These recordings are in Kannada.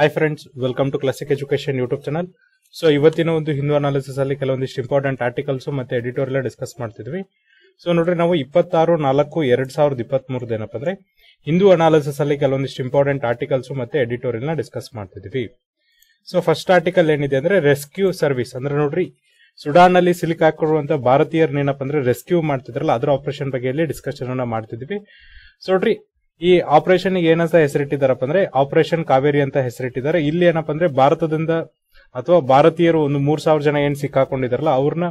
hi friends welcome to classic education YouTube channel so ಇವತ್ತಿನ ಒಂದು ಹಿಂದೂ ಅನಾಲಿಸಿಸ್ ಅಲ್ಲಿ ಕೆಲವೊಂದಿಷ್ಟು ಇಂಪಾರ್ಟೆಂಟ್ ಆರ್ಟಿಕಲ್ಸ್ ಮತ್ತೆ ಎಡಿಟೋರಿಯಲ್ ಡಿಸ್ಕಸ್ ಮಾಡ್ತಿದ್ವಿ ಸೊ ನೋಡ್ರಿ ನಾವು ಇಪ್ಪತ್ತಾರು ನಾಲ್ಕು ಎರಡ್ ಸಾವಿರದ ಇಪ್ಪತ್ತ್ ಏನಪ್ಪ ಅಂದ್ರೆ ಹಿಂದೂ ಅನಾಲಿಸಿಸ್ ಅಲ್ಲಿ ಕೆಲವೊಂದಿಷ್ಟು ಇಂಪಾರ್ಟೆಂಟ್ ಆರ್ಟಿಕಲ್ಸ್ ಮತ್ತೆ ಎಡಿಟೋರಿಯಲ್ ನ ಡಿಸ್ಕಸ್ ಮಾಡ್ತಿದ್ವಿ ಸೊ ಫಸ್ಟ್ ಆರ್ಟಿಕಲ್ ಏನಿದೆ ಅಂದ್ರೆ ರೆಸ್ಕ್ಯೂ ಸರ್ವಿಸ್ ಅಂದ್ರೆ ನೋಡ್ರಿ ಸುಡಾನ್ ಅಲ್ಲಿ ಸಿಲುಕಾಕಿರುವಂತಹ ಭಾರತೀಯರ್ನ ಏನಪ್ಪ ಅಂದ್ರೆ ರೆಸ್ಕ್ಯೂ ಮಾಡ್ತಿದ್ರಲ್ಲ ಅದರ ಆಪರೇಷನ್ ಬಗ್ಗೆ ಡಿಸ್ಕಷನ್ ಮಾಡ್ತಿದ್ವಿ ಸೊ ನೋಡ್ರಿ ಈ ಆಪರೇಷನ್ ಏನಂತ ಹೆಸರಿಟ್ಟಿದ್ದಾರಪ್ಪ ಅಂದ್ರೆ ಆಪರೇಷನ್ ಕಾವೇರಿ ಅಂತ ಹೆಸರಿಟ್ಟಿದ್ದಾರೆ ಇಲ್ಲಿ ಏನಪ್ಪ ಅಂದ್ರೆ ಭಾರತದಿಂದ ಅಥವಾ ಭಾರತೀಯರು ಒಂದು ಮೂರ್ ಸಾವಿರ ಜನ ಏನ್ ಸಿಕ್ಕಾಕೊಂಡಿದಾರಲ್ಲ ಅವ್ರನ್ನ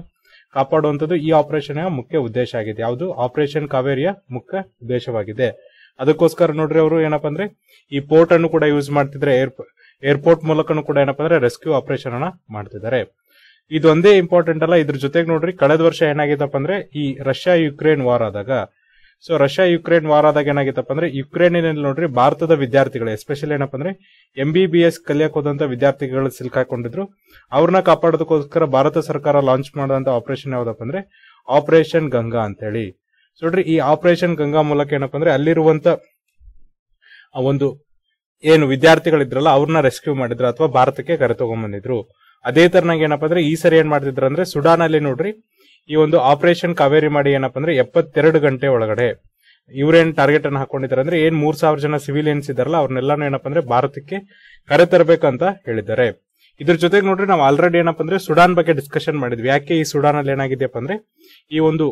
ಕಾಪಾಡುವಂತದ್ದು ಈ ಆಪರೇಷನ್ ಮುಖ್ಯ ಉದ್ದೇಶ ಆಗಿದೆ ಯಾವುದು ಆಪರೇಷನ್ ಕಾವೇರಿಯ ಮುಖ್ಯ ಉದ್ದೇಶವಾಗಿದೆ ಅದಕ್ಕೋಸ್ಕರ ನೋಡ್ರಿ ಅವರು ಏನಪ್ಪ ಅಂದ್ರೆ ಈ ಪೋರ್ಟ್ ಅನ್ನು ಕೂಡ ಯೂಸ್ ಮಾಡ್ತಿದ್ರೆ ಏರ್ಪೋರ್ಟ್ ಮೂಲಕನೂ ಕೂಡ ಏನಪ್ಪ ಅಂದ್ರೆ ರೆಸ್ಕ್ಯೂ ಆಪರೇಷನ್ ಅನ್ನ ಮಾಡ್ತಿದ್ದಾರೆ ಇದೊಂದೇ ಇಂಪಾರ್ಟೆಂಟ್ ಅಲ್ಲ ಇದ್ರ ಜೊತೆಗೆ ನೋಡ್ರಿ ಕಳೆದ ವರ್ಷ ಏನಾಗಿದೆ ಅಂದ್ರೆ ಈ ರಷ್ಯಾ ಯುಕ್ರೇನ್ ವಾರ್ ಆದಾಗ ಸೊ ರಷ್ಯಾ ಯುಕ್ರೇನ್ ಆದಾಗ ಏನಾಗಿತ್ತಪ್ಪ ಅಂದ್ರೆ ಯುಕ್ರೇನಿನಲ್ಲಿ ನೋಡ್ರಿ ಭಾರತದ ವಿದ್ಯಾರ್ಥಿಗಳು ಎಸ್ಪೆಷಲಿ ಏನಪ್ಪ ಅಂದ್ರೆ ಎಂ ಬಿ ಬಿ ಎಸ್ ಕಲಿಯಕ್ ಹೋದಂತ ವಿದ್ಯಾರ್ಥಿಗಳು ಸಿಲ್ಕಾಕೊಂಡಿದ್ರು ಅವ್ರನ್ನ ಕಾಪಾಡೋದಕ್ಕೋಸ್ಕರ ಭಾರತ ಸರ್ಕಾರ ಲಾಂಚ್ ಮಾಡಿದಂತ ಆಪರೇಷನ್ ಯಾವ್ದಪ್ಪ ಅಂದ್ರೆ ಆಪರೇಷನ್ ಗಂಗಾ ಅಂತ ಹೇಳಿ ನೋಡ್ರಿ ಈ ಆಪರೇಷನ್ ಗಂಗಾ ಮೂಲಕ ಏನಪ್ಪ ಅಂದ್ರೆ ಅಲ್ಲಿರುವಂತ ಒಂದು ಏನು ವಿದ್ಯಾರ್ಥಿಗಳಿದ್ರಲ್ಲ ಅವ್ರನ್ನ ರೆಸ್ಕ್ಯೂ ಮಾಡಿದ್ರು ಅಥವಾ ಭಾರತಕ್ಕೆ ಕರೆ ಅದೇ ತರನಾಗ ಏನಪ್ಪ ಅಂದ್ರೆ ಈ ಸರಿ ಏನ್ ಮಾಡ್ತಿದ್ರು ಅಂದ್ರೆ ಅಲ್ಲಿ ನೋಡ್ರಿ ಈ ಒಂದು ಆಪರೇಷನ್ ಕಾವೇರಿ ಮಾಡಿ ಏನಪ್ಪ ಅಂದ್ರೆ ಎಪ್ಪತ್ತೆರಡು ಗಂಟೆ ಒಳಗಡೆ ಇವ್ರೇನ್ ಟಾರ್ಗೆಟ್ ಅನ್ನು ಹಾಕೊಂಡಿದ್ದಾರೆ ಅಂದ್ರೆ ಏನ್ ಮೂರ್ ಸಾವಿರ ಜನ ಸಿವಿಲಿಯನ್ಸ್ ಇದಾರಲ್ಲ ಅವ್ರನ್ನೆಲ್ಲಾನು ಏನಪ್ಪ ಅಂದ್ರೆ ಭಾರತಕ್ಕೆ ಕರೆತರಬೇಕಂತ ಹೇಳಿದ್ದಾರೆ ಇದ್ರ ಜೊತೆಗೆ ನೋಡ್ರಿ ನಾವು ಆಲ್ರೆಡಿ ಏನಪ್ಪ ಅಂದ್ರೆ ಸುಡಾನ್ ಬಗ್ಗೆ ಡಿಸ್ಕಷನ್ ಮಾಡಿದ್ವಿ ಯಾಕೆ ಈ ಸುಡಾನ್ ಅಲ್ಲಿ ಏನಾಗಿದೆಯಪ್ಪ ಅಂದ್ರೆ ಈ ಒಂದು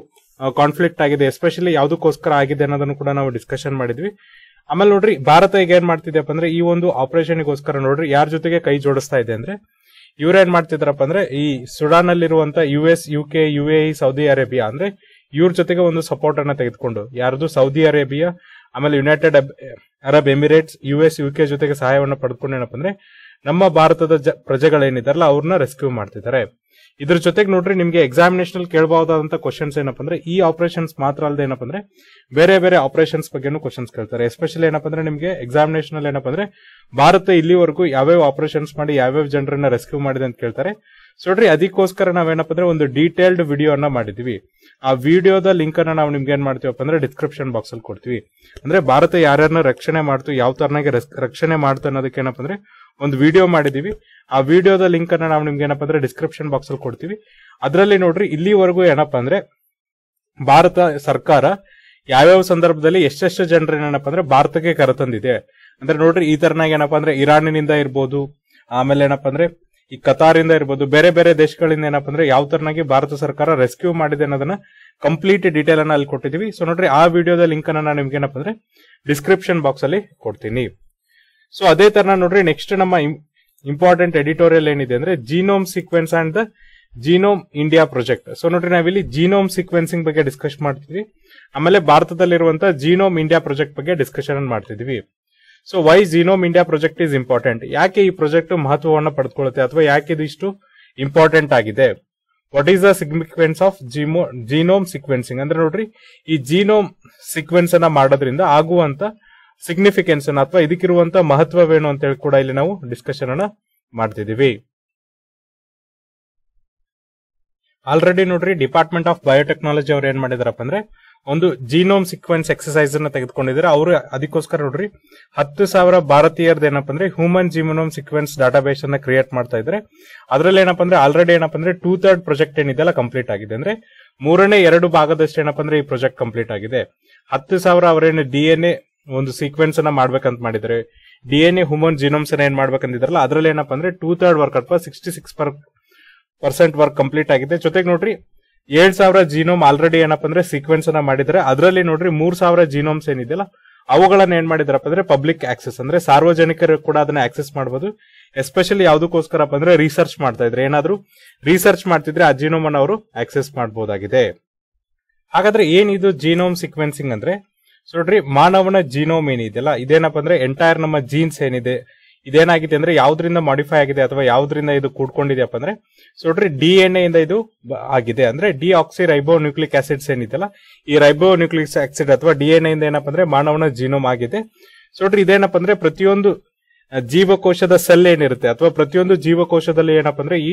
ಕಾನ್ಫ್ಲಿಕ್ಟ್ ಆಗಿದೆ ಎಸ್ಪೆಷಲಿ ಯಾವುದಕ್ಕೋಸ್ಕರ ಆಗಿದೆ ಅನ್ನೋದನ್ನು ಕೂಡ ನಾವು ಡಿಸ್ಕಷನ್ ಮಾಡಿದ್ವಿ ಆಮೇಲೆ ನೋಡ್ರಿ ಭಾರತ ಈಗ ಏನ್ ಮಾಡ್ತಿದೆಯಪ್ಪ ಅಂದ್ರೆ ಈ ಒಂದು ಆಪರೇಷನ್ಗೋಸ್ಕರ ನೋಡ್ರಿ ಯಾರ ಜೊತೆಗೆ ಕೈ ಜೋಡಿಸ್ತಾ ಇದೆ ಅಂದ್ರೆ ಇವ್ರೇನ್ ಮಾಡ್ತಿದ್ರಪ್ಪ ಅಂದ್ರೆ ಈ ಸುಡಾನ್ ಅಲ್ಲಿರುವಂತ U S U K U A Saudi e, Arabia ಅಂದ್ರೆ ಇವ್ರ ಜೊತೆಗೆ ಒಂದು ಸಪೋರ್ಟ್ ಅನ್ನ ತೆಗೆದುಕೊಂಡು ಯಾರದು ಸೌದಿ ಅರೇಬಿಯಾ ಆಮೇಲೆ United Arab Emirates U S U K ಜೊತೆಗೆ ಸಹಾಯವನ್ನು ಪಡೆದುಕೊಂಡು ಏನಪ್ಪ ಅಂದ್ರೆ ನಮ್ಮ ಭಾರತದ ಪ್ರಜೆಗಳೇನಿದಾರಲ್ಲ ಅವ್ರನ್ನ ರೆಸ್ಕ್ಯೂ ಮಾಡ್ತಿದ್ದಾರೆ ಇದ್ರ ಜೊತೆಗೆ ನೋಡ್ರಿ ನಿಮಗೆ ಎಕ್ಸಾಮಿನೇಷನ್ ಕೇಳಬಹುದಾದಂತ ಕ್ವಶನ್ಸ್ ಏನಪ್ಪ ಅಂದ್ರೆ ಈ ಆಪರೇಷನ್ಸ್ ಮಾತ್ರ ಅಲ್ಲದೆ ಏನಪ್ಪ ಅಂದ್ರೆ ಬೇರೆ ಬೇರೆ ಆಪರೇಷನ್ಸ್ ಬಗ್ಗೆನೂ ಕ್ವಶನ್ಸ್ ಕೇಳ್ತಾರೆ ಎಸ್ಪೆಷಲಿ ಏನಪ್ಪ ಅಂದ್ರೆ ನಿಮಗೆ ಎಕ್ಸಾಮಿನೇಷನ್ ಅಲ್ಲಿ ಏನಪ್ಪ ಅಂದ್ರೆ ಭಾರತ ಇಲ್ಲಿವರೆಗೂ ಯಾವ್ಯಾವ ಆಪರೇಷನ್ಸ್ ಮಾಡಿ ಯಾವ್ಯಾವ ಜನರನ್ನ ರೆಸ್ಕ್ಯೂ ಮಾಡಿದೆ ಅಂತ ಕೇಳ್ತಾರೆ ಸೊ ನೋಡ್ರಿ ಅದಕ್ಕೋಸ್ಕರ ನಾವೇನಪ್ಪ ಅಂದ್ರೆ ಒಂದು ಡೀಟೇಲ್ಡ್ ಅನ್ನ ಮಾಡಿದೀವಿ ಆ ವಿಡಿಯೋದ ಲಿಂಕ್ ಅನ್ನ ನಾವು ನಿಮ್ಗೆ ಏನ್ ಮಾಡ್ತೀವಪ್ಪ ಅಂದ್ರೆ ಡಿಸ್ಕ್ರಿಪ್ಷನ್ ಬಾಕ್ಸ್ ಅಲ್ಲಿ ಕೊಡ್ತೀವಿ ಅಂದ್ರೆ ಭಾರತ ಯಾರ್ಯಾರನ್ನ ರಕ್ಷಣೆ ಮಾಡ್ತು ಯಾವ ತರನಾಗೆ ರಕ್ಷಣೆ ಮಾಡ್ತು ಅನ್ನೋದಕ್ಕೆ ಏನಪ್ಪ ಅಂದ್ರೆ ಒಂದು ವಿಡಿಯೋ ಮಾಡಿದೀವಿ ಆ ವಿಡಿಯೋದ ಲಿಂಕ್ ಅನ್ನ ನಾವು ನಿಮ್ಗೆ ಏನಪ್ಪಾ ಅಂದ್ರೆ ಡಿಸ್ಕ್ರಿಪ್ಷನ್ ಬಾಕ್ಸ್ ಅಲ್ಲಿ ಕೊಡ್ತೀವಿ ಅದರಲ್ಲಿ ನೋಡ್ರಿ ಇಲ್ಲಿವರೆಗೂ ಏನಪ್ಪಾ ಅಂದ್ರೆ ಭಾರತ ಸರ್ಕಾರ ಯಾವ್ಯಾವ ಸಂದರ್ಭದಲ್ಲಿ ಎಷ್ಟೆಷ್ಟು ಜನರ ಏನಪ್ಪಾ ಅಂದ್ರೆ ಭಾರತಕ್ಕೆ ಕರೆತಂದಿದೆ ಅಂದ್ರೆ ನೋಡ್ರಿ ಈ ತರನಾಗ ಏನಪ್ಪಾ ಅಂದ್ರೆ ಇರಾನಿನಿಂದ ಇರ್ಬೋದು ಆಮೇಲೆ ಏನಪ್ಪಾ ಅಂದ್ರೆ ಈ ಕತಾರಿಂದ ಇರ್ಬೋದು ಬೇರೆ ಬೇರೆ ದೇಶಗಳಿಂದ ಏನಪ್ಪಾ ಅಂದ್ರೆ ಯಾವ ತರನಾಗಿ ಭಾರತ ಸರ್ಕಾರ ರೆಸ್ಕ್ಯೂ ಮಾಡಿದೆ ಅನ್ನೋದನ್ನ ಕಂಪ್ಲೀಟ್ ಡೀಟೇಲ್ ಅನ್ನ ಅಲ್ಲಿ ಕೊಟ್ಟಿದೀವಿ ಸೊ ನೋಡ್ರಿ ಆ ವಿಡಿಯೋದ ಲಿಂಕ್ ಅನ್ನ ನಾನು ನಿಮ್ಗೆ ಏನಪ್ಪ ಅಂದ್ರೆ ಡಿಸ್ಕ್ರಿಪ್ಷನ್ ಬಾಕ್ಸ್ ಅಲ್ಲಿ ಕೊಡ್ತೀನಿ ಸೊ ಅದೇ ತರ ನೋಡ್ರಿ ನೆಕ್ಸ್ಟ್ ನಮ್ಮ ಇಂಪಾರ್ಟೆಂಟ್ ಎಡಿಟೋರಿಯಲ್ ಏನಿದೆ ಅಂದ್ರೆ genome sequence and the genome India project so ನೋಡ್ರಿ ನಾವಿಲ್ಲಿ ಜೀನೋಮ್ ಸೀಕ್ವೆನ್ಸಿಂಗ್ ಬಗ್ಗೆ ಡಿಸ್ಕಸ್ ಮಾಡ್ತಿದ್ವಿ ಆಮೇಲೆ ಭಾರತದಲ್ಲಿರುವಂತಹ ಜೀನೋಮ್ ಇಂಡಿಯಾ ಪ್ರಾಜೆಕ್ಟ್ ಬಗ್ಗೆ ಡಿಸ್ಕಷನ್ ಮಾಡ್ತಿದ್ವಿ so why genome India project is important ಯಾಕೆ ಈ ಪ್ರಾಜೆಕ್ಟ್ ಮಹತ್ವವನ್ನು ಪಡೆದುಕೊಳ್ಳುತ್ತೆ ಅಥವಾ ಯಾಕೆ ಇದು ಇಷ್ಟು ಇಂಪಾರ್ಟೆಂಟ್ ಆಗಿದೆ what is the significance of genome sequencing ಅಂದ್ರೆ ನೋಡ್ರಿ ಈ ಜೀನೋಮ್ ಸೀಕ್ವೆನ್ಸ್ ಅನ್ನ ಮಾಡೋದ್ರಿಂದ ಆಗುವಂತ ಸಿಗ್ನಿಫಿಕೆನ್ಸ್ ಅನ್ನ ಅಥವಾ ಇದಕ್ಕಿರುವಂತ ಮಹತ್ವವೇನು ಅಂತ ಹೇಳಿ ಕೂಡ ಇಲ್ಲಿ ನಾವು ಡಿಸ್ಕಷನ್ ಅನ್ನ ಮಾಡ್ತಿದೀವಿ ಆಲ್ರೆಡಿ ನೋಡ್ರಿ ಡಿಪಾರ್ಟ್ಮೆಂಟ್ ಆಫ್ ಬಯೋಟೆಕ್ನಾಲಜಿ ಅವ್ರು ಏನ್ ಮಾಡಿದಾರಪ್ಪ ಅಂದ್ರೆ ಒಂದು ಜೀನೋಮ್ ಸಿಕ್ವೆನ್ಸ್ ಎಕ್ಸಸೈಸ್ ಅನ್ನ ತೆಗೆದುಕೊಂಡಿದ್ದಾರೆ ಅವರು ಅದಕ್ಕೋಸ್ಕರ ನೋಡ್ರಿ ಹತ್ತು ಸಾವಿರ ಭಾರತೀಯರ್ದ ಏನಪ್ಪ ಅಂದ್ರೆ ಹ್ಯೂಮನ್ ಜೀನೋಮ್ ಸಿಕ್ವೆನ್ಸ್ ಡಾಟಾಬೇಸ್ ಅನ್ನ ಕ್ರಿಯೇಟ್ ಮಾಡ್ತಾ ಇದ್ರೆ ಅದರಲ್ಲಿ ಏನಪ್ಪ ಅಂದ್ರೆ ಆಲ್ರೆಡಿ ಏನಪ್ಪ ಅಂದ್ರೆ ಟೂ ಥರ್ಡ್ ಪ್ರಾಜೆಕ್ಟ್ ಏನಿದೆಲ್ಲ ಕಂಪ್ಲೀಟ್ ಆಗಿದೆ ಅಂದ್ರೆ ಮೂರನೇ ಎರಡು ಭಾಗದಷ್ಟು ಏನಪ್ಪ ಅಂದ್ರೆ ಈ ಪ್ರೊಜೆಕ್ಟ್ ಕಂಪ್ಲೀಟ್ ಆಗಿದೆ ಹತ್ತು ಸಾವಿರ ಅವರೇನು ಡಿ ಎನ್ ಎ ಒಂದು ಸೀಕ್ವೆನ್ಸ್ ಅನ್ನ ಮಾಡ್ಬೇಕಂತ ಮಾಡಿದ್ರೆ D N A human genomes ಏನ್ ಮಾಡ್ಬೇಕಂದಿದ್ರಲ್ಲ ಅದ್ರಲ್ಲಿ ಏನಪ್ಪಾ ಅಂದ್ರೆ ಟೂ ಥರ್ಡ್ ವರ್ಕ್ ಅಥವಾ sixty six percent work complete ಆಗಿದೆ ಜೊತೆಗೆ ನೋಡ್ರಿ ಏಳ್ ಸಾವಿರ ಜಿನೋಮ್ ಆಲ್ರೆಡಿ ಏನಪ್ಪಾ ಅಂದ್ರೆ ಸೀಕ್ವೆನ್ಸ್ ಅನ್ನ ಮಾಡಿದ್ರೆ ಅದರಲ್ಲಿ ನೋಡ್ರಿ ಮೂರ್ ಸಾವಿರ ಜಿನೋಮ್ಸ್ ಏನಿದೆಯಲ್ಲ ಅವುಗಳನ್ನ ಏನ್ ಮಾಡಿದ್ರಪ್ಪ ಅಂದ್ರೆ ಪಬ್ಲಿಕ್ ಆಕ್ಸೆಸ್ ಅಂದ್ರೆ ಸಾರ್ವಜನಿಕರು ಕೂಡ ಅದನ್ನ ಆಕ್ಸೆಸ್ ಮಾಡಬಹುದು ಎಸ್ಪೆಷಲಿ ಯಾವ್ದಕ್ಕೋಸ್ಕರ ಅಂದ್ರೆ ರಿಸರ್ಚ್ ಮಾಡ್ತಾ ಇದ್ರೆ ಏನಾದ್ರು ರಿಸರ್ಚ್ ಮಾಡ್ತಿದ್ರೆ ಆ ಜಿನೋಮ್ ಅನ್ನ ಅವರು ಆಕ್ಸೆಸ್ ಮಾಡಬಹುದಾಗಿದೆ ಹಾಗಾದ್ರೆ ಏನಿದು ಜಿನೋಮ್ ಸೀಕ್ವೆನ್ಸಿಂಗ್ ಅಂದ್ರೆ ಸೊ ನೋಡ್ರಿ ಮಾನವನ ಜೀನೋಮ್ ಏನಿದೆಯಲ್ಲ ಇದೇನಪ್ಪ ಅಂದ್ರೆ ಎಂಟೈರ್ ನಮ್ಮ ಜೀನ್ಸ್ ಏನಿದೆ ಇದೇನಾಗಿದೆ ಅಂದ್ರೆ ಯಾವ್ದ್ರಿಂದ ಮಾಡಿಫೈ ಆಗಿದೆ ಅಥವಾ ಯಾವ್ದ್ರಿಂದ ಇದು ಕೂಡ್ಕೊಂಡಿದೆಯಪ್ಪ ಅಂದ್ರೆ ಸೊ ನೋಡ್ರಿ ಡಿ ಎನ್ ಇಂದ ಇದು ಆಗಿದೆ ಅಂದ್ರೆ deoxyribonucleic acids ಏನಿದೆಯಲ್ಲ ಈ ರೈಬೋ ನ್ಯೂಕ್ಲಿಕ್ ಆಸಿಡ್ ಅಥವಾ ಡಿ ಎನ್ ಇಂದ ಏನಪ್ಪ ಅಂದ್ರೆ ಮಾನವನ ಜೀನೋಮ್ ಆಗಿದೆ ಸೊ ನೋಡ್ರಿ ಇದೇನಪ್ಪ ಅಂದ್ರೆ ಪ್ರತಿಯೊಂದು ಜೀವಕೋಶದ ಸೆಲ್ ಏನಿರುತ್ತೆ ಅಥವಾ ಪ್ರತಿಯೊಂದು ಜೀವಕೋಶದಲ್ಲಿ ಏನಪ್ಪ ಅಂದ್ರೆ ಈ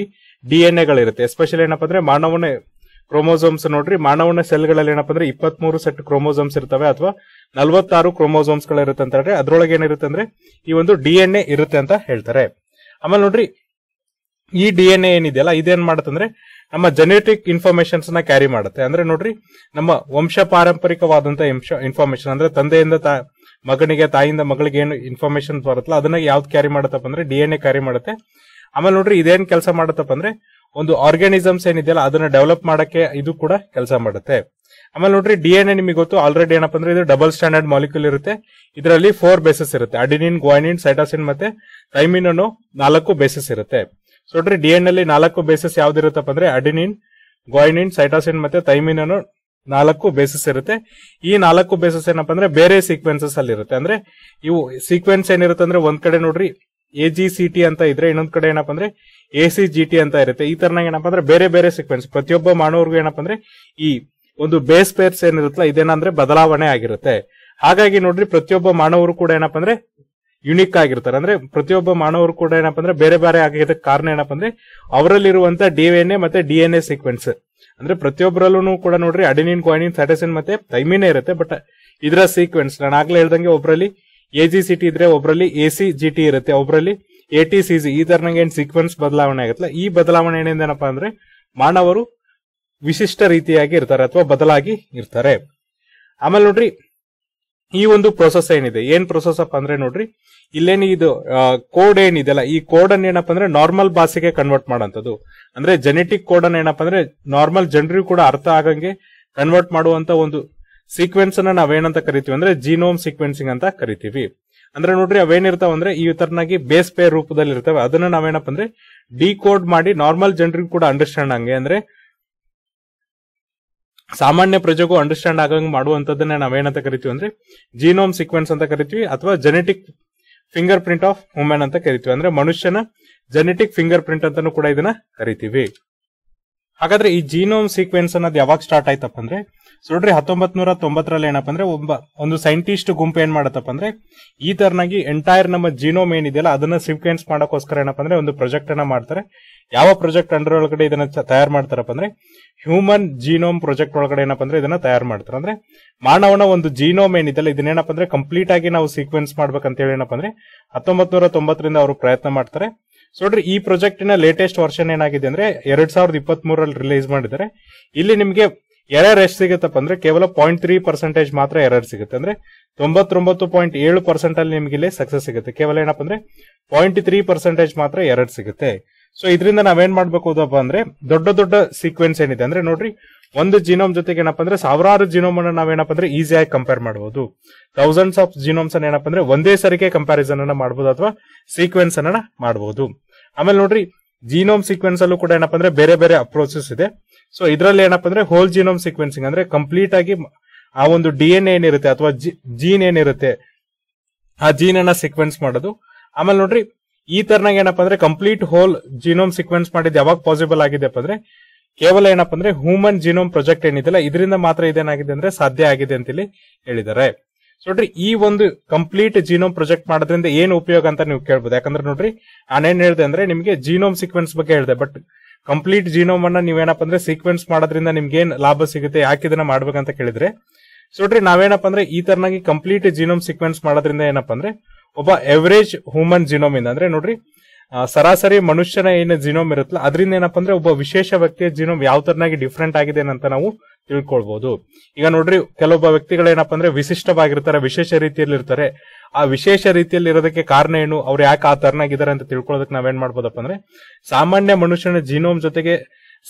ಡಿ ಎನ್ ಎಗಳಿರುತ್ತೆ ಎಸ್ಪೆಷಲಿ ಏನಪ್ಪ ಅಂದ್ರೆ ಮಾನವನ ಕ್ರೋಮೋಸೋಮ್ಸ್ ನೋಡ್ರಿ ಮಾನವನ ಸೆಲ್ಗಳಲ್ಲಿ ಏನಪ್ಪ ಅಂದ್ರೆ ಇಪ್ಪತ್ತ್ ಮೂರು ಸೆಟ್ ಕ್ರೋಮೋಸೋಮ್ಸ್ ಇರ್ತವೆ ಅಥವಾ ನಲ್ವತ್ತಾರು ಕ್ರೋಮೋಸೋಮ್ಸ್ ಗಳಿರುತ್ತೆ ಅಂತ ಹೇಳಿ ಅದ್ರೊಳಗೆ ಏನಿರುತ್ತೆ ಅಂದ್ರೆ ಈ ಒಂದು ಡಿ ಎನ್ ಎ ಇರುತ್ತೆ ಅಂತ ಹೇಳ್ತಾರೆ ಆಮೇಲೆ ನೋಡ್ರಿ ಈ ಡಿ ಎನ್ ಎ ಏನಿದೆಯಲ್ಲ ಇದೇನ್ ಮಾಡತ್ತಂದ್ರೆ ನಮ್ಮ ಜೆನೆಟಿಕ್ ಇನ್ಫಾರ್ಮೇಶನ್ಸ್ ನ ಕ್ಯಾರಿ ಮಾಡುತ್ತೆ ಅಂದ್ರೆ ನೋಡ್ರಿ ನಮ್ಮ ವಂಶ ಪಾರಂಪರಿಕವಾದಂತ ಇನ್ಫಾರ್ಮೇಶನ್ ಅಂದ್ರೆ ತಂದೆಯಿಂದ ಮಗನಿಗೆ ತಾಯಿಯಿಂದ ಮಗಳಿಗೆ ಏನು ಇನ್ಫಾರ್ಮೇಶನ್ ಬರುತ್ತಲ್ಲ ಅದನ್ನ ಯಾವ್ದು ಕ್ಯಾರಿ ಮಾಡತ್ತಪ್ಪ ಅಂದ್ರೆ ಡಿ ಎನ್ ಎ ಕ್ಯಾರಿ ಮಾಡುತ್ತೆ ಆಮೇಲೆ ನೋಡ್ರಿ ಇದೇನ್ ಕೆಲಸ ಮಾಡತ್ತಪ್ಪ ಅಂದ್ರೆ ಒಂದು ಆರ್ಗ್ಯಾನಿಸಮ್ಸ್ ಏನಿದೆಯಲ್ಲ ಅದನ್ನ ಡೆವಲಪ್ ಮಾಡಕ್ಕೆ ಇದು ಕೂಡ ಕೆಲಸ ಮಾಡುತ್ತೆ ಆಮೇಲೆ ನೋಡ್ರಿ ಡಿ ಎನ್ ಎ ನಿಮಗೆ ಗೊತ್ತು ಆಲ್ರೆಡಿ ಏನಪ್ಪ ಅಂದ್ರೆ ಇದು ಡಬಲ್ ಸ್ಟ್ಯಾಂಡರ್ಡ್ ಮಾಲಿಕ್ಯೂಲ್ ಇರುತ್ತೆ ಇದರಲ್ಲಿ ಫೋರ್ ಬೇಸಸ್ ಇರುತ್ತೆ ಅಡಿನಿನ್ ಗ್ವಾನಿನ್ ಸೈಟಾಸಿನ್ ಮತ್ತೆ ಥೈಮಿನ್ ಅನ್ನು ನಾಲ್ಕು ಬೇಸಸ್ ಇರುತ್ತೆ ಸೊ ನೋಡ್ರಿ ಡಿ ಎನ್ ಅಲ್ಲಿ ನಾಲ್ಕು ಬೇಸಸ್ ಯಾವ್ದಿರುತ್ತಪ್ಪ ಅಂದ್ರೆ ಅಡಿನಿನ್ ಗ್ವಾಯಿನಿನ್ ಸೈಟಾಸಿನ್ ಮತ್ತೆ ಥೈಮಿನ್ ಅನ್ನು ನಾಲ್ಕು ಬೇಸಸ್ ಇರುತ್ತೆ ಈ ನಾಲ್ಕು ಬೇಸಸ್ ಏನಪ್ಪ ಅಂದ್ರೆ ಬೇರೆ ಸೀಕ್ವೆನ್ಸಸ್ ಅಲ್ಲಿ ಇರುತ್ತೆ ಅಂದ್ರೆ ಇವು ಸೀಕ್ವೆನ್ಸ್ ಏನಿರುತ್ತೆ ಅಂದ್ರೆ ಒಂದ್ ಕಡೆ ನೋಡ್ರಿ ಎ ಜಿ ಸಿ ಟಿ ಅಂತ ಇದ್ರೆ ಇನ್ನೊಂದ್ ಕಡೆ ಏನಪ್ಪ ಅಂದ್ರೆ ಎ ಸಿ ಜಿ ಟಿ ಅಂತ ಇರುತ್ತೆ ಈ ತರನಾಗ ಏನಪ್ಪಾ ಅಂದ್ರೆ ಬೇರೆ ಬೇರೆ ಸೀಕ್ವೆನ್ಸ್ ಪ್ರತಿಯೊಬ್ಬ ಮಾಡೋರ್ಗು ಏನಪ್ಪಾ ಅಂದ್ರೆ ಈ ಒಂದು ಬೇಸ್ ಪೇರ್ಸ್ ಏನಿರುತ್ತಲ್ಲ ಇದೇನಂದ್ರೆ ಬದಲಾವಣೆ ಆಗಿರುತ್ತೆ ಹಾಗಾಗಿ ನೋಡ್ರಿ ಪ್ರತಿಯೊಬ್ಬ ಮಾನವರು ಕೂಡ ಏನಪ್ಪಾ ಅಂದ್ರೆ ಯುನಿಕ್ ಆಗಿರ್ತಾರೆ ಅಂದ್ರೆ ಪ್ರತಿಯೊಬ್ಬ ಮಾನವರು ಕೂಡ ಏನಪ್ಪಾ ಅಂದ್ರೆ ಬೇರೆ ಬೇರೆ ಆಗಿದ್ದಕ್ಕೆ ಕಾರಣ ಏನಪ್ಪಾ ಅಂದ್ರೆ ಅವರಲ್ಲಿರುವಂತ ಡಿ ಎನ್ ಎ ಮತ್ತೆ ಡಿ ಎನ್ ಎ ಸೀಕ್ವೆನ್ಸ್ ಅಂದ್ರೆ ಪ್ರತಿಯೊಬ್ಬರಲ್ಲೂ ಕೂಡ ನೋಡ್ರಿ ಅಡಿನಿನ್ ಕ್ವಾಯಿನಿನ್ ಸ್ಯಾಟಸಿನ್ ಮತ್ತೆ ತೈಮಿನೇ ಇರುತ್ತೆ ಬಟ್ ಇದರ ಸೀಕ್ವೆನ್ಸ್ ನಾನು ಆಗ್ಲೇ ಹೇಳ್ದಂಗೆ ಒಬ್ಬರಲ್ಲಿ ಎ ಜಿ ಸಿ ಟಿ ಇದ್ರೆ ಒಬ್ಬರಲ್ಲಿ ಎ ಸಿ ಜಿ ಟಿ ಇರುತ್ತೆ ಒಬ್ರಲ್ಲಿ ಎ ಟಿ ಸಿ ಜಿ ಈ ತರನಾಗಿ ಏನ್ ಸೀಕ್ವೆನ್ಸ್ ಬದಲಾವಣೆ ಆಗುತ್ತಲ್ಲ ಈ ಬದಲಾವಣೆ ಏನಿಂದ ಏನಪ್ಪಾ ಅಂದ್ರೆ ಮಾನವರು ವಿಶಿಷ್ಟ ರೀತಿಯಾಗಿ ಇರ್ತಾರೆ ಅಥವಾ ಬದಲಾಗಿ ಇರ್ತಾರೆ ಆಮೇಲೆ ನೋಡ್ರಿ ಈ ಒಂದು ಪ್ರೊಸೆಸ್ ಏನಿದೆ ಏನ್ ಪ್ರೊಸೆಸ್ ಅಪ್ಪ ಅಂದ್ರೆ ನೋಡ್ರಿ ಇಲ್ಲೇನು ಇದು ಕೋಡ್ ಅಲ್ಲ ಈ ಕೋಡ್ ಅನ್ನ ಏನಪ್ಪ ಅಂದ್ರೆ ನಾರ್ಮಲ್ ಭಾಷೆಗೆ ಕನ್ವರ್ಟ್ ಮಾಡೋಂಥದ್ದು ಅಂದ್ರೆ ಜೆನೆಟಿಕ್ ಕೋಡ್ ಅನ್ನ ಏನಪ್ಪ ಅಂದ್ರೆ ನಾರ್ಮಲ್ ಜನರಿಗೂ ಕೂಡ ಅರ್ಥ ಆಗಂಗೆ ಕನ್ವರ್ಟ್ ಮಾಡುವಂತ ಒಂದು ಸೀಕ್ವೆನ್ಸ್ ಅನ್ನ ನಾವೇನಂತ ಕರಿತೀವಿ ಅಂದ್ರೆ ಜೀನೋಮ್ ಸೀಕ್ವೆನ್ಸಿಂಗ್ ಅಂತ ಕರಿತೀವಿ ಅಂದ್ರೆ ನೋಡ್ರಿ ಅವೇನಿರ್ತಾವ ಅಂದ್ರೆ ಈ ತರನಾಗಿ ಬೇಸ್ ಪೇರ್ ರೂಪದಲ್ಲಿ ಇರ್ತವೆ ಅದನ್ನ ನಾವೇನಪ್ಪ ಅಂದ್ರೆ ಡಿಕೋಡ್ ಮಾಡಿ ನಾರ್ಮಲ್ ಜನರಿಗೂ ಕೂಡ ಅಂಡರ್ಸ್ಟ್ಯಾಂಡ್ ಹಂಗೆ ಅಂದ್ರೆ ಸಾಮಾನ್ಯ ಪ್ರಜೆಗೂ ಅಂಡರ್ಸ್ಟ್ಯಾಂಡ್ ಆಗಂಗ್ ಮಾಡುವಂತದನ್ನ ನಾವೇನಂತ ಕರಿತೀವಿ ಅಂದ್ರೆ ಜೀನೋಮ್ ಸೀಕ್ವೆನ್ಸ್ ಅಂತ ಕರಿತೀವಿ ಅಥವಾ genetic fingerprint of women ಅಂತ ಕರಿತೀವಿ ಅಂದ್ರೆ ಮನುಷ್ಯನ ಜೆನೆಟಿಕ್ ಫಿಂಗರ್ ಪ್ರಿಂಟ್ ಅಂತಾನು ಕೂಡ ಇದನ್ನ ಕರಿತೀವಿ ಹಾಗಾದ್ರೆ ಈ ಜೀನೋಮ್ ಸೀಕ್ವೆನ್ಸ್ ಅನ್ನೋದು ಯಾವಾಗ ಸ್ಟಾರ್ಟ್ ಆಯ್ತಪ್ಪ ಅಂದ್ರೆ ಸೊ ನೋಡ್ರಿ ಹತ್ತೊಂಬತ್ ನೂರ ತೊಂಬತ್ತರಲ್ಲಿ ಏನಪ್ಪ ಅಂದ್ರೆ ಒಬ್ಬ ಒಂದು ಸೈಂಟಿಸ್ಟ್ ಗುಂಪು ಏನ್ ಮಾಡತ್ತಪ್ಪ ಅಂದ್ರೆ ಈ ತರನಾಗಿ ಎಂಟೈರ್ ನಮ್ಮ ಜಿನೋಮ್ ಏನಿದೆಯಲ್ಲ ಅದನ್ನ ಸಿಕ್ವೆನ್ಸ್ ಮಾಡೋಕೋಸ್ಕರ ಏನಪ್ಪ ಅಂದ್ರೆ ಒಂದು ಪ್ರೊಜೆಕ್ಟ್ ಅನ್ನ ಮಾಡ್ತಾರೆ ಯಾವ ಪ್ರೊಜೆಕ್ಟ್ ಅಂಡರ್ ಒಳಗಡೆ ಇದನ್ನ ತಯಾರು ಮಾಡ್ತಾರಪ್ಪ ಅಂದ್ರೆ ಹ್ಯೂಮನ್ ಜೀನೋಮ್ ಪ್ರೊಜೆಕ್ಟ್ ಒಳಗಡೆ ಏನಪ್ಪ ಅಂದ್ರೆ ಇದನ್ನ ತಯಾರು ಮಾಡ್ತಾರೆ ಅಂದ್ರೆ ಮಾನವನ ಒಂದು ಜೀನೋಮ್ ಏನಿದೆಯಲ್ಲ ಇದನ್ನೇನಪ್ಪ ಅಂದ್ರೆ ಕಂಪ್ಲೀಟ್ ಆಗಿ ನಾವು ಸೀಕ್ವೆನ್ಸ್ ಮಾಡ್ಬೇಕಂತ ಹೇಳಿ ಏನಪ್ಪ ಅಂದ್ರೆ ಹತ್ತೊಂಬತ್ ನೂರ ತೊಂಬತ್ತರಿಂದ ಅವರು ಪ್ರಯತ್ನ ಮಾಡ್ತಾರೆ ಸೊ ನೋಡ್ರಿ ಈ ನ ಲೇಟೆಸ್ಟ್ ವರ್ಷನ್ ಏನಾಗಿದೆ ಅಂದ್ರೆ ಎರಡ್ ಸಾವಿರದ ಇಪ್ಪತ್ತ್ ಮೂರಲ್ಲಿ ರಿಲೀಸ್ ಮಾಡಿದ್ದಾರೆ ಇಲ್ಲಿ ನಿಮಗೆ ಎರರ್ ಎಷ್ಟು ಸಿಗುತ್ತಪ್ಪ ಅಂದ್ರೆ ಕೇವಲ ಪಾಯಿಂಟ್ ತ್ರೀ ಪರ್ಸೆಂಟೇಜ್ ಮಾತ್ರ ಎರರ್ ಸಿಗುತ್ತೆ ಅಂದ್ರೆ ತೊಂಬತ್ತೊಂಬತ್ತು ಪಾಯಿಂಟ್ ಏಳು ಪರ್ಸೆಂಟ್ ಅಲ್ಲಿ ನಿಮ್ಗೆ ಇಲ್ಲಿ ಸಕ್ಸಸ್ ಸಿಗುತ್ತೆ ಕೇವಲ ಏನಪ್ಪ ಅಂದ್ರೆ ಪಾಯಿಂಟ್ ತ್ರೀ ಪರ್ಸೆಂಟೇಜ್ ಮಾತ್ರ ಎರರ್ ಸಿಗುತ್ತೆ ಸೊ ಇದರಿಂದ ನಾವೇನ್ ಮಾಡ್ಬೇಕು ಅಂದ್ರೆ ದೊಡ್ಡ ದೊಡ್ಡ ಸೀಕ್ವೆನ್ಸ್ ಏನಿದೆ ಅಂದ್ರೆ ನೋಡ್ರಿ ಒಂದು ಜಿನೋಮ್ ಜೊತೆಗೆ ಏನಪ್ಪ ಅಂದ್ರೆ ಸಾವಿರಾರು ಜಿನೋಮ್ ಅನ್ನ ಏನಪ್ಪ ಅಂದ್ರೆ ಈಸಿಯಾಗಿ ಕಂಪೇರ್ ಮಾಡಬಹುದು ಥೌಸಂಡ್ಸ್ ಆಫ್ ಜಿನೋಮ್ಸ್ ಅನ್ನ ಏನಪ್ಪ ಅಂದ್ರೆ ಒಂದೇ ಸರಿಗೆ ಕಂಪಾರಿಸನ್ ಅನ್ನ ಮಾಡಬಹುದು ಅಥವಾ ಸೀಕ್ವೆನ್ಸ್ ಅನ್ನ ಮಾಡಬಹುದು ಆಮೇಲೆ ನೋಡ್ರಿ ಜೀನೋಮ್ ಸೀಕ್ವೆನ್ಸ್ ಅಲ್ಲೂ ಕೂಡ ಏನಪ್ಪಾ ಅಂದ್ರೆ ಬೇರೆ ಬೇರೆ ಅಪ್ರೋಚಸ್ ಇದೆ ಸೊ ಇದರಲ್ಲಿ ಏನಪ್ಪಾ ಅಂದ್ರೆ ಹೋಲ್ ಜೀನೋಮ್ ಸೀಕ್ವೆನ್ಸಿಂಗ್ ಅಂದ್ರೆ ಕಂಪ್ಲೀಟ್ ಆಗಿ ಆ ಒಂದು ಡಿ ಎನ್ ಏನಿರುತ್ತೆ ಅಥವಾ ಜೀನ್ ಏನಿರುತ್ತೆ ಆ ಜೀನ್ ಅನ್ನ ಸೀಕ್ವೆನ್ಸ್ ಮಾಡೋದು ಆಮೇಲೆ ನೋಡ್ರಿ ಈ ತರನಾಗ ಏನಪ್ಪಾ ಅಂದ್ರೆ ಕಂಪ್ಲೀಟ್ ಹೋಲ್ ಜೀನೋಮ್ ಸೀಕ್ವೆನ್ಸ್ ಮಾಡಿದ್ ಯಾವಾಗ ಪಾಸಿಬಲ್ ಆಗಿದೆಪ್ಪ ಅಂದ್ರೆ ಕೇವಲ ಏನಪ್ಪಾ ಅಂದ್ರೆ ಹ್ಯೂಮನ್ ಜೀನೋಮ್ ಪ್ರೊಜೆಕ್ಟ್ ಏನಿದೆ ಇದರಿಂದ ಮಾತ್ರ ಇದೇನಾಗಿದೆ ಅಂದ್ರೆ ಸಾಧ್ಯ ಆಗಿದೆ ಅಂತೇಳಿ ಹೇಳಿದ್ದಾರೆ ನೋಡ್ರಿ ಈ ಒಂದು ಕಂಪ್ಲೀಟ್ ಜೀನೋಮ್ ಪ್ರೊಜೆಕ್ಟ್ ಮಾಡೋದ್ರಿಂದ ಏನ್ ಉಪಯೋಗ ಅಂತ ನೀವು ಕೇಳ್ಬೋದು ಯಾಕಂದ್ರೆ ನೋಡ್ರಿ ನಾನೇನ್ ಹೇಳಿದೆ ಅಂದ್ರೆ ನಿಮಗೆ ಜೀನೋಮ್ ಸೀಕ್ವೆನ್ಸ್ ಬಗ್ಗೆ ಹೇಳಿದೆ ಬಟ್ ಕಂಪ್ಲೀಟ್ ಜೀನೋಮ್ ಅನ್ನ ನೀವೇನಪ್ಪ ಅಂದ್ರೆ ಸೀಕ್ವೆನ್ಸ್ ಮಾಡೋದ್ರಿಂದ ನಿಮ್ಗೆ ಏನ್ ಲಾಭ ಸಿಗುತ್ತೆ ಯಾಕೆ ಇದನ್ನ ಮಾಡ್ಬೇಕಂತ ಕೇಳಿದ್ರೆ ಸೊ ನೋಡ್ರಿ ನಾವೇನಪ್ಪ ಅಂದ್ರೆ ಈ ತರನಾಗಿ ಕಂಪ್ಲೀಟ್ ಜೀನೋಮ್ ಸೀಕ್ವೆನ್ಸ್ ಮಾಡೋದ್ರಿಂದ ಏನಪ್ಪ ಅಂದ್ರೆ ಒಬ್ಬ ಎವರೇಜ್ ಹ್ಯೂಮನ್ ಜಿನೋಮ್ ಇಂದ ಅಂದ್ರೆ ನೋಡ್ರಿ ಸರಾಸರಿ ಮನುಷ್ಯನ ಏನು ಜಿನೋಮ್ ಇರುತ್ತಲ್ಲ ಅದರಿಂದ ಏನಪ್ಪಾ ಅಂದ್ರೆ ಒಬ್ಬ ವಿಶೇಷ ವ್ಯಕ್ತಿಯ ಜಿನೋಮ್ ಯಾವ ತರನಾಗಿ ಡಿಫ್ರೆಂಟ್ ಆಗಿದೆ ಅಂತ ನಾವು ತಿಳ್ಕೊಳ್ಬಹುದು ಈಗ ನೋಡ್ರಿ ಕೆಲವೊಬ್ಬ ವ್ಯಕ್ತಿಗಳು ಏನಪ್ಪಾ ಅಂದ್ರೆ ವಿಶಿಷ್ಟವಾಗಿರ್ತಾರೆ ವಿಶೇಷ ರೀತಿಯಲ್ಲಿ ಇರ್ತಾರೆ ಆ ವಿಶೇಷ ರೀತಿಯಲ್ಲಿ ಇರೋದಕ್ಕೆ ಕಾರಣ ಏನು ಅವ್ರು ಯಾಕೆ ಆ ತರನಾಗಿದ್ದಾರೆ ಅಂತ ತಿಳ್ಕೊಳ್ಳೋದಕ್ಕೆ ನಾವೇನ್ ಮಾಡ್ಬೋದಪ್ಪ ಅಂದ್ರೆ ಸಾಮಾನ್ಯ ಮನುಷ್ಯನ ಜಿನೋಮ್ ಜೊತೆಗೆ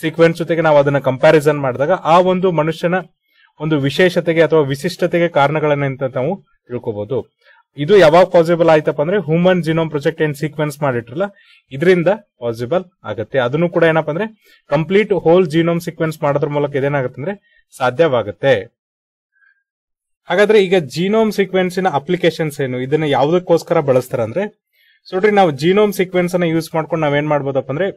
ಸೀಕ್ವೆನ್ಸ್ ಜೊತೆಗೆ ನಾವು ಅದನ್ನ ಕಂಪ್ಯಾರಿಸನ್ ಮಾಡಿದಾಗ ಆ ಒಂದು ಮನುಷ್ಯನ ಒಂದು ವಿಶೇಷತೆಗೆ ಅಥವಾ ವಿಶಿಷ್ಟತೆಗೆ ಕಾರಣಗಳನ್ನ ಅಂತ ನಾವು ತಿಳ್ಕೊಬಹುದು ಇದು ಯಾವಾಗ ಪಾಸಿಬಲ್ ಆಯ್ತಪ್ಪ ಅಂದ್ರೆ ಹ್ಯೂಮನ್ ಜಿನೋಮ್ ಪ್ರೊಜೆಕ್ಟ್ ಏನ್ ಸೀಕ್ವೆನ್ಸ್ ಮಾಡಿಟ್ರಲ್ಲ ಇದರಿಂದ ಪಾಸಿಬಲ್ ಆಗುತ್ತೆ ಅದನ್ನು ಕೂಡ ಏನಪ್ಪಾ ಅಂದ್ರೆ ಕಂಪ್ಲೀಟ್ ಹೋಲ್ ಜಿನೋಮ್ ಸೀಕ್ವೆನ್ಸ್ ಮಾಡೋದ್ರ ಮೂಲಕ ಇದೇನಾಗುತ್ತೆ ಅಂದ್ರೆ ಸಾಧ್ಯವಾಗುತ್ತೆ ಹಾಗಾದ್ರೆ ಈಗ ಜೀನೋಮ್ ಸೀಕ್ವೆನ್ಸಿನ ಅಪ್ಲಿಕೇಶನ್ಸ್ ಏನು ಇದನ್ನ ಯಾವುದಕ್ಕೋಸ್ಕರ ಬಳಸ್ತಾರ ಅಂದ್ರೆ ನೋಡ್ರಿ ನಾವು ಜೀನೋಮ್ ಸೀಕ್ವೆನ್ಸ್ ಅನ್ನ ಯೂಸ್ ಮಾಡ್ಕೊಂಡು ನಾವೇನ್ ಮಾಡ್ಬೋದಪ್ಪ ಅಂದ್ರೆ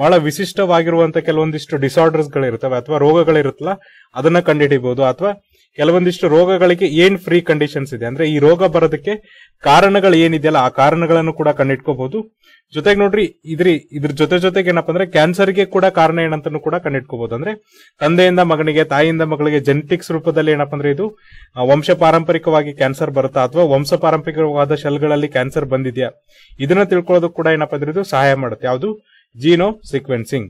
ಬಹಳ ವಿಶಿಷ್ಟವಾಗಿರುವಂತ ಕೆಲವೊಂದಿಷ್ಟು ಡಿಸಾರ್ಡರ್ಸ್ ಗಳಿರ್ತವೆ ಅಥವಾ ರೋಗಗಳಿರುತ್ತಲ್ಲ ಅದನ್ನ ಕಂಡುಹಿಡಿಬಹುದು ಅಥವಾ ಕೆಲವೊಂದಿಷ್ಟು ರೋಗಗಳಿಗೆ ಏನ್ ಫ್ರೀ ಕಂಡೀಷನ್ಸ್ ಇದೆ ಅಂದ್ರೆ ಈ ರೋಗ ಬರೋದಕ್ಕೆ ಕಾರಣಗಳು ಏನಿದೆಯಲ್ಲ ಆ ಕಾರಣಗಳನ್ನು ಕೂಡ ಕಂಡಿಟ್ಕೋಬಹುದು ಜೊತೆಗೆ ನೋಡ್ರಿ ಇದ್ರಿ ಇದ್ರ ಜೊತೆ ಜೊತೆಗೆ ಏನಪ್ಪ ಅಂದ್ರೆ ಕ್ಯಾನ್ಸರ್ಗೆ ಕೂಡ ಕಾರಣ ಏನಂತನೂ ಕೂಡ ಕಂಡಿಟ್ಕೋಬಹುದು ಅಂದ್ರೆ ತಂದೆಯಿಂದ ಮಗನಿಗೆ ತಾಯಿಯಿಂದ ಮಗಳಿಗೆ ಜೆನೆಟಿಕ್ಸ್ ರೂಪದಲ್ಲಿ ಏನಪ್ಪ ಅಂದ್ರೆ ಇದು ವಂಶ ಪಾರಂಪರಿಕವಾಗಿ ಕ್ಯಾನ್ಸರ್ ಬರುತ್ತಾ ಅಥವಾ ವಂಶ ಪಾರಂಪರಿಕವಾದ ಶೆಲ್ಗಳಲ್ಲಿ ಕ್ಯಾನ್ಸರ್ ಬಂದಿದೆಯಾ ಇದನ್ನ ತಿಳ್ಕೊಳ್ಳೋದಕ್ಕೆ ಕೂಡ ಏನಪ್ಪ ಅಂದ್ರೆ ಇದು ಸಹಾಯ ಮಾಡುತ್ತೆ ಯಾವುದು ಜೀನೋ ಸಿಕ್ವೆನ್ಸಿಂಗ್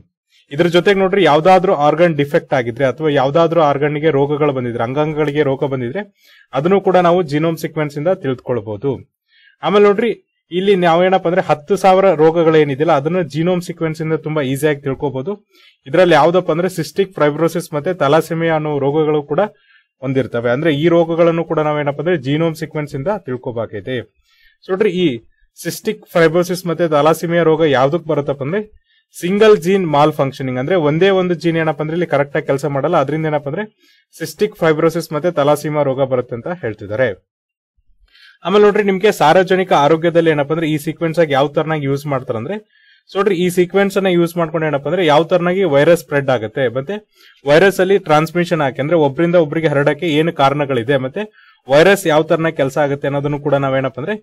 ಇದ್ರ ಜೊತೆಗೆ ನೋಡ್ರಿ ಯಾವ್ದಾದ್ರು ಆರ್ಗನ್ ಡಿಫೆಕ್ಟ್ ಆಗಿದ್ರೆ ಅಥವಾ ಯಾವ್ದಾದ್ರು ಆರ್ಗನ್ ಗೆ ರೋಗಗಳು ಬಂದಿದ್ರೆ ಅಂಗಾಂಗಗಳಿಗೆ ರೋಗ ಬಂದಿದ್ರೆ ಅದನ್ನು ಕೂಡ ನಾವು ಜಿನೋಮ್ ಸೀಕ್ವೆನ್ಸ್ ಇಂದ ತಿಳಿದುಕೊಳ್ಬಹುದು ಆಮೇಲೆ ನೋಡ್ರಿ ಇಲ್ಲಿ ನಾವೇನಪ್ಪ ಅಂದ್ರೆ ಹತ್ತು ಸಾವಿರ ರೋಗಗಳೇನಿದೆಯಲ್ಲ ಅದನ್ನು ಜಿನೋಮ್ ಸೀಕ್ವೆನ್ಸ್ ಇಂದ ತುಂಬಾ ಈಸಿಯಾಗಿ ತಿಳ್ಕೊಬಹುದು ಇದರಲ್ಲಿ ಯಾವ್ದಪ್ಪ ಅಂದ್ರೆ ಸಿಸ್ಟಿಕ್ ಫೈಬ್ರೋಸಿಸ್ ಮತ್ತೆ ತಲಾಸೆಮಿಯಾ ಅನ್ನೋ ರೋಗಗಳು ಕೂಡ ಹೊಂದಿರ್ತವೆ ಅಂದ್ರೆ ಈ ರೋಗಗಳನ್ನು ಕೂಡ ನಾವೇನಪ್ಪ ಅಂದ್ರೆ ಜೀನೋಮ್ ಸಿಕ್ವೆನ್ಸ್ ಇಂದ ತಿಳ್ಕೊಬೇಕೈತೆ ಸೊ ನೋಡ್ರಿ ಈ ಸಿಸ್ಟಿಕ್ ಫೈಬ್ರೋಸಿಸ್ ಮತ್ತೆ ತಲಾಸಿಮಿಯಾ ರೋಗ ಯಾವ್ದಕ್ ಬರುತ್ತಪ್ಪ ಅಂದ್ರೆ ಸಿಂಗಲ್ ಜೀನ್ ಮಾಲ್ ಫಂಕ್ಷನಿಂಗ್ ಅಂದ್ರೆ ಒಂದೇ ಒಂದು ಜೀನ್ ಏನಪ್ಪ ಅಂದ್ರೆ ಇಲ್ಲಿ ಕರೆಕ್ಟ್ ಆಗಿ ಕೆಲಸ ಮಾಡಲ್ಲ ಅದರಿಂದ ಏನಪ್ಪ ಅಂದ್ರೆ ಸಿಸ್ಟಿಕ್ ಫೈಬ್ರೋಸಿಸ್ ಮತ್ತೆ ತಲಾಸೀಮಾ ರೋಗ ಬರುತ್ತೆ ಅಂತ ಹೇಳ್ತಿದ್ದಾರೆ ಆಮೇಲೆ ನೋಡ್ರಿ ನಿಮ್ಗೆ ಸಾರ್ವಜನಿಕ ಆರೋಗ್ಯದಲ್ಲಿ ಏನಪ್ಪ ಅಂದ್ರೆ ಈ ಸೀಕ್ವೆನ್ಸ್ ಆಗಿ ಯಾವ ತರನಾಗಿ ಯೂಸ್ ಮಾಡ್ತಾರಂದ್ರೆ ಅಂದ್ರೆ ನೋಡ್ರಿ ಈ ಸೀಕ್ವೆನ್ಸ್ ಅನ್ನ ಯೂಸ್ ಮಾಡ್ಕೊಂಡು ಏನಪ್ಪ ಅಂದ್ರೆ ಯಾವ ತರನಾಗಿ ವೈರಸ್ ಸ್ಪ್ರೆಡ್ ಆಗುತ್ತೆ ಮತ್ತೆ ವೈರಸ್ ಅಲ್ಲಿ ಟ್ರಾನ್ಸ್ಮಿಷನ್ ಹಾಕಿ ಅಂದ್ರೆ ಒಬ್ಬರಿಂದ ಒಬ್ಬರಿಗೆ ಹರಡಕ್ಕೆ ಏನು ಕಾರಣಗಳಿದೆ ಮತ್ತೆ ವೈರಸ್ ಯಾವ ತರನ ಕೆಲಸ ಆಗುತ್ತೆ ಅನ್ನೋದನ್ನು ಕೂಡ ನಾವೇನಪ್ಪ ಅಂದ್ರೆ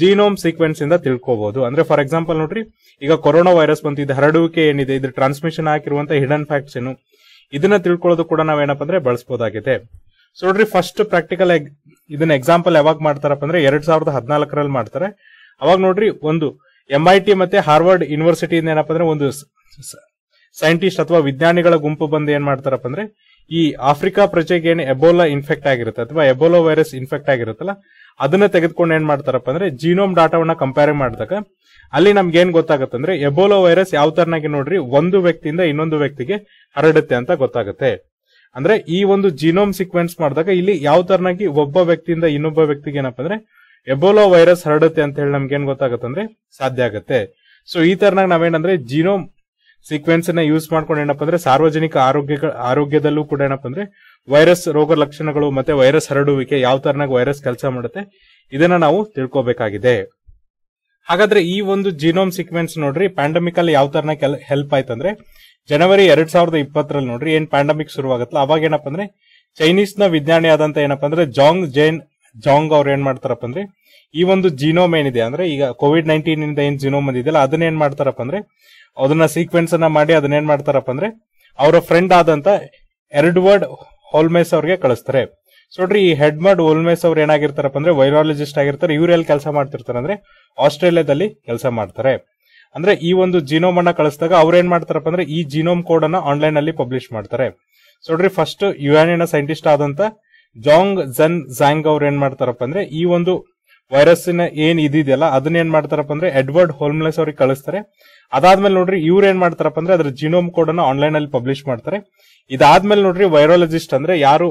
ಜೀನೋಮ್ ಸೀಕ್ವೆನ್ಸ್ ಇಂದ ತಿಳ್ಕೋಬಹುದು ಅಂದ್ರೆ ಫಾರ್ ಎಕ್ಸಾಂಪಲ್ ನೋಡ್ರಿ ಈಗ ಕೊರೋನಾ ವೈರಸ್ ಬಂತು ಇದು ಹರಡುವಿಕೆ ಏನಿದೆ ಇದ್ರ ಟ್ರಾನ್ಸ್ಮಿಷನ್ ಹಾಕಿರುವಂತ ಹಿಡನ್ ಫ್ಯಾಕ್ಟ್ಸ್ ಏನು ಇದನ್ನ ತಿಳ್ಕೊಳ್ಳೋದು ಕೂಡ ನಾವೇನಪ್ಪ ಅಂದ್ರೆ ಬಳಸಬಹುದಾಗಿದೆ ಸೊ ನೋಡ್ರಿ ಫಸ್ಟ್ ಪ್ರಾಕ್ಟಿಕಲ್ ಇದನ್ನ ಎಕ್ಸಾಂಪಲ್ ಯಾವಾಗ ಮಾಡ್ತಾರಪ್ಪ ಅಂದ್ರೆ ಎರಡ್ ಸಾವಿರದ ಹದಿನಾಲ್ಕರಲ್ಲಿ ಮಾಡ್ತಾರೆ ಅವಾಗ ನೋಡ್ರಿ ಒಂದು ಎಂ ಐ ಟಿ ಮತ್ತೆ ಹಾರ್ವರ್ಡ್ ಯೂನಿವರ್ಸಿಟಿ ಏನಪ್ಪ ಅಂದ್ರೆ ಒಂದು ಸೈಂಟಿಸ್ಟ್ ಅಥವಾ ವಿಜ್ಞಾನಿಗಳ ಗುಂಪು ಬಂದು ಏನ್ ಮಾಡ್ತಾರಪ್ಪ ಅಂದ್ರೆ ಈ ಆಫ್ರಿಕಾ ಪ್ರಜೆಗೆ ಏನು ಎಬೋಲಾ ಇನ್ಫೆಕ್ಟ್ ಆಗಿರುತ್ತೆ ಅಥವಾ ಎಬೋಲಾ ವೈರಸ್ ಇನ್ಫೆಕ್ಟ್ ಆಗಿರುತ್ತಲ್ಲ ಅದನ್ನ ತೆಗೆದುಕೊಂಡು ಏನ್ ಮಾಡ್ತಾರಪ್ಪ ಅಂದ್ರೆ ಜೀನೋಮ್ ಡಾಟಾವನ್ನ ಕಂಪೇರ್ ಮಾಡಿದಾಗ ಅಲ್ಲಿ ನಮ್ಗೆ ಏನ್ ಗೊತ್ತಾಗತ್ತಂದ್ರೆ ಎಬೋಲಾ ವೈರಸ್ ಯಾವ ತರನಾಗಿ ನೋಡ್ರಿ ಒಂದು ವ್ಯಕ್ತಿಯಿಂದ ಇನ್ನೊಂದು ವ್ಯಕ್ತಿಗೆ ಹರಡುತ್ತೆ ಅಂತ ಗೊತ್ತಾಗುತ್ತೆ ಅಂದ್ರೆ ಈ ಒಂದು ಜೀನೋಮ್ ಸಿಕ್ವೆನ್ಸ್ ಮಾಡಿದಾಗ ಇಲ್ಲಿ ಯಾವ ತರನಾಗಿ ಒಬ್ಬ ವ್ಯಕ್ತಿಯಿಂದ ಇನ್ನೊಬ್ಬ ವ್ಯಕ್ತಿಗೆ ಏನಪ್ಪ ಅಂದ್ರೆ ಎಬೋಲಾ ವೈರಸ್ ಹರಡುತ್ತೆ ಅಂತ ಹೇಳಿ ನಮ್ಗೆ ಏನ್ ಗೊತ್ತಾಗತ್ತಂದ್ರೆ ಸಾಧ್ಯ ಆಗುತ್ತೆ ಸೊ ಈ ತರನಾಗಿ ನಾವೇನಂದ್ರೆ ಜೀನೋಮ್ ಸೀಕ್ವೆನ್ಸ್ ನ ಯೂಸ್ ಮಾಡ್ಕೊಂಡು ಏನಪ್ಪ ಅಂದ್ರೆ ಸಾರ್ವಜನಿಕ ಆರೋಗ್ಯ ಆರೋಗ್ಯದಲ್ಲೂ ಕೂಡ ಏನಪ್ಪ ಅಂದ್ರೆ ವೈರಸ್ ರೋಗ ಲಕ್ಷಣಗಳು ಮತ್ತೆ ವೈರಸ್ ಹರಡುವಿಕೆ ಯಾವ ತರನಾಗ ವೈರಸ್ ಕೆಲಸ ಮಾಡುತ್ತೆ ಇದನ್ನ ನಾವು ತಿಳ್ಕೋಬೇಕಾಗಿದೆ ಹಾಗಾದ್ರೆ ಈ ಒಂದು ಜಿನೋಮ್ ಸೀಕ್ವೆನ್ಸ್ ನೋಡ್ರಿ ಪ್ಯಾಂಡಮಿಕ್ ಅಲ್ಲಿ ಯಾವ ತರನ ಹೆಲ್ಪ್ ಅಂದ್ರೆ ಜನವರಿ ಎರಡ್ ಸಾವಿರದ ಇಪ್ಪತ್ತರಲ್ಲಿ ನೋಡ್ರಿ ಏನ್ ಪ್ಯಾಂಡಮಿಕ್ ಶುರುವಾಗತ್ತಲ್ಲ ಅವಾಗ ಏನಪ್ಪ ಅಂದ್ರೆ ಚೈನೀಸ್ ನ ವಿಜ್ಞಾನಿ ಆದಂತ ಏನಪ್ಪ ಅಂದ್ರೆ ಜಾಂಗ್ ಜೈನ್ ಜಾಂಗ್ ಅವ್ರು ಏನ್ ಮಾಡ್ತಾರಪ್ಪ ಅಂದ್ರೆ ಈ ಒಂದು ಜಿನೋಮ್ ಏನಿದೆ ಅಂದ್ರೆ ಈಗ ಕೋವಿಡ್ ನೈನ್ಟೀನ್ ಇಂದ ಏನ್ ಜಿನೋಮ್ ಬಂದಿದೆಯಲ್ಲ ಅದನ್ನ ಏನ್ ಮಾಡ್ತಾರಪ್ಪ ಅಂದ್ರೆ ಅದನ್ನ ಸೀಕ್ವೆನ್ಸ್ ಅನ್ನ ಮಾಡಿ ಅದನ್ನೇನ್ ಮಾಡ್ತಾರಪ್ಪ ಅಂದ್ರೆ ಅವರ ಫ್ರೆಂಡ್ ಆದಂತ ಎರಡ್ವರ್ಡ್ ಹೋಲ್ಮೇಸ್ ಅವ್ರಿಗೆ ಕಳಿಸ್ತಾರೆ ಸೊ ನೋಡ್ರಿ ಈ ಹೆಡ್ಮರ್ಡ್ ಓಲ್ಮೇಸ್ ಅವ್ರು ಏನಾಗಿರ್ತಾರಪ್ಪ ಅಂದ್ರೆ ವೈರಾಲಜಿಸ್ಟ್ ಆಗಿರ್ತಾರೆ ಇವ್ರು ಎಲ್ಲಿ ಕೆಲಸ ಮಾಡ್ತಿರ್ತಾರೆ ಅಂದ್ರೆ ಆಸ್ಟ್ರೇಲಿಯಾದಲ್ಲಿ ಕೆಲಸ ಮಾಡ್ತಾರೆ ಅಂದ್ರೆ ಈ ಒಂದು ಜಿನೋಮ್ ಅನ್ನ ಕಳಿಸಿದಾಗ ಅವ್ರು ಏನ್ ಮಾಡ್ತಾರಪ್ಪ ಅಂದ್ರೆ ಈ ಜಿನೋಮ್ ಕೋಡ್ ಅನ್ನ ಆನ್ಲೈನ್ ಅಲ್ಲಿ ಪಬ್ಲಿಷ್ ಮಾಡ್ತಾರೆ ಸೊ ನೋಡ್ರಿ ಫಸ್ಟ್ ಯುಎನ್ಎನ ಸೈಂಟಿಸ್ಟ್ ಆದಂತ ಜಾಂಗ್ ಜನ್ ಜಾಂಗ್ ಅವ್ರು ಏನ್ ಮಾಡ್ತಾರಪ್ಪ ಅಂದ್ರೆ ಈ ಒಂದು ವೈರಸ್ಸಿನ ಏನ್ ಇದೆಯಲ್ಲ ಅದನ್ನ ಏನ್ ಮಾಡ್ತಾರಪ್ಪ ಅಂದ್ರೆ ಎಡ್ವರ್ಡ್ ಹೋಲ್ಮ್ಲೆಸ್ ಅವ್ರಿಗೆ ಕಳಿಸ್ತಾರೆ ಅದಾದ್ಮೇಲೆ ನೋಡ್ರಿ ಇವ್ರು ಏನ್ ಮಾಡ್ತಾರಪ್ಪ ಅಂದ್ರೆ ಅದ್ರ ಜಿನೋಮ್ ಕೋಡ್ ಅನ್ನ ಆನ್ಲೈನ್ ಅಲ್ಲಿ ಪಬ್ಲಿಷ್ ಮಾಡ್ತಾರೆ ಇದಾದ್ಮೇಲೆ ನೋಡ್ರಿ ವೈರಾಲಜಿಸ್ಟ್ ಅಂದ್ರೆ ಯಾರು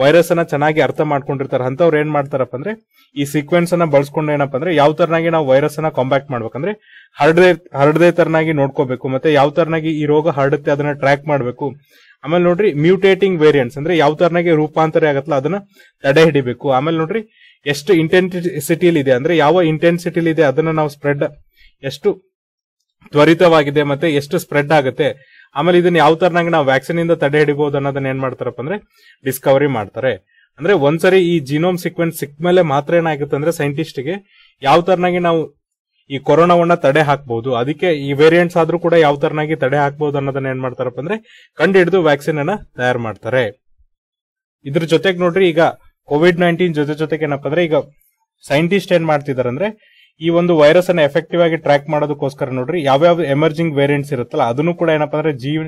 ವೈರಸ್ ಅನ್ನ ಚೆನ್ನಾಗಿ ಅರ್ಥ ಮಾಡ್ಕೊಂಡಿರ್ತಾರೆ ಅಂತವ್ರು ಏನ್ ಮಾಡ್ತಾರಪ್ಪ ಅಂದ್ರೆ ಈ ಸೀಕ್ವೆನ್ಸ್ ಅನ್ನ ಬಳಸ್ಕೊಂಡು ಏನಪ್ಪ ಅಂದ್ರೆ ಯಾವ ತರನಾಗಿ ನಾವು ವೈರಸ್ ಅನ್ನ ಕಾಂಬ್ಯಾಕ್ಟ್ ಮಾಡ್ಬೇಕಂದ್ರೆ ಹರಡದೆ ಹರಡದೆ ತರನಾಗಿ ನೋಡ್ಕೋಬೇಕು ಮತ್ತೆ ಯಾವ ತರನಾಗಿ ಈ ರೋಗ ಹರಡುತ್ತೆ ಅದನ್ನ ಟ್ರ್ಯಾಕ್ ಮಾಡಬೇಕು ಆಮೇಲೆ ನೋಡ್ರಿ ಮ್ಯೂಟೇಟಿಂಗ್ ವೇರಿಯಂಟ್ಸ್ ಅಂದ್ರೆ ಯಾವ ತರನಾಗೆ ರೂಪಾಂತರ ಆಗತ್ತಲ್ಲ ಅದನ್ನ ತಡೆ ಹಿಡಿಬೇಕು ಆಮೇಲೆ ನೋಡ್ರಿ ಎಷ್ಟು ಇಂಟೆನ್ಸಿಟಿಲಿ ಇದೆ ಅಂದ್ರೆ ಯಾವ ಇಂಟೆನ್ಸಿಟಿಲಿ ಇದೆ ಅದನ್ನ ನಾವು ಸ್ಪ್ರೆಡ್ ಎಷ್ಟು ತ್ವರಿತವಾಗಿದೆ ಮತ್ತೆ ಎಷ್ಟು ಸ್ಪ್ರೆಡ್ ಆಗುತ್ತೆ ಆಮೇಲೆ ಇದನ್ನ ಯಾವ ತರನಾಗ ನಾವು ವ್ಯಾಕ್ಸಿನ್ ಇಂದ ತಡೆ ಹಿಡಿಬಹುದು ಅನ್ನೋದನ್ನ ಏನ್ ಮಾಡ್ತಾರಪ್ಪ ಅಂದ್ರೆ ಡಿಸ್ಕವರಿ ಮಾಡ್ತಾರೆ ಅಂದ್ರೆ ಒಂದ್ಸರಿ ಈ ಜಿನೋಮ್ ಸೀಕ್ವೆನ್ಸ್ ಸಿಕ್ಕ ಮೇಲೆ ಮಾತ್ರ ಏನಾಗುತ್ತೆ ಅಂದ್ರೆ ಸೈಂಟಿಸ್ಟ್ಗೆ ಯಾವ ತರನಾಗಿ ನಾವು ಈ ಕೊರೋನಾವನ್ನ ತಡೆ ಹಾಕಬಹುದು ಅದಕ್ಕೆ ಈ ವೇರಿಯಂಟ್ಸ್ ಆದ್ರೂ ಕೂಡ ಯಾವ ತರನಾಗಿ ತಡೆ ಹಾಕಬಹುದು ಅನ್ನೋದನ್ನ ಏನ್ ಮಾಡ್ತಾರಪ್ಪ ಅಂದ್ರೆ ಕಂಡು ಹಿಡಿದು ವ್ಯಾಕ್ಸಿನ್ ಅನ್ನ ತಯಾರು ಮಾಡ್ತಾರೆ ಇದ್ರ ಜೊತೆಗೆ ನೋಡ್ರಿ ಈಗ ಕೋವಿಡ್ ನೈನ್ಟೀನ್ ಜೊತೆ ಜೊತೆಗೆ ಏನಪ್ಪ ಅಂದ್ರೆ ಈಗ ಸೈಂಟಿಸ್ಟ್ ಏನ್ ಮಾಡ್ತಿದಾರೆ ಅಂದ್ರೆ ಈ ಒಂದು ವೈರಸ್ ಅನ್ನ ಎಫೆಕ್ಟಿವ್ ಆಗಿ ಟ್ರ್ಯಾಕ್ ಮಾಡೋದಕ್ಕೋಸ್ಕರ ನೋಡ್ರಿ ಯಾವ್ಯಾವ ಎಮರ್ಜಿಂಗ್ ವೇರಿಯಂಟ್ಸ್ ಇರುತ್ತಲ್ಲ ಅದನ್ನು ಕೂಡ ಏನಪ್ಪಾ ಅಂದ್ರೆ ಜೀವ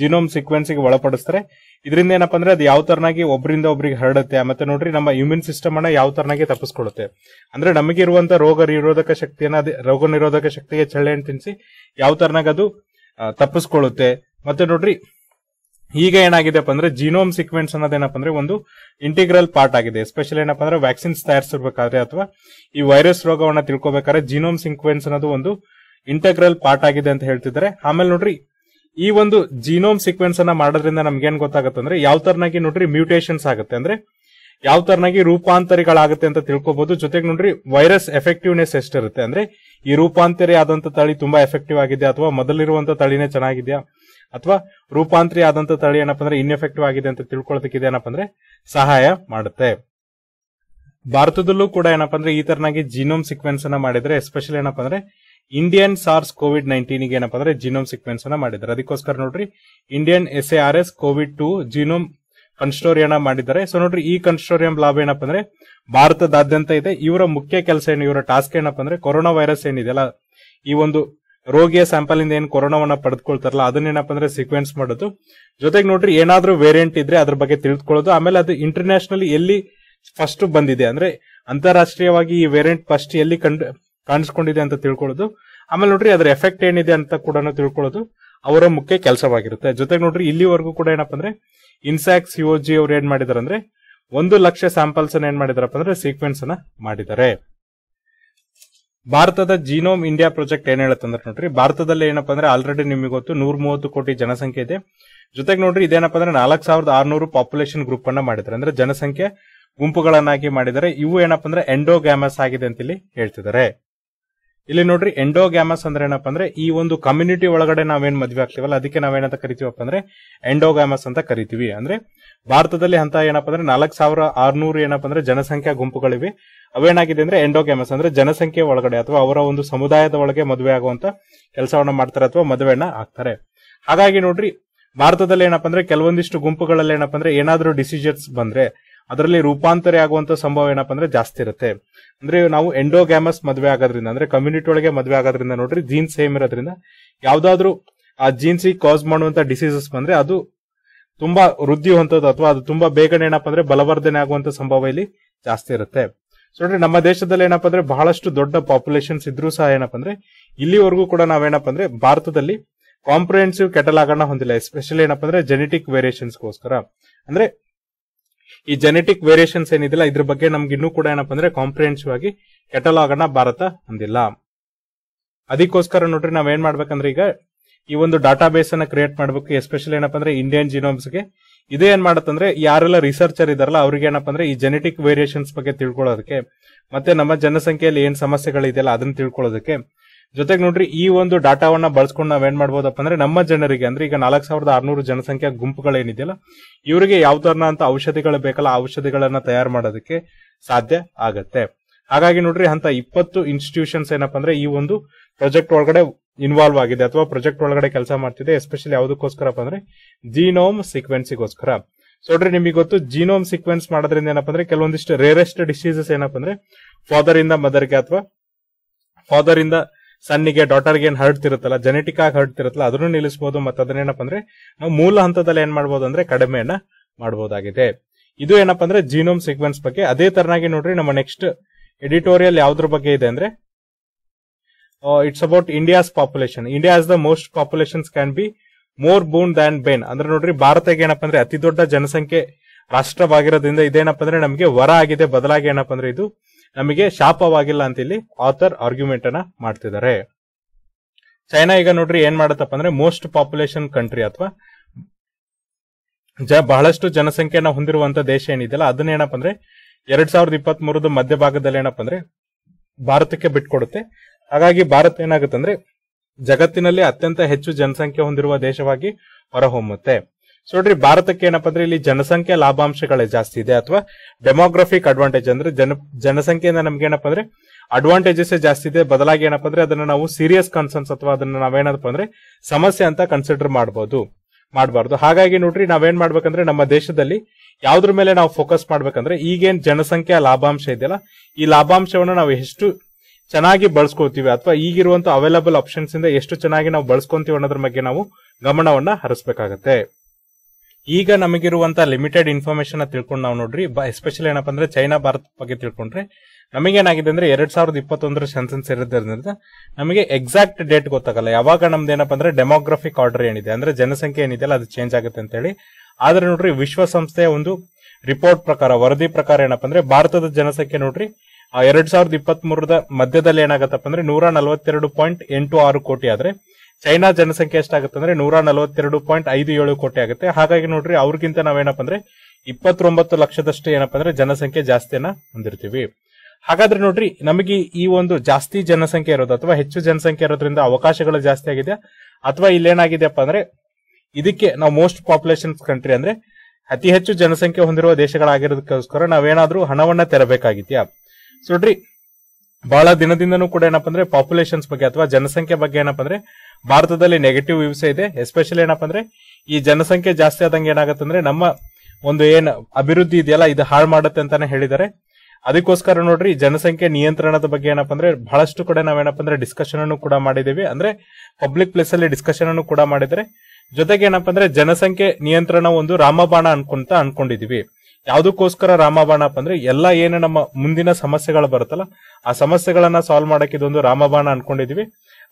ಜಿನೋಮ್ ಗೆ ಒಳಪಡಿಸ್ತಾರೆ ಇದರಿಂದ ಏನಪ್ಪಾ ಅಂದ್ರೆ ಅದು ಯಾವ ತರನಾಗಿ ಒಬ್ಬರಿಂದ ಒಬ್ರಿಗೆ ಹರಡುತ್ತೆ ಮತ್ತೆ ನೋಡ್ರಿ ನಮ್ಮ ಇಮ್ಯೂನ್ ಸಿಸ್ಟಮ್ ಅನ್ನ ಯಾವ ತರನಾಗಿ ತಪ್ಪಿಸ್ಕೊಳ್ಳುತ್ತೆ ಅಂದ್ರೆ ನಮಗಿರುವಂತ ರೋಗ ನಿರೋಧಕ ಶಕ್ತಿಯನ್ನ ರೋಗ ನಿರೋಧಕ ಶಕ್ತಿಗೆ ಚಳ್ಳೆಯನ್ನು ತಿನ್ಸಿ ಯಾವ ತರನಾಗ ಅದು ತಪ್ಪಿಸ್ಕೊಳ್ಳುತ್ತೆ ಮತ್ತೆ ನೋಡ್ರಿ ಈಗ ಏನಾಗಿದೆ ಅಂದ್ರೆ ಜಿನೋಮ್ ಸೀಕ್ವೆನ್ಸ್ ಅನ್ನೋದೇನಪ್ಪ ಅಂದ್ರೆ ಒಂದು ಇಂಟಿಗ್ರಲ್ ಪಾರ್ಟ್ ಆಗಿದೆ ಎಸ್ಪೆಷಲಿ ಏನಪ್ಪ ಅಂದ್ರೆ ವ್ಯಾಕ್ಸಿನ್ಸ್ ತಯಾರಿಸಿರ್ಬೇಕಾದ್ರೆ ಅಥವಾ ಈ ವೈರಸ್ ರೋಗವನ್ನ ತಿಳ್ಕೊಬೇಕಾದ್ರೆ ಜಿನೋಮ್ ಸಿಕ್ವೆನ್ಸ್ ಅನ್ನೋದು ಒಂದು ಇಂಟಗ್ರಲ್ ಪಾರ್ಟ್ ಆಗಿದೆ ಅಂತ ಹೇಳ್ತಿದ್ದಾರೆ ಆಮೇಲೆ ನೋಡ್ರಿ ಈ ಒಂದು ಜೀನೋಮ್ ಸೀಕ್ವೆನ್ಸ್ ಅನ್ನ ಮಾಡೋದ್ರಿಂದ ಗೊತ್ತಾಗುತ್ತೆ ಅಂದ್ರೆ ಯಾವ ತರನಾಗಿ ನೋಡ್ರಿ ಮ್ಯೂಟೇಷನ್ಸ್ ಆಗುತ್ತೆ ಅಂದ್ರೆ ಯಾವ ತರನಾಗಿ ರೂಪಾಂತರಿಗಳಾಗುತ್ತೆ ಅಂತ ತಿಳ್ಕೊಬಹುದು ಜೊತೆಗೆ ನೋಡ್ರಿ ವೈರಸ್ ಎಫೆಕ್ಟಿವ್ನೆಸ್ ಎಷ್ಟಿರುತ್ತೆ ಅಂದ್ರೆ ಈ ರೂಪಾಂತರಿ ಆದಂತ ತಳಿ ತುಂಬಾ ಎಫೆಕ್ಟಿವ್ ಆಗಿದೆ ಅಥವಾ ಮೊದಲಿರುವಂತ ತಳಿನೇ ಚೆನ್ನಾಗಿದೆಯಾ ಅಥವಾ ರೂಪಾಂತರಿ ಆದಂತ ತಳಿ ಏನಪ್ಪ ಅಂದ್ರೆ ಇನ್ಎಫೆಕ್ಟಿವ್ ಆಗಿದೆ ಅಂತ ತಿಳ್ಕೊಳ್ಳೋದಕ್ಕೆ ಏನಪ್ಪ ಅಂದ್ರೆ ಸಹಾಯ ಮಾಡುತ್ತೆ ಭಾರತದಲ್ಲೂ ಕೂಡ ಏನಪ್ಪ ಅಂದ್ರೆ ಈ ತರನಾಗಿ ಜೀನೋಮ್ ಸೀಕ್ವೆನ್ಸ್ ಅನ್ನ ಮಾಡಿದ್ರೆ ಎಸ್ಪೆಷಲಿ ಏನಪ್ಪ ಅಂದ್ರೆ ಇಂಡಿಯನ್ ಸಾರ್ಸ್ ಕೋವಿಡ್ ನೈನ್ಟೀನ್ ಗೆ ಏನಪ್ಪಾ ಅಂದ್ರೆ ಜಿನೋಮ್ ಸೀಕ್ವೆನ್ಸ್ ಅನ್ನ ಮಾಡಿದ್ದಾರೆ ಅದಕ್ಕೋಸ್ಕರ ನೋಡ್ರಿ Indian S A R S Covid two genome consortium ಮಾಡಿದ್ದಾರೆ ಸೊ ನೋಡ್ರಿ ಈ ಕನ್ಸ್ಟೋರಿಯಂ ಲಾಭ ಏನಪ್ಪ ಅಂದ್ರೆ ಭಾರತದಾದ್ಯಂತ ಇದೆ ಇವರ ಮುಖ್ಯ ಕೆಲಸ ಏನು ಇವರ ಟಾಸ್ಕ್ ಏನಪ್ಪಾ ಅಂದ್ರೆ ಕೊರೋನಾ ವೈರಸ್ ಏನಿದೆಯಲ್ಲ ಈ ಒಂದು ರೋಗಿಯ ಸ್ಯಾಂಪಲ್ ಇಂದ ಏನ್ ಕೊರೋನಾವನ್ನ ಪಡೆದುಕೊಳ್ತಾರಲ್ಲ ಅದನ್ನೇನಪ್ಪ ಅಂದ್ರೆ ಸೀಕ್ವೆನ್ಸ್ ಮಾಡೋದು ಜೊತೆಗೆ ನೋಡ್ರಿ ಏನಾದ್ರೂ ವೇರಿಯಂಟ್ ಇದ್ರೆ ಅದ್ರ ಬಗ್ಗೆ ತಿಳಿದುಕೊಳ್ಳೋದು ಆಮೇಲೆ ಅದು ಇಂಟರ್ನ್ಯಾಷನಲ್ ಎಲ್ಲಿ ಫಸ್ಟ್ ಬಂದಿದೆ ಅಂದ್ರೆ ಅಂತಾರಾಷ್ಟ್ರೀಯವಾಗಿ ಈ ವೇರಿಯಂಟ್ ಫಸ್ಟ್ ಎಲ್ಲಿ ಕಂಡು ಕಾಣಿಸ್ಕೊಂಡಿದೆ ಅಂತ ತಿಳ್ಕೊಳ್ಳೋದು ಆಮೇಲೆ ನೋಡ್ರಿ ಅದರ ಎಫೆಕ್ಟ್ ಏನಿದೆ ಅಂತ ಕೂಡ ತಿಳ್ಕೊಳ್ಳೋದು ಅವರ ಮುಖ್ಯ ಕೆಲಸವಾಗಿರುತ್ತೆ ಜೊತೆಗೆ ನೋಡ್ರಿ ಇಲ್ಲಿವರೆಗೂ ಕೂಡ ಏನಪ್ಪಾ ಅಂದ್ರೆ ಇನ್ಸಾಕ್ಸ್ ಯುಒಜಿ ಅವ್ರು ಏನ್ ಅಂದ್ರೆ ಒಂದು ಲಕ್ಷ ಸ್ಯಾಂಪಲ್ಸ್ ಅನ್ನ ಏನ್ ಮಾಡಿದಾರಪ್ಪ ಅಂದ್ರೆ ಸೀಕ್ವೆನ್ಸ್ ಅನ್ನ ಮಾಡಿದ್ದಾರೆ ಭಾರತದ ಜಿನೋಮ್ ಇಂಡಿಯಾ ಪ್ರಾಜೆಕ್ಟ್ ಏನ್ ಅಂದ್ರೆ ನೋಡ್ರಿ ಭಾರತದಲ್ಲಿ ಏನಪ್ಪಾ ಅಂದ್ರೆ ಆಲ್ರೆಡಿ ನಿಮಗೆ ಗೊತ್ತು ನೂರ ಮೂವತ್ತು ಕೋಟಿ ಜನಸಂಖ್ಯೆ ಇದೆ ಜೊತೆಗೆ ನೋಡ್ರಿ ಇದೇನಪ್ಪ ಅಂದ್ರೆ ನಾಲ್ಕು ಸಾವಿರದ ಆರ್ನೂರು ಪಾಪ್ಯುಲೇಷನ್ ಗ್ರೂಪ್ ಅನ್ನ ಮಾಡಿದ್ದಾರೆ ಅಂದ್ರೆ ಜನಸಂಖ್ಯೆ ಗುಂಪುಗಳನ್ನಾಗಿ ಮಾಡಿದರೆ ಇವು ಏನಪ್ಪ ಅಂದ್ರೆ ಎಂಡೋಗ್ಯಾಮಸ್ ಆಗಿದೆ ಅಂತ ಇಲ್ಲಿ ಹೇಳ್ತಿದ್ದಾರೆ ಇಲ್ಲಿ ನೋಡ್ರಿ ಎಂಡೋಗ್ಯಾಮಸ್ ಅಂದ್ರೆ ಏನಪ್ಪ ಅಂದ್ರೆ ಈ ಒಂದು ಕಮ್ಯುನಿಟಿ ಒಳಗಡೆ ನಾವೇನ್ ಮದ್ವೆ ಆಗ್ತೀವಲ್ಲ ಅದಕ್ಕೆ ನಾವೇನಂತ ಕರಿತೀವಪ್ಪ ಅಂದ್ರೆ ಎಂಡೋಗ್ಯಾಮಸ್ ಅಂತ ಕರಿತೀವಿ ಅಂದ್ರೆ ಭಾರತದಲ್ಲಿ ಅಂತ ಏನಪ್ಪ ಅಂದ್ರೆ ನಾಲ್ಕು ಸಾವಿರ ಆರ್ನೂರು ಏನಪ್ಪ ಅಂದ್ರೆ ಜನಸಂಖ್ಯಾ ಗುಂಪುಗಳಿವೆ ಅವೇನಾಗಿದೆ ಅಂದ್ರೆ ಎಂಡೋಗ್ಯಾಮಸ್ ಅಂದ್ರೆ ಜನಸಂಖ್ಯೆ ಒಳಗಡೆ ಅಥವಾ ಅವರ ಒಂದು ಸಮುದಾಯದ ಒಳಗೆ ಮದುವೆ ಆಗುವಂತ ಕೆಲಸವನ್ನ ಮಾಡ್ತಾರೆ ಅಥವಾ ಮದುವೆಯನ್ನ ಆಗ್ತಾರೆ ಹಾಗಾಗಿ ನೋಡ್ರಿ ಭಾರತದಲ್ಲಿ ಏನಪ್ಪ ಅಂದ್ರೆ ಕೆಲವೊಂದಿಷ್ಟು ಗುಂಪುಗಳಲ್ಲಿ ಏನಪ್ಪ ಅಂದ್ರೆ ಏನಾದ್ರೂ ಡಿಸಿಷನ್ಸ್ ಬಂದ್ರೆ ಅದರಲ್ಲಿ ರೂಪಾಂತರ ಆಗುವಂತ ಸಂಭವ ಏನಪ್ಪಾ ಅಂದ್ರೆ ಜಾಸ್ತಿ ಇರುತ್ತೆ ಅಂದ್ರೆ ನಾವು ಎಂಡೋಗ್ಯಾಮಸ್ ಮದುವೆ ಆಗೋದ್ರಿಂದ ಅಂದ್ರೆ ಕಮ್ಯುನಿಟಿ ಒಳಗೆ ಮದುವೆ ಆಗೋದ್ರಿಂದ ನೋಡ್ರಿ ಜೀನ್ಸ್ ಸೇಮ್ ಇರೋದ್ರಿಂದ ಯಾವ್ದಾದ್ರು ಆ ಜೀನ್ಸ್ ಕಾಸ್ ಮಾಡುವಂತ ಡಿಸೀಸಸ್ ಬಂದ್ರೆ ಅದು ತುಂಬಾ ವೃದ್ಧಿ ಅಥವಾ ಅದು ತುಂಬಾ ಬೇಗನೆ ಏನಪ್ಪಾ ಅಂದ್ರೆ ಬಲವರ್ಧನೆ ಆಗುವಂತ ಸಂಭವ ಇಲ್ಲಿ ಜಾಸ್ತಿ ಇರುತ್ತೆ ಸೊ ನೋಡ್ರಿ ನಮ್ಮ ದೇಶದಲ್ಲಿ ಏನಪ್ಪಾ ಅಂದ್ರೆ ಬಹಳಷ್ಟು ದೊಡ್ಡ ಪಾಪ್ಯುಲೇಷನ್ಸ್ ಇದ್ರೂ ಸಹ ಏನಪ್ಪಾ ಅಂದ್ರೆ ಇಲ್ಲಿವರೆಗೂ ಕೂಡ ನಾವೇನಪ್ಪಾ ಅಂದ್ರೆ ಭಾರತದಲ್ಲಿ ಕಾಂಪ್ರಿಹೆನ್ಸಿವ್ ಕೆಟಲಾಗ್ ಅನ್ನ ಹೊಂದಿಲ್ಲ ಎಸ್ಪೆಷಲಿ ಏನಪ್ಪಾ ಅಂದ್ರೆ ಜೆನೆಟಿಕ್ ವೇರಿಯೇಷನ್ಸ್ಗೋಸ್ಕರ ಅಂದ್ರೆ ಈ ಜೆನೆಟಿಕ್ ವೇರಿಯೇಷನ್ಸ್ ಏನಿದಿಲ್ಲ ಇದ್ರ ಬಗ್ಗೆ ನಮ್ಗೆ ಇನ್ನೂ ಕೂಡ ಏನಪ್ಪ ಅಂದ್ರೆ ಕಾಂಪ್ರಿಹೆನ್ಸಿವ್ ಆಗಿ ಕೆಟಲಾಗ್ ಅನ್ನ ಭಾರತ ಅಂದಿಲ್ಲ ಅದಕ್ಕೋಸ್ಕರ ನೋಡ್ರಿ ನಾವ್ ಏನ್ ಮಾಡ್ಬೇಕಂದ್ರೆ ಈಗ ಈ ಒಂದು ಡಾಟಾ ಬೇಸ್ ಅನ್ನ ಕ್ರಿಯೇಟ್ ಮಾಡ್ಬೇಕು ಎಸ್ಪೆಷಲಿ ಏನಪ್ಪ ಅಂದ್ರೆ ಇಂಡಿಯನ್ ಜಿನೋಮ್ಸ್ಗೆ ಇದೇ ಏನ್ ಮಾಡತ್ತಂದ್ರೆ ಯಾರೆಲ್ಲ ರಿಸರ್ಚರ್ ಇದಾರಲ್ಲ ಅವ್ರಿಗೆ ಏನಪ್ಪ ಅಂದ್ರೆ ಈ ಜೆನೆಟಿಕ್ ವೇರಿಯೇಷನ್ಸ್ ಬಗ್ಗೆ ತಿಳ್ಕೊಳ್ಳೋದಕ್ಕೆ ಮತ್ತೆ ನಮ್ಮ ಜನಸಂಖ್ಯೆಯಲ್ಲಿ ಏನ್ ಸಮಸ್ಯೆಗಳಿದೆಯಲ್ಲ ಅದನ್ನ ತಿಳ್ಕೊಳ್ಳೋದಕ್ಕೆ ಜೊತೆಗೆ ನೋಡ್ರಿ ಈ ಒಂದು ಡಾಟಾವನ್ನ ಬಳಸ್ಕೊಂಡು ನಾವ್ ಏನ್ ಮಾಡ್ಬೋದಪ್ಪ ಅಂದ್ರೆ ನಮ್ಮ ಜನರಿಗೆ ಅಂದ್ರೆ ಈಗ ನಾಲ್ಕು ಸಾವಿರದ ಆರ್ನೂರು ಜನಸಂಖ್ಯಾ ಗುಂಪುಗಳೇನಿದೆಯಲ್ಲ ಇವರಿಗೆ ಯಾವ ತರನಂತ ಔಷಧಿಗಳು ಬೇಕಲ್ಲ ಔಷಧಿಗಳನ್ನ ತಯಾರು ಮಾಡೋದಕ್ಕೆ ಸಾಧ್ಯ ಆಗತ್ತೆ ಹಾಗಾಗಿ ನೋಡ್ರಿ ಅಂತ ಇಪ್ಪತ್ತು ಇನ್ಸ್ಟಿಟ್ಯೂಷನ್ಸ್ ಏನಪ್ಪ ಅಂದ್ರೆ ಈ ಒಂದು ಪ್ರಾಜೆಕ್ಟ್ ಒಳಗಡೆ ಇನ್ವಾಲ್ವ್ ಆಗಿದೆ ಅಥವಾ ಪ್ರಾಜೆಕ್ಟ್ ಒಳಗಡೆ ಕೆಲಸ ಮಾಡ್ತಿದೆ ಎಸ್ಪೆಷಲಿ ಯಾವುದಕ್ಕೋಸ್ಕರಪ್ಪ ಅಂದ್ರೆ ಜೀನೋಮ್ ಸೀಕ್ವೆನ್ಸಿಗೋಸ್ಕರ ಸೊ ನೋಡ್ರಿ ನಿಮಗೆ ಗೊತ್ತು ಜೀನೋಮ್ ಸೀಕ್ವೆನ್ಸ್ ಮಾಡೋದ್ರಿಂದ ಏನಪ್ಪ ಅಂದ್ರೆ ಕೆಲವೊಂದಿಷ್ಟು ರೇರೆಸ್ಟ್ ಡಿಸೀಸಸ್ ಏನಪ್ಪ ಅಂದ್ರೆ ಫಾದರ್ ಇಂದ ಮದರ್ಗೆ ಅಥವಾ ಫಾದರ್ ಇಂದ ಸನ್ನಿಗೆ ಡಾಟರ್ಗೆ ಏನ್ ಹರಡ್ತಿರುತ್ತಲ್ಲ ಜೆನೆಟಿಕ್ ಆಗಿ ಹರಡ್ತಿರುತ್ತಲ್ಲ ಅದನ್ನು ನಿಲ್ಲಿಸಬಹುದು ಮತ್ತೆ ಅದನ್ನೇನಪ್ಪ ಅಂದ್ರೆ ನಾವು ಮೂಲ ಹಂತದಲ್ಲಿ ಏನ್ ಮಾಡಬಹುದು ಅಂದ್ರೆ ಕಡಿಮೆಯನ್ನ ಮಾಡಬಹುದಾಗಿದೆ ಇದು ಏನಪ್ಪಾ ಅಂದ್ರೆ ಜೀನೋಮ್ ಸೀಕ್ವೆನ್ಸ್ ಬಗ್ಗೆ ಅದೇ ತರನಾಗಿ ನೋಡ್ರಿ ನಮ್ಮ ನೆಕ್ಸ್ಟ್ ಎಡಿಟೋರಿಯಲ್ ಯಾವ್ದ್ರ ಬಗ್ಗೆ ಇದೆ ಅಂದ್ರೆ it's about India's population India is the most populations can be more boon than bane ಅಂದ್ರೆ ನೋಡ್ರಿ ಭಾರತಕ್ಕೆ ಏನಪ್ಪಾ ಅಂದ್ರೆ ಅತಿ ದೊಡ್ಡ ಜನಸಂಖ್ಯೆ ರಾಷ್ಟ್ರವಾಗಿರೋದ್ರಿಂದ ಇದೇನಪ್ಪ ಅಂದ್ರೆ ನಮಗೆ ವರ ಆಗಿದೆ ಬದಲಾಗಿ ಏನಪ್ಪಾ ಅಂದ್ರೆ ಇದು ನಮಗೆ ಶಾಪವಾಗಿಲ್ಲ ಅಂತ ಇಲ್ಲಿ ಆಥರ್ ಆರ್ಗ್ಯುಮೆಂಟ್ ಅನ್ನ ಮಾಡ್ತಿದ್ದಾರೆ ಚೈನಾ ಈಗ ನೋಡ್ರಿ ಏನ್ ಮಾಡತ್ತಪ್ಪ ಅಂದ್ರೆ ಮೋಸ್ಟ್ ಪಾಪ್ಯುಲೇಷನ್ ಕಂಟ್ರಿ ಅಥವಾ ಜ ಬಹಳಷ್ಟು ಜನಸಂಖ್ಯೆನ ಹೊಂದಿರುವಂತ ದೇಶ ಏನಿದೆಯಲ್ಲ ಅದನ್ನ ಏನಪ್ಪ ಅಂದ್ರೆ ಎರಡ್ ಸಾವಿರದ ಇಪ್ಪತ್ತ್ ಮೂರದ ಮಧ್ಯಭಾಗದಲ್ಲಿ ಏನಪ್ಪ ಅಂದ್ರೆ ಭಾರತಕ್ಕೆ ಬಿಟ್ಕೊಡುತ್ತೆ ಹಾಗಾಗಿ ಭಾರತ ಏನಾಗುತ್ತೆ ಅಂದ್ರೆ ಜಗತ್ತಿನಲ್ಲಿ ಅತ್ಯಂತ ಹೆಚ್ಚು ಜನಸಂಖ್ಯೆ ಹೊಂದಿರುವ ದೇಶವಾಗಿ ಹೊರಹೊಮ್ಮುತ್ತೆ ಸೊ ನೋಡ್ರಿ ಭಾರತಕ್ಕೆ ಏನಪ್ಪ ಅಂದ್ರೆ ಇಲ್ಲಿ ಜನಸಂಖ್ಯಾ ಲಾಭಾಂಶಗಳೇ ಜಾಸ್ತಿ ಇದೆ ಅಥವಾ ಡೆಮೋಗ್ರಫಿಕ್ ಅಡ್ವಾಂಟೇಜ್ ಅಂದ್ರೆ ಜನ ಜನಸಂಖ್ಯೆಯಿಂದ ನಮ್ಗೆ ಏನಪ್ಪ ಅಂದ್ರೆ ಅಡ್ವಾಂಟೇಜಸ್ ಜಾಸ್ತಿ ಇದೆ ಬದಲಾಗಿ ಏನಪ್ಪ ಅಂದ್ರೆ ಅದನ್ನ ನಾವು ಸೀರಿಯಸ್ ಕನ್ಸರ್ನ್ಸ್ ಅಥವಾ ಅದನ್ನ ನಾವೇನಪ್ಪ ಅಂದ್ರೆ ಸಮಸ್ಯೆ ಅಂತ ಕನ್ಸಿಡರ್ ಮಾಡಬಹುದು ಮಾಡಬಾರ್ದು ಹಾಗಾಗಿ ನೋಡ್ರಿ ನಾವೇನ್ ಮಾಡ್ಬೇಕಂದ್ರೆ ನಮ್ಮ ದೇಶದಲ್ಲಿ ಯಾವ್ದ್ರ ಮೇಲೆ ನಾವು ಫೋಕಸ್ ಮಾಡ್ಬೇಕಂದ್ರೆ ಈಗೇನ್ ಜನಸಂಖ್ಯಾ ಲಾಭಾಂಶ ಇದೆಯಲ್ಲ ಈ ಲಾಭಾಂಶವನ್ನು ನಾವು ಎಷ್ಟು ಚೆನ್ನಾಗಿ ಬಳಸ್ಕೊತೀವಿ ಅಥವಾ ಈಗಿರುವಂತ ಅವೈಲಬಲ್ ಆಪ್ಷನ್ಸ್ ಇಂದ ಎಷ್ಟು ಚೆನ್ನಾಗಿ ನಾವು ಬಳಸ್ಕೊಂತೀವಿ ಅನ್ನೋದ್ರ ಬಗ್ಗೆ ನಾವು ಗಮನವನ್ನ ಹರಿಸಬೇಕಾಗತ್ತೆ ಈಗ ನಮಗಿರುವಂತ ಲಿಮಿಟೆಡ್ ಇನ್ಫಾರ್ಮೇಶನ್ ತಿಳ್ಕೊಂಡು ನಾವು ನೋಡ್ರಿ ಎಸ್ಪೆಷಲಿ ಏನಪ್ಪ ಅಂದ್ರೆ ಚೈನಾ ಭಾರತ ಬಗ್ಗೆ ತಿಳ್ಕೊಂಡ್ರೆ ನಮಗೇನಾಗಿದೆ ಅಂದ್ರೆ ಎರಡ್ ಸಾವಿರದ ಇಪ್ಪತ್ತೊಂದರ ಸೆನ್ಸೆನ್ಸ್ ಇರೋದ್ರಿಂದ ನಮಗೆ ಎಕ್ಸಾಕ್ಟ್ ಡೇಟ್ ಗೊತ್ತಾಗಲ್ಲ ಯಾವಾಗ ನಮ್ದು ಏನಪ್ಪ ಅಂದ್ರೆ ಡೆಮೋಗ್ರಫಿಕ್ ಆರ್ಡರ್ ಏನಿದೆ ಅಂದ್ರೆ ಜನಸಂಖ್ಯೆ ಏನಿದೆ ಅಲ್ಲ ಅದು ಚೇಂಜ್ ಆಗುತ್ತೆ ಅಂತ ಹೇಳಿ ಆದ್ರೆ ನೋಡ್ರಿ ವಿಶ್ವಸಂಸ್ಥೆಯ ಒಂದು ರಿಪೋರ್ಟ್ ಪ್ರಕಾರ ವರದಿ ಪ್ರಕಾರ ಏನಪ್ಪ ಅಂದ್ರೆ ಭಾರತದ ಜನಸಂಖ್ಯೆ ನೋಡ್ರಿ ಎರಡ್ ಸಾವಿರದ ಇಪ್ಪತ್ತ್ ಮೂರದ ಮಧ್ಯದಲ್ಲಿ ಏನಾಗತ್ತಪ್ಪ ಅಂದ್ರೆ ನೂರ ನಲವತ್ತೆರಡು ಪಾಯಿಂಟ್ ಎಂಟು ಆರು ಕೋಟಿ ಆದ್ರೆ ಚೈನಾ ಜನಸಂಖ್ಯೆ ಎಷ್ಟಾಗುತ್ತೆ ಅಂದ್ರೆ ನೂರ ನಲವತ್ತೆರಡು ಪಾಯಿಂಟ್ ಐದು ಏಳು ಕೋಟಿ ಆಗುತ್ತೆ ಹಾಗಾಗಿ ನೋಡ್ರಿ ಅವ್ರಿಗಿಂತ ನಾವೇನಪ್ಪ ಅಂದ್ರೆ ಇಪ್ಪತ್ತೊಂಬತ್ತು ಲಕ್ಷದಷ್ಟು ಏನಪ್ಪ ಅಂದ್ರೆ ಜನಸಂಖ್ಯೆ ಜಾಸ್ತಿಯನ್ನ ಹೊಂದಿರ್ತೀವಿ ಹಾಗಾದ್ರೆ ನೋಡ್ರಿ ನಮಗೆ ಈ ಒಂದು ಜಾಸ್ತಿ ಜನಸಂಖ್ಯೆ ಇರೋದು ಅಥವಾ ಹೆಚ್ಚು ಜನಸಂಖ್ಯೆ ಇರೋದ್ರಿಂದ ಅವಕಾಶಗಳು ಜಾಸ್ತಿ ಆಗಿದೆ ಅಥವಾ ಇಲ್ಲೇನಾಗಿದೆಯಪ್ಪ ಅಂದ್ರೆ ಇದಕ್ಕೆ ನಾವು ಮೋಸ್ಟ್ ಪಾಪ್ಯುಲೇಷನ್ ಕಂಟ್ರಿ ಅಂದ್ರೆ ಅತಿ ಹೆಚ್ಚು ಜನಸಂಖ್ಯೆ ಹೊಂದಿರುವ ದೇಶಗಳಾಗಿರೋದಕ್ಕೋಸ್ಕರ ನಾವೇನಾದ್ರೂ ಹಣವನ್ನ ತೆರಬೇಕಾಗಿದ್ಯಾ ನೋಡ್ರಿ ಬಹಳ ದಿನದಿಂದನೂ ಕೂಡ ಏನಪ್ಪ ಅಂದ್ರೆ ಪಾಪ್ಯುಲೇಷನ್ಸ್ ಬಗ್ಗೆ ಅಥವಾ ಜನಸಂಖ್ಯೆ ಬಗ್ಗೆ ಏನಪ್ಪ ಅಂದ್ರೆ ಭಾರತದಲ್ಲಿ ನೆಗೆಟಿವ್ ವ್ಯೂಸ್ ಇದೆ ಎಸ್ಪೆಷಲಿ ಏನಪ್ಪ ಅಂದ್ರೆ ಈ ಜನಸಂಖ್ಯೆ ಜಾಸ್ತಿ ಆದಂಗೆ ಏನಾಗುತ್ತೆ ಅಂದ್ರೆ ನಮ್ಮ ಒಂದು ಏನ್ ಅಭಿವೃದ್ಧಿ ಇದೆಯಲ್ಲ ಇದು ಹಾಳು ಮಾಡುತ್ತೆ ಅಂತಾನೆ ಹೇಳಿದ್ದಾರೆ ಅದಕ್ಕೋಸ್ಕರ ನೋಡ್ರಿ ಜನಸಂಖ್ಯೆ ನಿಯಂತ್ರಣದ ಬಗ್ಗೆ ಏನಪ್ಪ ಅಂದ್ರೆ ಬಹಳಷ್ಟು ಕಡೆ ನಾವೇನಪ್ಪ ಅಂದ್ರೆ ಡಿಸ್ಕಷನ್ ಅನ್ನು ಕೂಡ ಮಾಡಿದೀವಿ ಅಂದ್ರೆ ಪಬ್ಲಿಕ್ ಪ್ಲೇಸ್ ಅಲ್ಲಿ ಡಿಸ್ಕಷನ್ ಅನ್ನು ಕೂಡ ಮಾಡಿದರೆ ಜೊತೆಗೆ ಏನಪ್ಪ ಅಂದ್ರೆ ಜನಸಂಖ್ಯೆ ನಿಯಂತ್ರಣ ಒಂದು ರಾಮಬಾಣ ಅನ್ಕೊಂತ ಅನ್ಕೊಂಡಿದೀವಿ ಯಾವುದಕ್ಕೋಸ್ಕರ ರಾಮಬಾಣಪ್ಪ ಅಂದ್ರೆ ಎಲ್ಲ ಏನು ನಮ್ಮ ಮುಂದಿನ ಸಮಸ್ಯೆಗಳು ಬರುತ್ತಲ್ಲ ಆ ಸಮಸ್ಯೆಗಳನ್ನ ಸಾಲ್ವ್ ಮಾಡಕ್ಕೆ ಇದೊಂದು ರಾಮಬಾಣ ಅನ್ಕೊಂಡಿದೀವಿ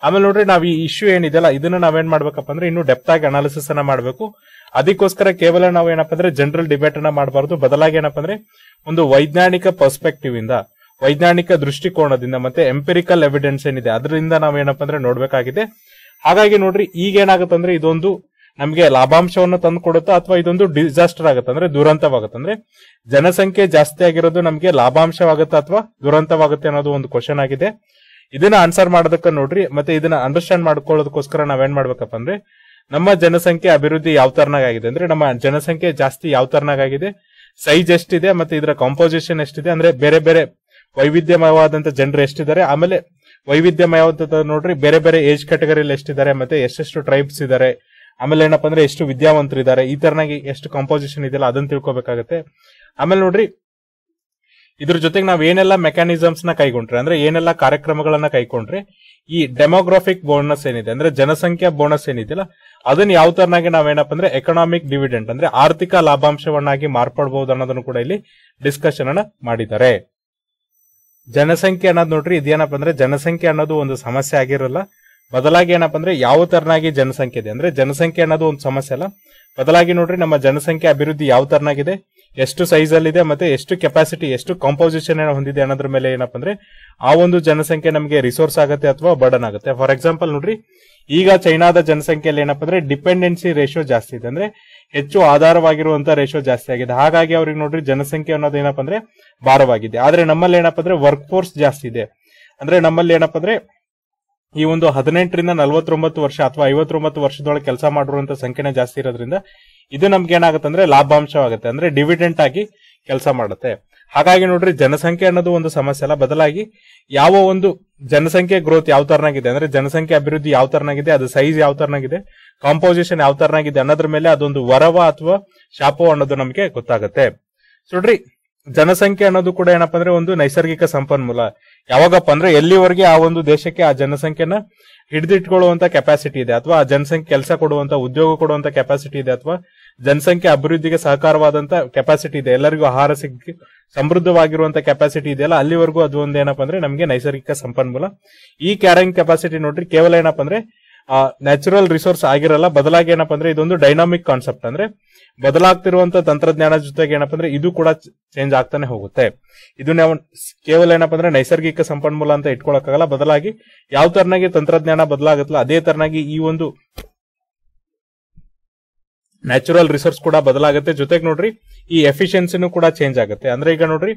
ಆಮೇಲೆ ನೋಡ್ರಿ ನಾವ್ ಈ ಇಶ್ಯೂ ಏನಿದೆಯಲ್ಲ ಇದನ್ನ ನಾವೇನ್ ಮಾಡ್ಬೇಕಪ್ಪ ಅಂದ್ರೆ ಇನ್ನು ಡೆಪ್ತ್ ಆಗಿ ಅನಾಲಿಸಿಸ್ ಅನ್ನ ಮಾಡ್ಬೇಕು ಅದಕ್ಕೋಸ್ಕರ ಕೇವಲ ನಾವು ಏನಪ್ಪ ಅಂದ್ರೆ ಜನರಲ್ ಡಿಬೇಟ್ ಅನ್ನ ಮಾಡಬಾರ್ದು ಬದಲಾಗಿ ಏನಪ್ಪ ಅಂದ್ರೆ ಒಂದು ವೈಜ್ಞಾನಿಕ ಪರ್ಸ್ಪೆಕ್ಟಿವ್ ಇಂದ ವೈಜ್ಞಾನಿಕ ದೃಷ್ಟಿಕೋನದಿಂದ ಮತ್ತೆ ಎಂಪೆರಿಕಲ್ ಎವಿಡೆನ್ಸ್ ಏನಿದೆ ಅದರಿಂದ ನಾವೇನಪ್ಪ ಅಂದ್ರೆ ನೋಡ್ಬೇಕಾಗಿದೆ ಹಾಗಾಗಿ ನೋಡ್ರಿ ಈಗ ಏನಾಗುತ್ತೆ ಇದೊಂದು ನಮಗೆ ಲಾಭಾಂಶವನ್ನು ತಂದು ಕೊಡುತ್ತಾ ಅಥವಾ ಇದೊಂದು ಡಿಸಾಸ್ಟರ್ ಆಗುತ್ತೆ ಅಂದ್ರೆ ದುರಂತವಾಗುತ್ತೆ ಅಂದ್ರೆ ಜನಸಂಖ್ಯೆ ಜಾಸ್ತಿ ಆಗಿರೋದು ನಮಗೆ ಲಾಭಾಂಶವಾಗುತ್ತಾ ಅಥವಾ ದುರಂತವಾಗುತ್ತೆ ಅನ್ನೋದು ಒಂದು ಕ್ವಶನ್ ಆಗಿದೆ ಇದನ್ನ ಆನ್ಸರ್ ಮಾಡೋದಕ್ಕೆ ನೋಡ್ರಿ ಮತ್ತೆ ಇದನ್ನ ಅಂಡರ್ಸ್ಟ್ಯಾಂಡ್ ಮಾಡ್ಕೊಳ್ಳೋದಕ್ಕೋಸ್ಕರ ನಾವೇನ್ ಮಾಡ್ಬೇಕಪ್ಪ ಅಂದ್ರೆ ನಮ್ಮ ಜನಸಂಖ್ಯೆ ಅಭಿವೃದ್ಧಿ ಯಾವ ತರನಾಗಿದೆ ಅಂದ್ರೆ ನಮ್ಮ ಜನಸಂಖ್ಯೆ ಜಾಸ್ತಿ ಯಾವ ತರನಾಗಿದೆ ಸೈಜ್ ಎಷ್ಟಿದೆ ಮತ್ತೆ ಇದರ ಕಾಂಪೋಸಿಷನ್ ಎಷ್ಟಿದೆ ಅಂದ್ರೆ ಬೇರೆ ಬೇರೆ ವೈವಿಧ್ಯಮಯವಾದಂತ ಜನರು ಎಷ್ಟಿದ್ದಾರೆ ಆಮೇಲೆ ವೈವಿಧ್ಯಮಯವಾದ ನೋಡ್ರಿ ಬೇರೆ ಬೇರೆ ಏಜ್ ಕ್ಯಾಟಗರಿಯಲ್ಲಿ ಎಷ್ಟಿದ್ದಾರೆ ಮತ್ತೆ ಎಷ್ಟೆಷ್ಟು ಟ್ರೈಬ್ಸ್ ಇದ್ದಾರೆ ಆಮೇಲೆ ಏನಪ್ಪ ಅಂದ್ರೆ ಎಷ್ಟು ಇದಾರೆ ಈ ತರನಾಗಿ ಎಷ್ಟು ಕಾಂಪೋಸಿಷನ್ ಇದೆಯಲ್ಲ ಅದನ್ನ ತಿಳ್ಕೊಬೇಕಾಗತ್ತೆ ಆಮೇಲೆ ನೋಡ್ರಿ ಇದ್ರ ಜೊತೆಗೆ ನಾವ್ ಏನೆಲ್ಲ ಮೆಕ್ಯಾನಿಸಮ್ಸ್ ನ ಕೈಗೊಂಡ್ರೆ ಅಂದ್ರೆ ಏನೆಲ್ಲ ಕಾರ್ಯಕ್ರಮಗಳನ್ನ ಕೈಗೊಂಡ್ರೆ ಈ ಡೆಮೋಗ್ರಾಫಿಕ್ ಬೋನಸ್ ಏನಿದೆ ಅಂದ್ರೆ ಜನಸಂಖ್ಯಾ ಬೋನಸ್ ಏನಿದೆಯಲ್ಲ ಅದನ್ನ ಯಾವ ತರನಾಗಿ ನಾವೇನಪ್ಪ ಅಂದ್ರೆ ಎಕನಾಮಿಕ್ ಡಿವಿಡೆಂಟ್ ಅಂದ್ರೆ ಆರ್ಥಿಕ ಲಾಭಾಂಶವನ್ನಾಗಿ ಮಾರ್ಪಡಬಹುದು ಅನ್ನೋದನ್ನು ಕೂಡ ಇಲ್ಲಿ ಡಿಸ್ಕಷನ್ ಅನ್ನ ಮಾಡಿದ್ದಾರೆ ಜನಸಂಖ್ಯೆ ಅನ್ನೋದು ನೋಡ್ರಿ ಇದೇನಪ್ಪ ಅಂದ್ರೆ ಜನಸಂಖ್ಯೆ ಅನ್ನೋದು ಒಂದು ಸಮಸ್ಯೆ ಆಗಿರಲ್ಲ ಬದಲಾಗಿ ಏನಪ್ಪ ಅಂದ್ರೆ ಯಾವ ತರನಾಗಿ ಜನಸಂಖ್ಯೆ ಇದೆ ಅಂದ್ರೆ ಜನಸಂಖ್ಯೆ ಅನ್ನೋದು ಒಂದು ಸಮಸ್ಯೆ ಅಲ್ಲ ಬದಲಾಗಿ ನೋಡ್ರಿ ನಮ್ಮ ಜನಸಂಖ್ಯೆ ಅಭಿವೃದ್ಧಿ ಯಾವ ತರನಾಗಿದೆ ಎಷ್ಟು ಸೈಜ್ ಅಲ್ಲಿ ಇದೆ ಮತ್ತೆ ಎಷ್ಟು ಕೆಪಾಸಿಟಿ ಎಷ್ಟು ಕಾಂಪೋಸಿಷನ್ ಹೊಂದಿದೆ ಅನ್ನೋದ್ರ ಮೇಲೆ ಏನಪ್ಪ ಅಂದ್ರೆ ಆ ಒಂದು ಜನಸಂಖ್ಯೆ ನಮಗೆ ರಿಸೋರ್ಸ್ ಆಗುತ್ತೆ ಅಥವಾ ಬರ್ಡನ್ ಆಗುತ್ತೆ ಫಾರ್ ಎಕ್ಸಾಂಪಲ್ ನೋಡ್ರಿ ಈಗ ಚೈನಾದ ಜನಸಂಖ್ಯೆಯಲ್ಲಿ ಏನಪ್ಪ ಅಂದ್ರೆ ಡಿಪೆಂಡೆನ್ಸಿ ರೇಷಿಯೋ ಜಾಸ್ತಿ ಇದೆ ಅಂದ್ರೆ ಹೆಚ್ಚು ಆಧಾರವಾಗಿರುವಂತಹ ರೇಷಿಯೋ ಜಾಸ್ತಿ ಆಗಿದೆ ಹಾಗಾಗಿ ಅವ್ರಿಗೆ ನೋಡ್ರಿ ಜನಸಂಖ್ಯೆ ಅನ್ನೋದು ಏನಪ್ಪ ಅಂದ್ರೆ ಭಾರವಾಗಿದೆ ಆದ್ರೆ ನಮ್ಮಲ್ಲಿ ಏನಪ್ಪ ಅಂದ್ರೆ ವರ್ಕ್ ಫೋರ್ಸ್ ಜಾಸ್ತಿ ಇದೆ ಅಂದ್ರೆ ನಮ್ಮಲ್ಲಿ ಏನಪ್ಪ ಅಂದ್ರೆ ಈ ಒಂದು ಹದಿನೆಂಟರಿಂದ ನಲವತ್ತೊಂಬತ್ತು ವರ್ಷ ಅಥವಾ ಐವತ್ತೊಂಬತ್ತು ವರ್ಷದೊಳಗೆ ಕೆಲಸ ಮಾಡಿರುವಂತ ಸಂಖ್ಯೆನೇ ಜಾಸ್ತಿ ಇರೋದ್ರಿಂದ ಇದು ನಮ್ಗೆ ಏನಾಗುತ್ತೆ ಅಂದ್ರೆ ಲಾಭಾಂಶವಾಗುತ್ತೆ ಅಂದ್ರೆ ಡಿವಿಡೆಂಟ್ ಆಗಿ ಕೆಲಸ ಮಾಡುತ್ತೆ ಹಾಗಾಗಿ ನೋಡ್ರಿ ಜನಸಂಖ್ಯೆ ಅನ್ನೋದು ಒಂದು ಸಮಸ್ಯೆ ಅಲ್ಲ ಬದಲಾಗಿ ಯಾವ ಒಂದು ಜನಸಂಖ್ಯೆ ಗ್ರೋತ್ ಯಾವ ತರನಾಗಿದೆ ಅಂದ್ರೆ ಜನಸಂಖ್ಯೆ ಅಭಿವೃದ್ಧಿ ಯಾವ ತರನಾಗಿದೆ ಅದು ಸೈಜ್ ಯಾವ ತರನಾಗಿದೆ ಕಾಂಪೋಸಿಷನ್ ಯಾವ ತರನಾಗಿದೆ ಅನ್ನೋದ್ರ ಮೇಲೆ ಅದೊಂದು ವರವ ಅಥವಾ ಶಾಪ ಅನ್ನೋದು ನಮಗೆ ಗೊತ್ತಾಗುತ್ತೆ ನೋಡ್ರಿ ಜನಸಂಖ್ಯೆ ಅನ್ನೋದು ಕೂಡ ಏನಪ್ಪಾ ಅಂದ್ರೆ ಒಂದು ನೈಸರ್ಗಿಕ ಸಂಪನ್ಮೂಲ ಯಾವಾಗಪ್ಪ ಅಂದ್ರೆ ಎಲ್ಲಿವರೆಗೆ ಆ ಒಂದು ದೇಶಕ್ಕೆ ಆ ಜನಸಂಖ್ಯೆನ ಹಿಡಿದಿಟ್ಕೊಳ್ಳುವಂತ ಕೆಪಾಸಿಟಿ ಇದೆ ಅಥವಾ ಆ ಜನಸಂಖ್ಯೆ ಕೆಲಸ ಕೊಡುವಂತ ಉದ್ಯೋಗ ಕೊಡುವಂತ ಕೆಪಾಸಿಟಿ ಇದೆ ಅಥವಾ ಜನಸಂಖ್ಯೆ ಅಭಿವೃದ್ಧಿಗೆ ಸಹಕಾರವಾದಂತ ಕೆಪಾಸಿಟಿ ಇದೆ ಎಲ್ಲರಿಗೂ ಆಹಾರ ಸಿಗ್ ಸಮೃದ್ಧವಾಗಿರುವಂತ ಕೆಪಾಸಿಟಿ ಇದೆಯಲ್ಲ ಅಲ್ಲಿವರೆಗೂ ಅದು ಒಂದೇನಪ್ಪ ಅಂದ್ರೆ ನಮಗೆ ನೈಸರ್ಗಿಕ ಸಂಪನ್ಮೂಲ ಈ ಕ್ಯಾರಿಂಗ್ ಕೆಪಾಸಿಟಿ ನೋಡ್ರಿ ಕೇವಲ ಏನಪ್ಪ ಅಂದ್ರೆ ಆ ನ್ಯಾಚುರಲ್ ರಿಸೋರ್ಸ್ ಆಗಿರಲ್ಲ ಬದಲಾಗಿ ಏನಪ್ಪ ಅಂದ್ರೆ ಇದೊಂದು ಡೈನಾಮಿಕ್ ಕಾನ್ಸೆಪ್ಟ್ ಅಂದ್ರೆ ಬದಲಾಗ್ತಿರುವಂತ ತಂತ್ರಜ್ಞಾನ ಜೊತೆಗೆ ಏನಪ್ಪ ಅಂದ್ರೆ ಇದು ಕೂಡ ಚೇಂಜ್ ಆಗ್ತಾನೆ ಹೋಗುತ್ತೆ ಇದು ನಾವು ಕೇವಲ ಏನಪ್ಪ ಅಂದ್ರೆ ನೈಸರ್ಗಿಕ ಸಂಪನ್ಮೂಲ ಅಂತ ಇಟ್ಕೊಳಕ್ಕಾಗಲ್ಲ ಬದಲಾಗಿ ಯಾವ ತರನಾಗಿ ತಂತ್ರಜ್ಞಾನ ಬದಲಾಗುತ್ತಲ್ಲ ಅದೇ ತರನಾಗಿ ಈ ಒಂದು ನ್ಯಾಚುರಲ್ ರಿಸೋರ್ಸ್ ಕೂಡ ಬದಲಾಗುತ್ತೆ ಜೊತೆಗೆ ನೋಡ್ರಿ ಈ ಎಫಿಷಿಯನ್ಸಿನೂ ಕೂಡ ಚೇಂಜ್ ಆಗುತ್ತೆ ಅಂದ್ರೆ ಈಗ ನೋಡ್ರಿ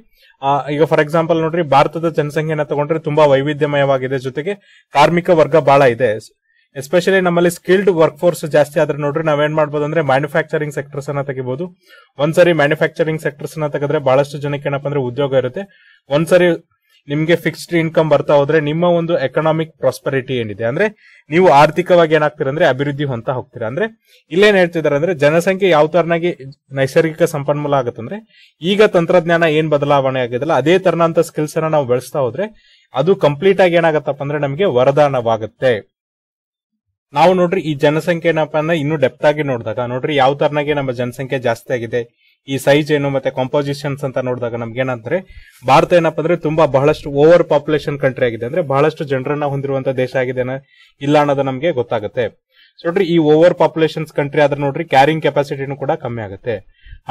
ಈಗ ಫಾರ್ ಎಕ್ಸಾಂಪಲ್ ನೋಡ್ರಿ ಭಾರತದ ಜನಸಂಖ್ಯೆನ ತಗೊಂಡ್ರೆ ತುಂಬಾ ವೈವಿಧ್ಯಮಯವಾಗಿದೆ ಜೊತೆಗೆ ಕಾರ್ಮಿಕ ವರ್ಗ ಬಹಳ ಇದೆ ಎಸ್ಪೆಷಲಿ ನಮ್ಮಲ್ಲಿ ಸ್ಕಿಲ್ಡ್ ವರ್ಕ್ ಫೋರ್ಸ್ ಜಾಸ್ತಿ ಆದ್ರೆ ನೋಡ್ರಿ ನಾವೇನ್ ಮಾಡ್ಬೋದು ಅಂದ್ರೆ ಮ್ಯಾನುಫ್ಯಾಕ್ಚರಿಂಗ್ ಸೆಕ್ಟರ್ಸ್ ಅನ್ನ ತೆಗಿಬಹುದು ಒಂದ್ಸರಿ ಮ್ಯಾನುಫ್ಯಾಕ್ಚರಿಂಗ್ ಸೆಕ್ಟರ್ಸ್ ಅನ್ನ ತೆಗೆದ್ರೆ ಬಹಳಷ್ಟು ಜನಕ್ಕೆ ಏನಪ್ಪ ಅಂದ್ರೆ ಉದ್ಯೋಗ ಇರುತ್ತೆ ಒಂದ್ಸರಿ ನಿಮ್ಗೆ ಫಿಕ್ಸ್ಡ್ ಇನ್ಕಮ್ ಬರ್ತಾ ಹೋದ್ರೆ ನಿಮ್ಮ ಒಂದು ಎಕನಾಮಿಕ್ ಪ್ರಾಸ್ಪರಿಟಿ ಏನಿದೆ ಅಂದ್ರೆ ನೀವು ಆರ್ಥಿಕವಾಗಿ ಏನಾಗ್ತೀರ ಅಂದ್ರೆ ಅಭಿವೃದ್ಧಿ ಹೊಂತ ಹೋಗ್ತೀರಾ ಅಂದ್ರೆ ಇಲ್ಲೇನ್ ಹೇಳ್ತಿದಾರೆ ಅಂದ್ರೆ ಜನಸಂಖ್ಯೆ ಯಾವ ತರನಾಗಿ ನೈಸರ್ಗಿಕ ಸಂಪನ್ಮೂಲ ಆಗುತ್ತಂದ್ರೆ ಈಗ ತಂತ್ರಜ್ಞಾನ ಏನ್ ಬದಲಾವಣೆ ಆಗಿದೆಲ್ಲ ಅದೇ ತರನಂತ ಸ್ಕಿಲ್ಸ್ ಅನ್ನ ನಾವು ಬೆಳೆಸ್ತಾ ಹೋದ್ರೆ ಅದು ಕಂಪ್ಲೀಟ್ ಆಗಿ ಏನಾಗತ್ತಪ್ಪ ಅಂದ್ರೆ ನಮಗೆ ವರದಾನವಾಗುತ್ತೆ ನಾವು ನೋಡ್ರಿ ಈ ಜನಸಂಖ್ಯೆ ಏನಪ್ಪ ಅಂದ್ರೆ ಇನ್ನು ಡೆಪ್ತ್ ಆಗಿ ನೋಡಿದಾಗ ನೋಡ್ರಿ ಯಾವ ತರನಾಗೆ ನಮ್ಮ ಜನಸಂಖ್ಯೆ ಜಾಸ್ತಿ ಆಗಿದೆ ಈ ಸೈಜ್ ಏನು ಮತ್ತೆ ಕಾಂಪೋಸಿಷನ್ಸ್ ಅಂತ ನೋಡಿದಾಗ ನಮ್ಗೆ ಏನಂದ್ರೆ ಭಾರತ ಏನಪ್ಪ ಅಂದ್ರೆ ತುಂಬಾ ಬಹಳಷ್ಟು ಓವರ್ ಪಾಪ್ಯುಲೇಷನ್ ಕಂಟ್ರಿ ಆಗಿದೆ ಅಂದ್ರೆ ಬಹಳಷ್ಟು ಜನರನ್ನ ಹೊಂದಿರುವಂತ ದೇಶ ಆಗಿದೆ ಇಲ್ಲ ಅನ್ನೋದು ನಮಗೆ ಗೊತ್ತಾಗುತ್ತೆ ನೋಡ್ರಿ ಈ ಓವರ್ ಪಾಪ್ಯುಲೇಷನ್ಸ್ ಕಂಟ್ರಿ ಆದ್ರೆ ನೋಡ್ರಿ ಕ್ಯಾರಿಂಗ್ ಕೆಪಾಸಿಟಿನೂ ಕೂಡ ಕಮ್ಮಿ ಆಗುತ್ತೆ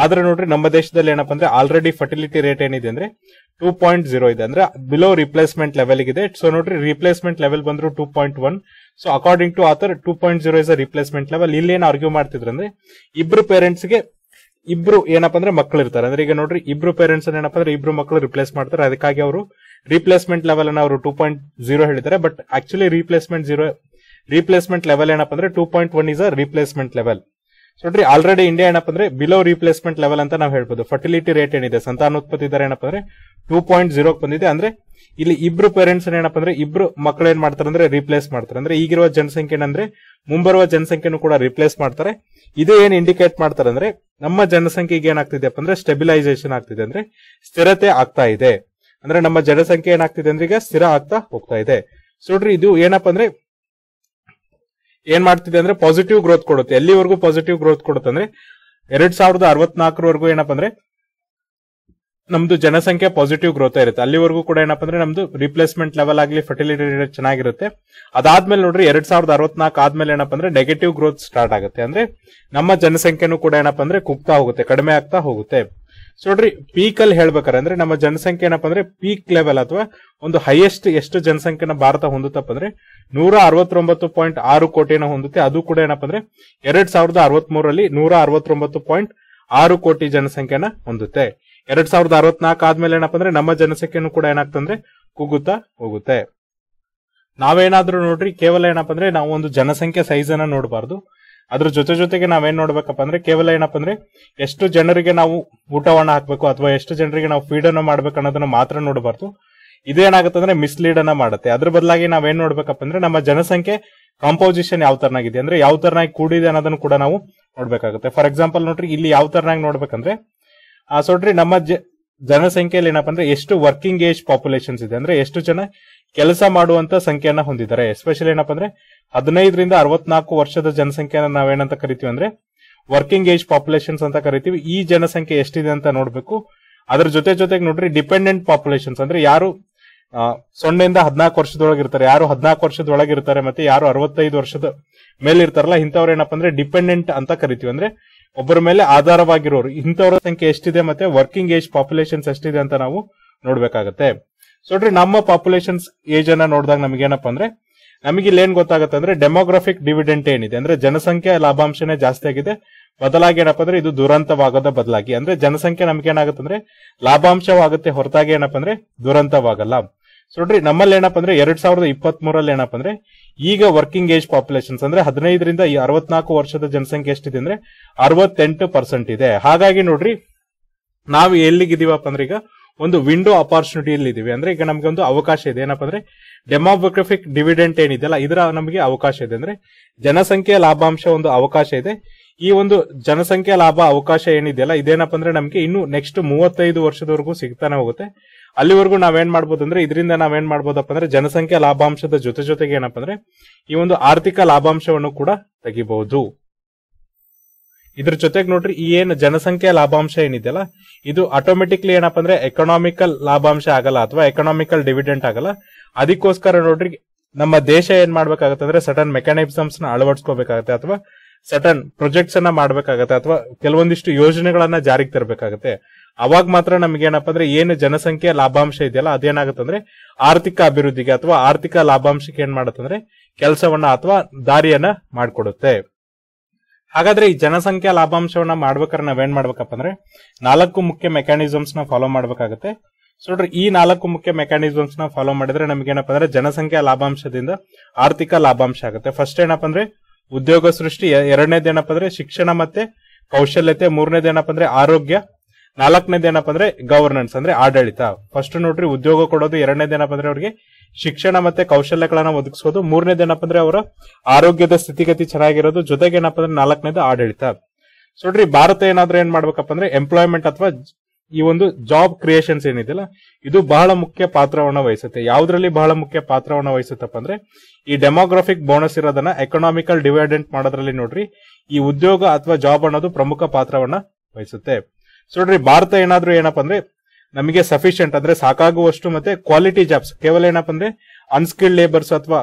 ಆದ್ರೆ ನೋಡ್ರಿ ನಮ್ಮ ದೇಶದಲ್ಲಿ ಏನಪ್ಪ ಅಂದ್ರೆ ಆಲ್ರೆಡಿ ಫರ್ಟಿಲಿಟಿ ರೇಟ್ ಏನಿದೆ ಅಂದ್ರೆ ಟೂ ಪಾಯಿಂಟ್ ಜೀರೋ ಇದೆ ಅಂದ್ರೆ ಬಿಲೋ ರಿಪ್ಲೇಸ್ಮೆಂಟ್ ಲೆವೆಲ್ ಇದೆ ಸೊ ನೋಡ್ರಿ ರಿಪ್ಲೇಸ್ಮೆಂಟ್ ಲೆವೆಲ್ ಬಂದ್ರು two point one so according to author two point zero is a replacement level ಇಲ್ಲಿ ಏನ್ ಆರ್ಗ್ಯೂ ಮಾಡ್ತಿದ್ರು ಅಂದ್ರೆ ಇಬ್ರು ಪೇರೆಂಟ್ಸ್ ಗೆ ಇಬ್ರು ಏನಪ್ಪ ಅಂದ್ರೆ ಮಕ್ಕಳು ಇರ್ತಾರೆ ಅಂದ್ರೆ ಈಗ ನೋಡ್ರಿ ಇಬ್ರು ಪೇರೆಂಟ್ಸ್ ಏನಪ್ಪ ಅಂದ್ರೆ ಇಬ್ರು ಮಕ್ಕಳು ರಿಪ್ಲೇಸ್ ಮಾಡ್ತಾರೆ ಅದಕ್ಕಾಗಿ ಅವರು ರಿಪ್ಲೇಸ್ಮೆಂಟ್ ಲೆವೆಲ್ ಅನ್ನ ಅವರು ಟೂ ಪಾಯಿಂಟ್ ಜೀರೋ ಹೇಳಿದ್ದಾರೆ but actually replacement zero replacement level ಏನಪ್ಪ ಅಂದ್ರೆ two point one is a replacement level ನೋಡ್ರಿ ಆಲ್ರೆಡಿ ಇಂಡಿಯಾ ಏನಪ್ಪ ಅಂದ್ರೆ ಬಿಲೋ ರಿಪ್ಲೇಸ್ಮೆಂಟ್ ಲೆವೆಲ್ ಅಂತ ನಾವು ಹೇಳ್ಬೋದು ಫರ್ಟಿಲಿಟಿ ರೇಟ್ ಏನಿದೆ ಸಂತಾನೋತ್ಪತ್ತಿ ದರ ಏನಪ್ಪ ಅಂದ್ರೆ ಟೂ ಪಾಯಿಂಟ್ ಜೀರೋಕ್ ಬಂದಿದೆ ಅಂದ್ರೆ ಇಲ್ಲಿ ಇಬ್ರು ಪೇರೆಂಟ್ಸ್ ಏನಪ್ಪ ಅಂದ್ರೆ ಇಬ್ರು ಮಕ್ಕಳು ಏನ್ ಮಾಡ್ತಾರೆ ಅಂದ್ರೆ ರಿಪ್ಲೇಸ್ ಮಾಡ್ತಾರೆ ಅಂದ್ರೆ ಈಗಿರುವ ಜನಸಂಖ್ಯೆ ಏನಂದ್ರೆ ಮುಂಬರುವ ಜನಸಂಖ್ಯೆನೂ ಕೂಡ ರಿಪ್ಲೇಸ್ ಮಾಡ್ತಾರೆ ಇದು ಏನ್ ಇಂಡಿಕೇಟ್ ಮಾಡ್ತಾರೆ ಅಂದ್ರೆ ನಮ್ಮ ಜನಸಂಖ್ಯೆಗೆ ಏನಾಗ್ತಿದೆಪ್ಪ ಅಂದ್ರೆ ಸ್ಟೆಬಿಲೈಸೇಷನ್ ಆಗ್ತಿದೆ ಅಂದ್ರೆ ಸ್ಥಿರತೆ ಆಗ್ತಾ ಇದೆ ಅಂದ್ರೆ ನಮ್ಮ ಜನಸಂಖ್ಯೆ ಏನಾಗ್ತಿದೆ ಅಂದ್ರೆ ಈಗ ಸ್ಥಿರ ಆಗ್ತಾ ಹೋಗ್ತಾ ಇದೆ ಸೊ ಇದು ಏನಪ್ಪ ಅಂದ್ರೆ ಏನ್ ಮಾಡ್ತಿದೆ ಅಂದ್ರೆ ಪಾಸಿಟಿವ್ ಗ್ರೋತ್ ಕೊಡುತ್ತೆ ಎಲ್ಲಿವರೆಗೂ ಪಾಸಿಟಿವ್ ಗ್ರೋತ್ ಕೊಡುತ್ತೆ ಅಂದ್ರೆ ಎರಡ್ ಸಾವಿರದ ಅರವತ್ನಾಲ್ಕರವರೆಗೂ ಏನಪ್ಪ ಅಂದ್ರೆ ನಮ್ದು ಜನಸಂಖ್ಯೆ ಪಾಸಿಟಿವ್ ಗ್ರೋತ್ ಇರುತ್ತೆ ಅಲ್ಲಿವರೆಗೂ ಕೂಡ ಏನಪ್ಪ ಅಂದ್ರೆ ನಮ್ದು ರಿಪ್ಲೇಸ್ಮೆಂಟ್ ಲೆವೆಲ್ ಆಗಲಿ ಫರ್ಟಿಲಿಟಿ ರೇಟ್ ಚೆನ್ನಾಗಿರುತ್ತೆ ಅದಾದ್ಮೇಲೆ ನೋಡ್ರಿ ಎರಡ್ ಸಾವಿರದ ಅರವತ್ನಾಲ್ಕು ಆದ್ಮೇಲೆ ಏನಪ್ಪ ಅಂದ್ರೆ ನೆಗೆಟಿವ್ ಗ್ರೋತ್ ಸ್ಟಾರ್ಟ್ ಆಗುತ್ತೆ ಅಂದ್ರೆ ನಮ್ಮ ಜನಸಂಖ್ಯೆನೂ ಕೂಡ ಏನಪ್ಪ ಅಂದ್ರೆ ಕುಗ್ತಾ ಹೋಗುತ್ತೆ ಕಡಿಮೆ ಆಗ್ತಾ ಹೋಗುತ್ತೆ ಸೊ ನೋಡ್ರಿ ಪೀಕ್ ಅಲ್ಲಿ ಹೇಳ್ಬೇಕಾರೆ ಅಂದ್ರೆ ನಮ್ಮ ಜನಸಂಖ್ಯೆ ಏನಪ್ಪ ಅಂದ್ರೆ ಪೀಕ್ ಲೆವೆಲ್ ಅಥವಾ ಒಂದು ಹೈಯೆಸ್ಟ್ ಎಷ್ಟು ಜನಸಂಖ್ಯೆನ ಭಾರತ ಹೊಂದುತ್ತಪ್ಪ ಅಂದ್ರೆ ನೂರ ಅರವತ್ತೊಂಬತ್ತು ಪಾಯಿಂಟ್ ಆರು ಕೋಟಿನ ಹೊಂದುತ್ತೆ ಅದು ಕೂಡ ಏನಪ್ಪ ಅಂದ್ರೆ ಎರಡ್ ಸಾವಿರದ ಅರವತ್ಮೂರಲ್ಲಿ ನೂರ ಅರವತ್ತೊಂಬತ್ತು ಪಾಯಿಂಟ್ ಆರು ಕೋಟಿ ಜನಸಂಖ್ಯೆನ ಹೊಂದುತ್ತೆ ಎರಡ್ ಸಾವಿರದ ಅರವತ್ನಾಲ್ಕು ಆದ್ಮೇಲೆ ಏನಪ್ಪ ಅಂದ್ರೆ ನಮ್ಮ ಜನಸಂಖ್ಯೆನೂ ಕೂಡ ಏನಾಗ್ತಂದ್ರೆ ಕುಗ್ಗುತ್ತಾ ಹೋಗುತ್ತೆ ನಾವೇನಾದ್ರೂ ನೋಡ್ರಿ ಕೇವಲ ಏನಪ್ಪ ಅಂದ್ರೆ ನಾವು ಒಂದು ಜನಸಂಖ್ಯೆ ಸೈಜ್ ಅನ್ನ ನೋಡಬಾರ್ದು ಅದ್ರ ಜೊತೆ ಜೊತೆಗೆ ನಾವೇನ್ ನೋಡ್ಬೇಕಪ್ಪ ಅಂದ್ರೆ ಕೇವಲ ಏನಪ್ಪ ಅಂದ್ರೆ ಎಷ್ಟು ಜನರಿಗೆ ನಾವು ಊಟವನ್ನ ಹಾಕ್ಬೇಕು ಅಥವಾ ಎಷ್ಟು ಜನರಿಗೆ ನಾವು ಫೀಡ್ ಅನ್ನ ಮಾಡ್ಬೇಕು ಅನ್ನೋದನ್ನ ಮಾತ್ರ ನೋಡಬಾರ್ದು ಇದೇನಾಗುತ್ತೆ ಅಂದ್ರೆ ಮಿಸ್ಲೀಡ್ ಅನ್ನ ಮಾಡುತ್ತೆ ಅದ್ರ ಬದಲಾಗಿ ನಾವೇನ್ ನೋಡ್ಬೇಕಪ್ಪ ಅಂದ್ರೆ ನಮ್ಮ ಜನಸಂಖ್ಯೆ ಕಾಂಪೋಸಿಷನ್ ಯಾವ ತರನಾಗಿದೆ ಅಂದ್ರೆ ಯಾವ ತರನಾಗಿ ಕೂಡಿದೆ ಅನ್ನೋದನ್ನು ಕೂಡ ನಾವು ನೋಡ್ಬೇಕಾಗುತ್ತೆ ಫಾರ್ ಎಕ್ಸಾಂಪಲ್ ನೋಡ್ರಿ ಇಲ್ಲಿ ಯಾವ ತರನಾಗಿ ನೋಡ್ಬೇಕಂದ್ರೆ ಆ ಸೊಡ್ರಿ ನಮ್ಮ ಜನಸಂಖ್ಯೆಯಲ್ಲಿ ಏನಪ್ಪ ಅಂದ್ರೆ ಎಷ್ಟು ವರ್ಕಿಂಗ್ ಏಜ್ ಪಾಪ್ಯುಲೇಷನ್ಸ್ ಇದೆ ಅಂದ್ರೆ ಎಷ್ಟು ಜನ ಕೆಲಸ ಮಾಡುವಂತ ಸಂಖ್ಯೆಯನ್ನ ಹೊಂದಿದ್ದಾರೆ ಎಸ್ಪೆಷಲಿ ಏನಪ್ಪ ಅಂದ್ರೆ ಹದಿನೈದರಿಂದ ಅರವತ್ನಾಲ್ಕು ವರ್ಷದ ಜನಸಂಖ್ಯೆಯನ್ನ ನಾವೇನಂತ ಕರಿತೀವಿ ಅಂದ್ರೆ ವರ್ಕಿಂಗ್ ಏಜ್ ಪಾಪ್ಯುಲೇಷನ್ಸ್ ಅಂತ ಕರಿತೀವಿ ಈ ಜನಸಂಖ್ಯೆ ಎಷ್ಟಿದೆ ಅಂತ ನೋಡ್ಬೇಕು ಅದ್ರ ಜೊತೆ ಜೊತೆಗೆ ನೋಡ್ರಿ ಡಿಪೆಂಡೆಂಟ್ ಪಾಪ್ಯುಲೇಷನ್ಸ್ ಅಂದ್ರೆ ಯಾರು ಸೊನ್ನೆಯಿಂದ ಹದಿನಾಲ್ಕು ವರ್ಷದೊಳಗೆ ಇರ್ತಾರೆ ಯಾರು ಹದಿನಾಲ್ಕು ವರ್ಷದೊಳಗಿರ್ತಾರೆ ಇರ್ತಾರೆ ಮತ್ತೆ ಯಾರು ಅರವತ್ತೈದು ವರ್ಷದ ಮೇಲಿರ್ತಾರಲ್ಲ ಇಂಥವ್ರು ಏನಪ್ಪ ಅಂದ್ರೆ ಡಿಪೆಂಡೆಂಟ್ ಅಂತ ಕರಿತೀವಿ ಅಂದ್ರೆ ಒಬ್ಬರ ಮೇಲೆ ಆಧಾರವಾಗಿರೋರು ಇಂಥವರ ಸಂಖ್ಯೆ ಎಷ್ಟಿದೆ ಮತ್ತೆ ವರ್ಕಿಂಗ್ ಏಜ್ ಪಾಪ್ಯುಲೇಷನ್ಸ್ ಎಷ್ಟಿದೆ ಅಂತ ನಾವು ನೋಡ್ಬೇಕಾಗತ್ತೆ ನೋಡ್ರಿ ನಮ್ಮ ಪಾಪ್ಯುಲೇಷನ್ಸ್ ಏಜ್ ಅನ್ನ ನೋಡಿದಾಗ ನಮಗೇನಪ್ಪ ಏನಪ್ಪಾ ಅಂದ್ರೆ ನಮಗೆ ಇಲ್ಲಿ ಏನ್ ಗೊತ್ತಾಗುತ್ತೆ ಅಂದ್ರೆ ಡೆಮೋಗ್ರಾಫಿಕ್ ಡಿವಿಡೆಂಟ್ ಏನಿದೆ ಅಂದ್ರೆ ಜನಸಂಖ್ಯೆ ಲಾಭಾಂಶನೇ ಜಾಸ್ತಿ ಆಗಿದೆ ಬದಲಾಗಿ ಏನಪ್ಪಾ ಅಂದ್ರೆ ಇದು ದುರಂತವಾಗದ ಬದಲಾಗಿ ಅಂದ್ರೆ ಜನಸಂಖ್ಯೆ ನಮ್ಗೆ ಏನಾಗುತ್ತೆ ಅಂದ್ರೆ ಲಾಭಾಂಶವಾಗುತ್ತೆ ಹೊರತಾಗಿ ಏನಪ್ಪಾ ಅಂದ್ರೆ ದುರಂತವಾಗಲ್ಲ ಸೊ ನೋಡ್ರಿ ನಮ್ಮಲ್ಲಿ ಏನಪ್ಪಾ ಅಂದ್ರೆ ಎರಡ್ ಸಾವಿರದ ಇಪ್ಪತ್ತ್ ಮೂರಲ್ಲಿ ಅಂದ್ರೆ ಈಗ ವರ್ಕಿಂಗ್ ಏಜ್ ಪಾಪ್ಯುಲೇಷನ್ಸ್ ಅಂದ್ರೆ ಹದಿನೈದರಿಂದ ಈ ಅರವತ್ನಾಲ್ಕು ವರ್ಷದ ಜನಸಂಖ್ಯೆ ಎಷ್ಟಿದೆ ಅಂದ್ರೆ ಅರವತ್ತೆಂಟು ಪರ್ಸೆಂಟ್ ಇದೆ ಹಾಗಾಗಿ ನೋಡ್ರಿ ನಾವು ಎಲ್ಲಿಗಿದೀವಪ್ಪ ಅಂದ್ರೆ ಈಗ ಒಂದು ವಿಂಡೋ ಅಪಾರ್ಚುನಿಟಿಯಲ್ಲಿ ಇದೀವಿ ಅಂದ್ರೆ ಈಗ ನಮ್ಗೆ ಒಂದು ಅವಕಾಶ ಇದೆ ಏನಪ್ಪ ಅಂದ್ರೆ ಡೆಮೋಗ್ರಫಿಕ್ ಡಿವಿಡೆಂಟ್ ಏನಿದೆಯಲ್ಲ ಇದರ ನಮಗೆ ಅವಕಾಶ ಇದೆ ಅಂದ್ರೆ ಜನಸಂಖ್ಯೆ ಲಾಭಾಂಶ ಒಂದು ಅವಕಾಶ ಇದೆ ಈ ಒಂದು ಜನಸಂಖ್ಯಾ ಲಾಭ ಅವಕಾಶ ಏನಿದೆಯಲ್ಲ ಇದೇನಪ್ಪ ಅಂದ್ರೆ ನಮಗೆ ಇನ್ನು ನೆಕ್ಸ್ಟ್ ಮೂವತ್ತೈದು ವರ್ಷದವರೆಗೂ ಸಿಗ್ತಾನೆ ಹೋಗುತ್ತೆ ಅಲ್ಲಿವರೆಗೂ ನಾವೇನ್ ಮಾಡ್ಬೋದು ಅಂದ್ರೆ ಇದರಿಂದ ನಾವೇನ್ ಮಾಡ್ಬೋದಪ್ಪ ಅಂದ್ರೆ ಜನಸಂಖ್ಯೆ ಲಾಭಾಂಶದ ಜೊತೆ ಜೊತೆಗೆ ಏನಪ್ಪ ಅಂದ್ರೆ ಈ ಒಂದು ಆರ್ಥಿಕ ಲಾಭಾಂಶವನ್ನು ಕೂಡ ತೆಗಿಬಹುದು ಇದ್ರ ಜೊತೆಗೆ ನೋಡ್ರಿ ಈ ಏನು ಜನಸಂಖ್ಯೆ ಲಾಭಾಂಶ ಏನಿದೆಯಲ್ಲ ಇದು ಆಟೋಮೆಟಿಕ್ಲಿ ಏನಪ್ಪ ಅಂದ್ರೆ ಎಕನಾಮಿಕಲ್ ಲಾಭಾಂಶ ಆಗಲ್ಲ ಅಥವಾ ಎಕನಾಮಿಕಲ್ ಡಿವಿಡೆಂಟ್ ಆಗಲ್ಲ ಅದಕ್ಕೋಸ್ಕರ ನೋಡ್ರಿ ನಮ್ಮ ದೇಶ ಏನ್ ಮಾಡ್ಬೇಕಾಗತ್ತೆ ಅಂದ್ರೆ ಸಟನ್ ಮೆಕಾನಿಸಮ್ಸ್ ನ ಅಳವಡಿಸ್ಕೋಬೇಕಾಗತ್ತೆ ಅಥವಾ ಸಟನ್ ಪ್ರೊಜೆಕ್ಟ್ಸ್ ಅನ್ನ ಮಾಡ್ಬೇಕಾಗತ್ತೆ ಅಥವಾ ಕೆಲವೊಂದಿಷ್ಟು ಯೋಜನೆಗಳನ್ನ ಜಾರಿಗೆ ತರಬೇಕಾಗತ್ತೆ ಅವಾಗ ಮಾತ್ರ ನಮ್ಗೆ ಏನಪ್ಪ ಅಂದ್ರೆ ಏನು ಜನಸಂಖ್ಯೆ ಲಾಭಾಂಶ ಇದೆಯಲ್ಲ ಅದೇನಾಗುತ್ತಂದ್ರೆ ಆರ್ಥಿಕ ಅಭಿವೃದ್ಧಿಗೆ ಅಥವಾ ಆರ್ಥಿಕ ಲಾಭಾಂಶಕ್ಕೆ ಏನ್ ಮಾಡತ್ತಂದ್ರೆ ಕೆಲಸವನ್ನ ಅಥವಾ ದಾರಿಯನ್ನ ಮಾಡಿಕೊಡುತ್ತೆ ಹಾಗಾದ್ರೆ ಈ ಜನಸಂಖ್ಯಾ ಲಾಭಾಂಶವನ್ನ ಮಾಡ್ಬೇಕಾದ್ರೆ ನಾವೇನ್ ಮಾಡ್ಬೇಕಪ್ಪ ಅಂದ್ರೆ ನಾಲ್ಕು ಮುಖ್ಯ ಮೆಕ್ಯಾನಿಸಮ್ಸ್ ನ ಫಾಲೋ ಮಾಡ್ಬೇಕಾಗತ್ತೆ ಸೊ ಈ ನಾಲ್ಕು ಮುಖ್ಯ ಮೆಕ್ಯಾನಿಸಮ್ಸ್ ನ ಫಾಲೋ ಮಾಡಿದ್ರೆ ನಮ್ಗೆ ಏನಪ್ಪ ಅಂದ್ರೆ ಜನಸಂಖ್ಯಾ ಲಾಭಾಂಶದಿಂದ ಆರ್ಥಿಕ ಲಾಭಾಂಶ ಆಗುತ್ತೆ ಫಸ್ಟ್ ಏನಪ್ಪ ಅಂದ್ರೆ ಉದ್ಯೋಗ ಸೃಷ್ಟಿ ಎರಡನೇದೇನಪ್ಪ ಅಂದ್ರೆ ಶಿಕ್ಷಣ ಮತ್ತೆ ಕೌಶಲ್ಯತೆ ಮೂರನೇದೇನಪ್ಪ ಅಂದ್ರೆ ಆರೋಗ್ಯ ನಾಲ್ಕನೇದು ಏನಪ್ಪ ಅಂದ್ರೆ ಗವರ್ನೆನ್ಸ್ ಅಂದ್ರೆ ಆಡಳಿತ ಫಸ್ಟ್ ನೋಡ್ರಿ ಉದ್ಯೋಗ ಕೊಡೋದು ಎರಡನೇದ ಏನಪ್ಪ ಅಂದ್ರೆ ಅವರಿಗೆ ಶಿಕ್ಷಣ ಮತ್ತೆ ಕೌಶಲ್ಯಗಳನ್ನ ಒದಗಿಸೋದು ಮೂರನೇದ ಏನಪ್ಪ ಅಂದ್ರೆ ಅವರ ಆರೋಗ್ಯದ ಸ್ಥಿತಿಗತಿ ಚೆನ್ನಾಗಿರೋದು ಜೊತೆಗೆ ಏನಪ್ಪ ಅಂದ್ರೆ ನಾಲ್ಕನೇದು ಆಡಳಿತ ನೋಡ್ರಿ ಭಾರತ ಏನಾದ್ರೂ ಏನ್ ಮಾಡ್ಬೇಕಪ್ಪ ಅಂದ್ರೆ ಎಂಪ್ಲಾಯ್ಮೆಂಟ್ ಅಥವಾ ಈ ಒಂದು ಜಾಬ್ ಕ್ರಿಯೇಷನ್ಸ್ ಏನಿದೆಯಲ್ಲ ಇದು ಬಹಳ ಮುಖ್ಯ ಪಾತ್ರವನ್ನ ವಹಿಸುತ್ತೆ ಯಾವ್ದ್ರಲ್ಲಿ ಬಹಳ ಮುಖ್ಯ ಪಾತ್ರವನ್ನ ವಹಿಸುತ್ತಪ್ಪ ಅಂದ್ರೆ ಈ ಡೆಮೋಗ್ರಾಫಿಕ್ ಬೋನಸ್ ಇರೋದನ್ನ ಎಕನಾಮಿಕಲ್ ಡಿವೈಡೆಂಟ್ ಮಾಡೋದ್ರಲ್ಲಿ ನೋಡ್ರಿ ಈ ಉದ್ಯೋಗ ಅಥವಾ ಜಾಬ್ ಅನ್ನೋದು ಪ್ರಮುಖ ಪಾತ್ರವನ್ನ ವಹಿಸುತ್ತೆ ಸೊ ನೋಡ್ರಿ ಭಾರತ ಏನಾದ್ರು ಏನಪ್ಪ ಅಂದ್ರೆ ನಮಗೆ ಸಫಿಶಿಯಂಟ್ ಅಂದ್ರೆ ಸಾಕಾಗುವಷ್ಟು ಮತ್ತೆ ಕ್ವಾಲಿಟಿ ಜಾಬ್ಸ್ ಕೇವಲ ಏನಪ್ಪ ಅಂದ್ರೆ ಅನ್ಸ್ಕಿಲ್ಡ್ ಲೇಬರ್ಸ್ ಅಥವಾ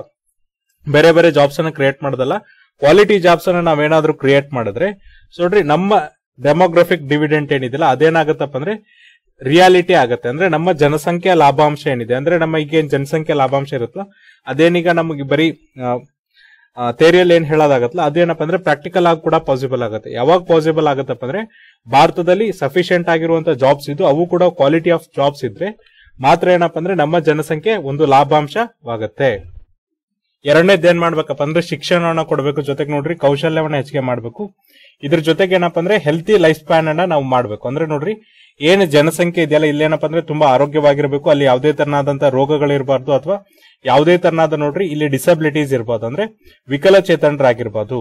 ಬೇರೆ ಬೇರೆ ಜಾಬ್ಸ್ ಅನ್ನ ಕ್ರಿಯೇಟ್ ಮಾಡೋದಲ್ಲ ಕ್ವಾಲಿಟಿ ಜಾಬ್ಸ್ ಅನ್ನ ನಾವೇನಾದ್ರೂ ಕ್ರಿಯೇಟ್ ಮಾಡಿದ್ರೆ ಸೊ ನೋಡ್ರಿ ನಮ್ಮ ಡೆಮೋಗ್ರಫಿಕ್ ಡಿವಿಡೆಂಟ್ ಏನಿದೆಲ್ಲ ಅದೇನಾಗತ್ತಪ್ಪ ಅಂದ್ರೆ ರಿಯಾಲಿಟಿ ಆಗತ್ತೆ ಅಂದ್ರೆ ನಮ್ಮ ಜನಸಂಖ್ಯಾ ಲಾಭಾಂಶ ಏನಿದೆ ಅಂದ್ರೆ ನಮ್ಮ ಈಗ ಏನ್ ಜನಸಂಖ್ಯಾ ಲಾಭಾಂಶ ಇರುತ್ತೋ ಅದೇನೀಗ ನಮಗೆ ಬರೀ ತೇರಿಯಲ್ಲಿ ಏನ್ ಹೇಳೋದಾಗತ್ತಲ್ಲ ಅದೇನಪ್ಪ ಅಂದ್ರೆ ಪ್ರಾಕ್ಟಿಕಲ್ ಆಗಿ ಕೂಡ ಪಾಸಿಬಲ್ ಆಗುತ್ತೆ ಯಾವಾಗ ಪಾಸಿಬಲ್ ಆಗತ್ತಪ್ಪ ಅಂದ್ರೆ ಭಾರತದಲ್ಲಿ ಸಫಿಶಿಯಂಟ್ ಆಗಿರುವಂತಹ ಜಾಬ್ಸ್ ಇದ್ದು ಅವು ಕೂಡ ಕ್ವಾಲಿಟಿ ಆಫ್ ಜಾಬ್ಸ್ ಇದ್ರೆ ಮಾತ್ರ ಏನಪ್ಪಾ ಅಂದ್ರೆ ನಮ್ಮ ಜನಸಂಖ್ಯೆ ಒಂದು ಲಾಭಾಂಶವಾಗತ್ತೆ ಎರಡನೇದು ಏನ್ ಮಾಡ್ಬೇಕಪ್ಪ ಅಂದ್ರೆ ಶಿಕ್ಷಣವನ್ನ ಕೊಡಬೇಕು ಜೊತೆಗೆ ನೋಡ್ರಿ ಕೌಶಲ್ಯವನ್ನ ಹೆಚ್ಚಿಗೆ ಮಾಡ್ಬೇಕು ಇದ್ರ ಜೊತೆಗೆ ಏನಪ್ಪಾ ಅಂದ್ರೆ ಹೆಲ್ತಿ ಲೈಫ್ ಸ್ಪ್ಯಾನ್ ಅನ್ನ ನಾವು ಮಾಡ್ಬೇಕು ಅಂದ್ರೆ ನೋಡ್ರಿ ಏನು ಜನಸಂಖ್ಯೆ ಇದೆಯಲ್ಲ ಇಲ್ಲೇನಪ್ಪ ಅಂದ್ರೆ ತುಂಬಾ ಆರೋಗ್ಯವಾಗಿರಬೇಕು ಅಲ್ಲಿ ಯಾವುದೇ ತರನಾದಂತಹ ರೋಗಗಳಿರಬಾರ್ದು ಅಥವಾ ಯಾವುದೇ ತರನಾದ ನೋಡ್ರಿ ಇಲ್ಲಿ ಡಿಸಬಿಲಿಟೀಸ್ ಇರ್ಬೋದು ಅಂದ್ರೆ ವಿಕಲಚೇತನರಾಗಿರ್ಬೋದು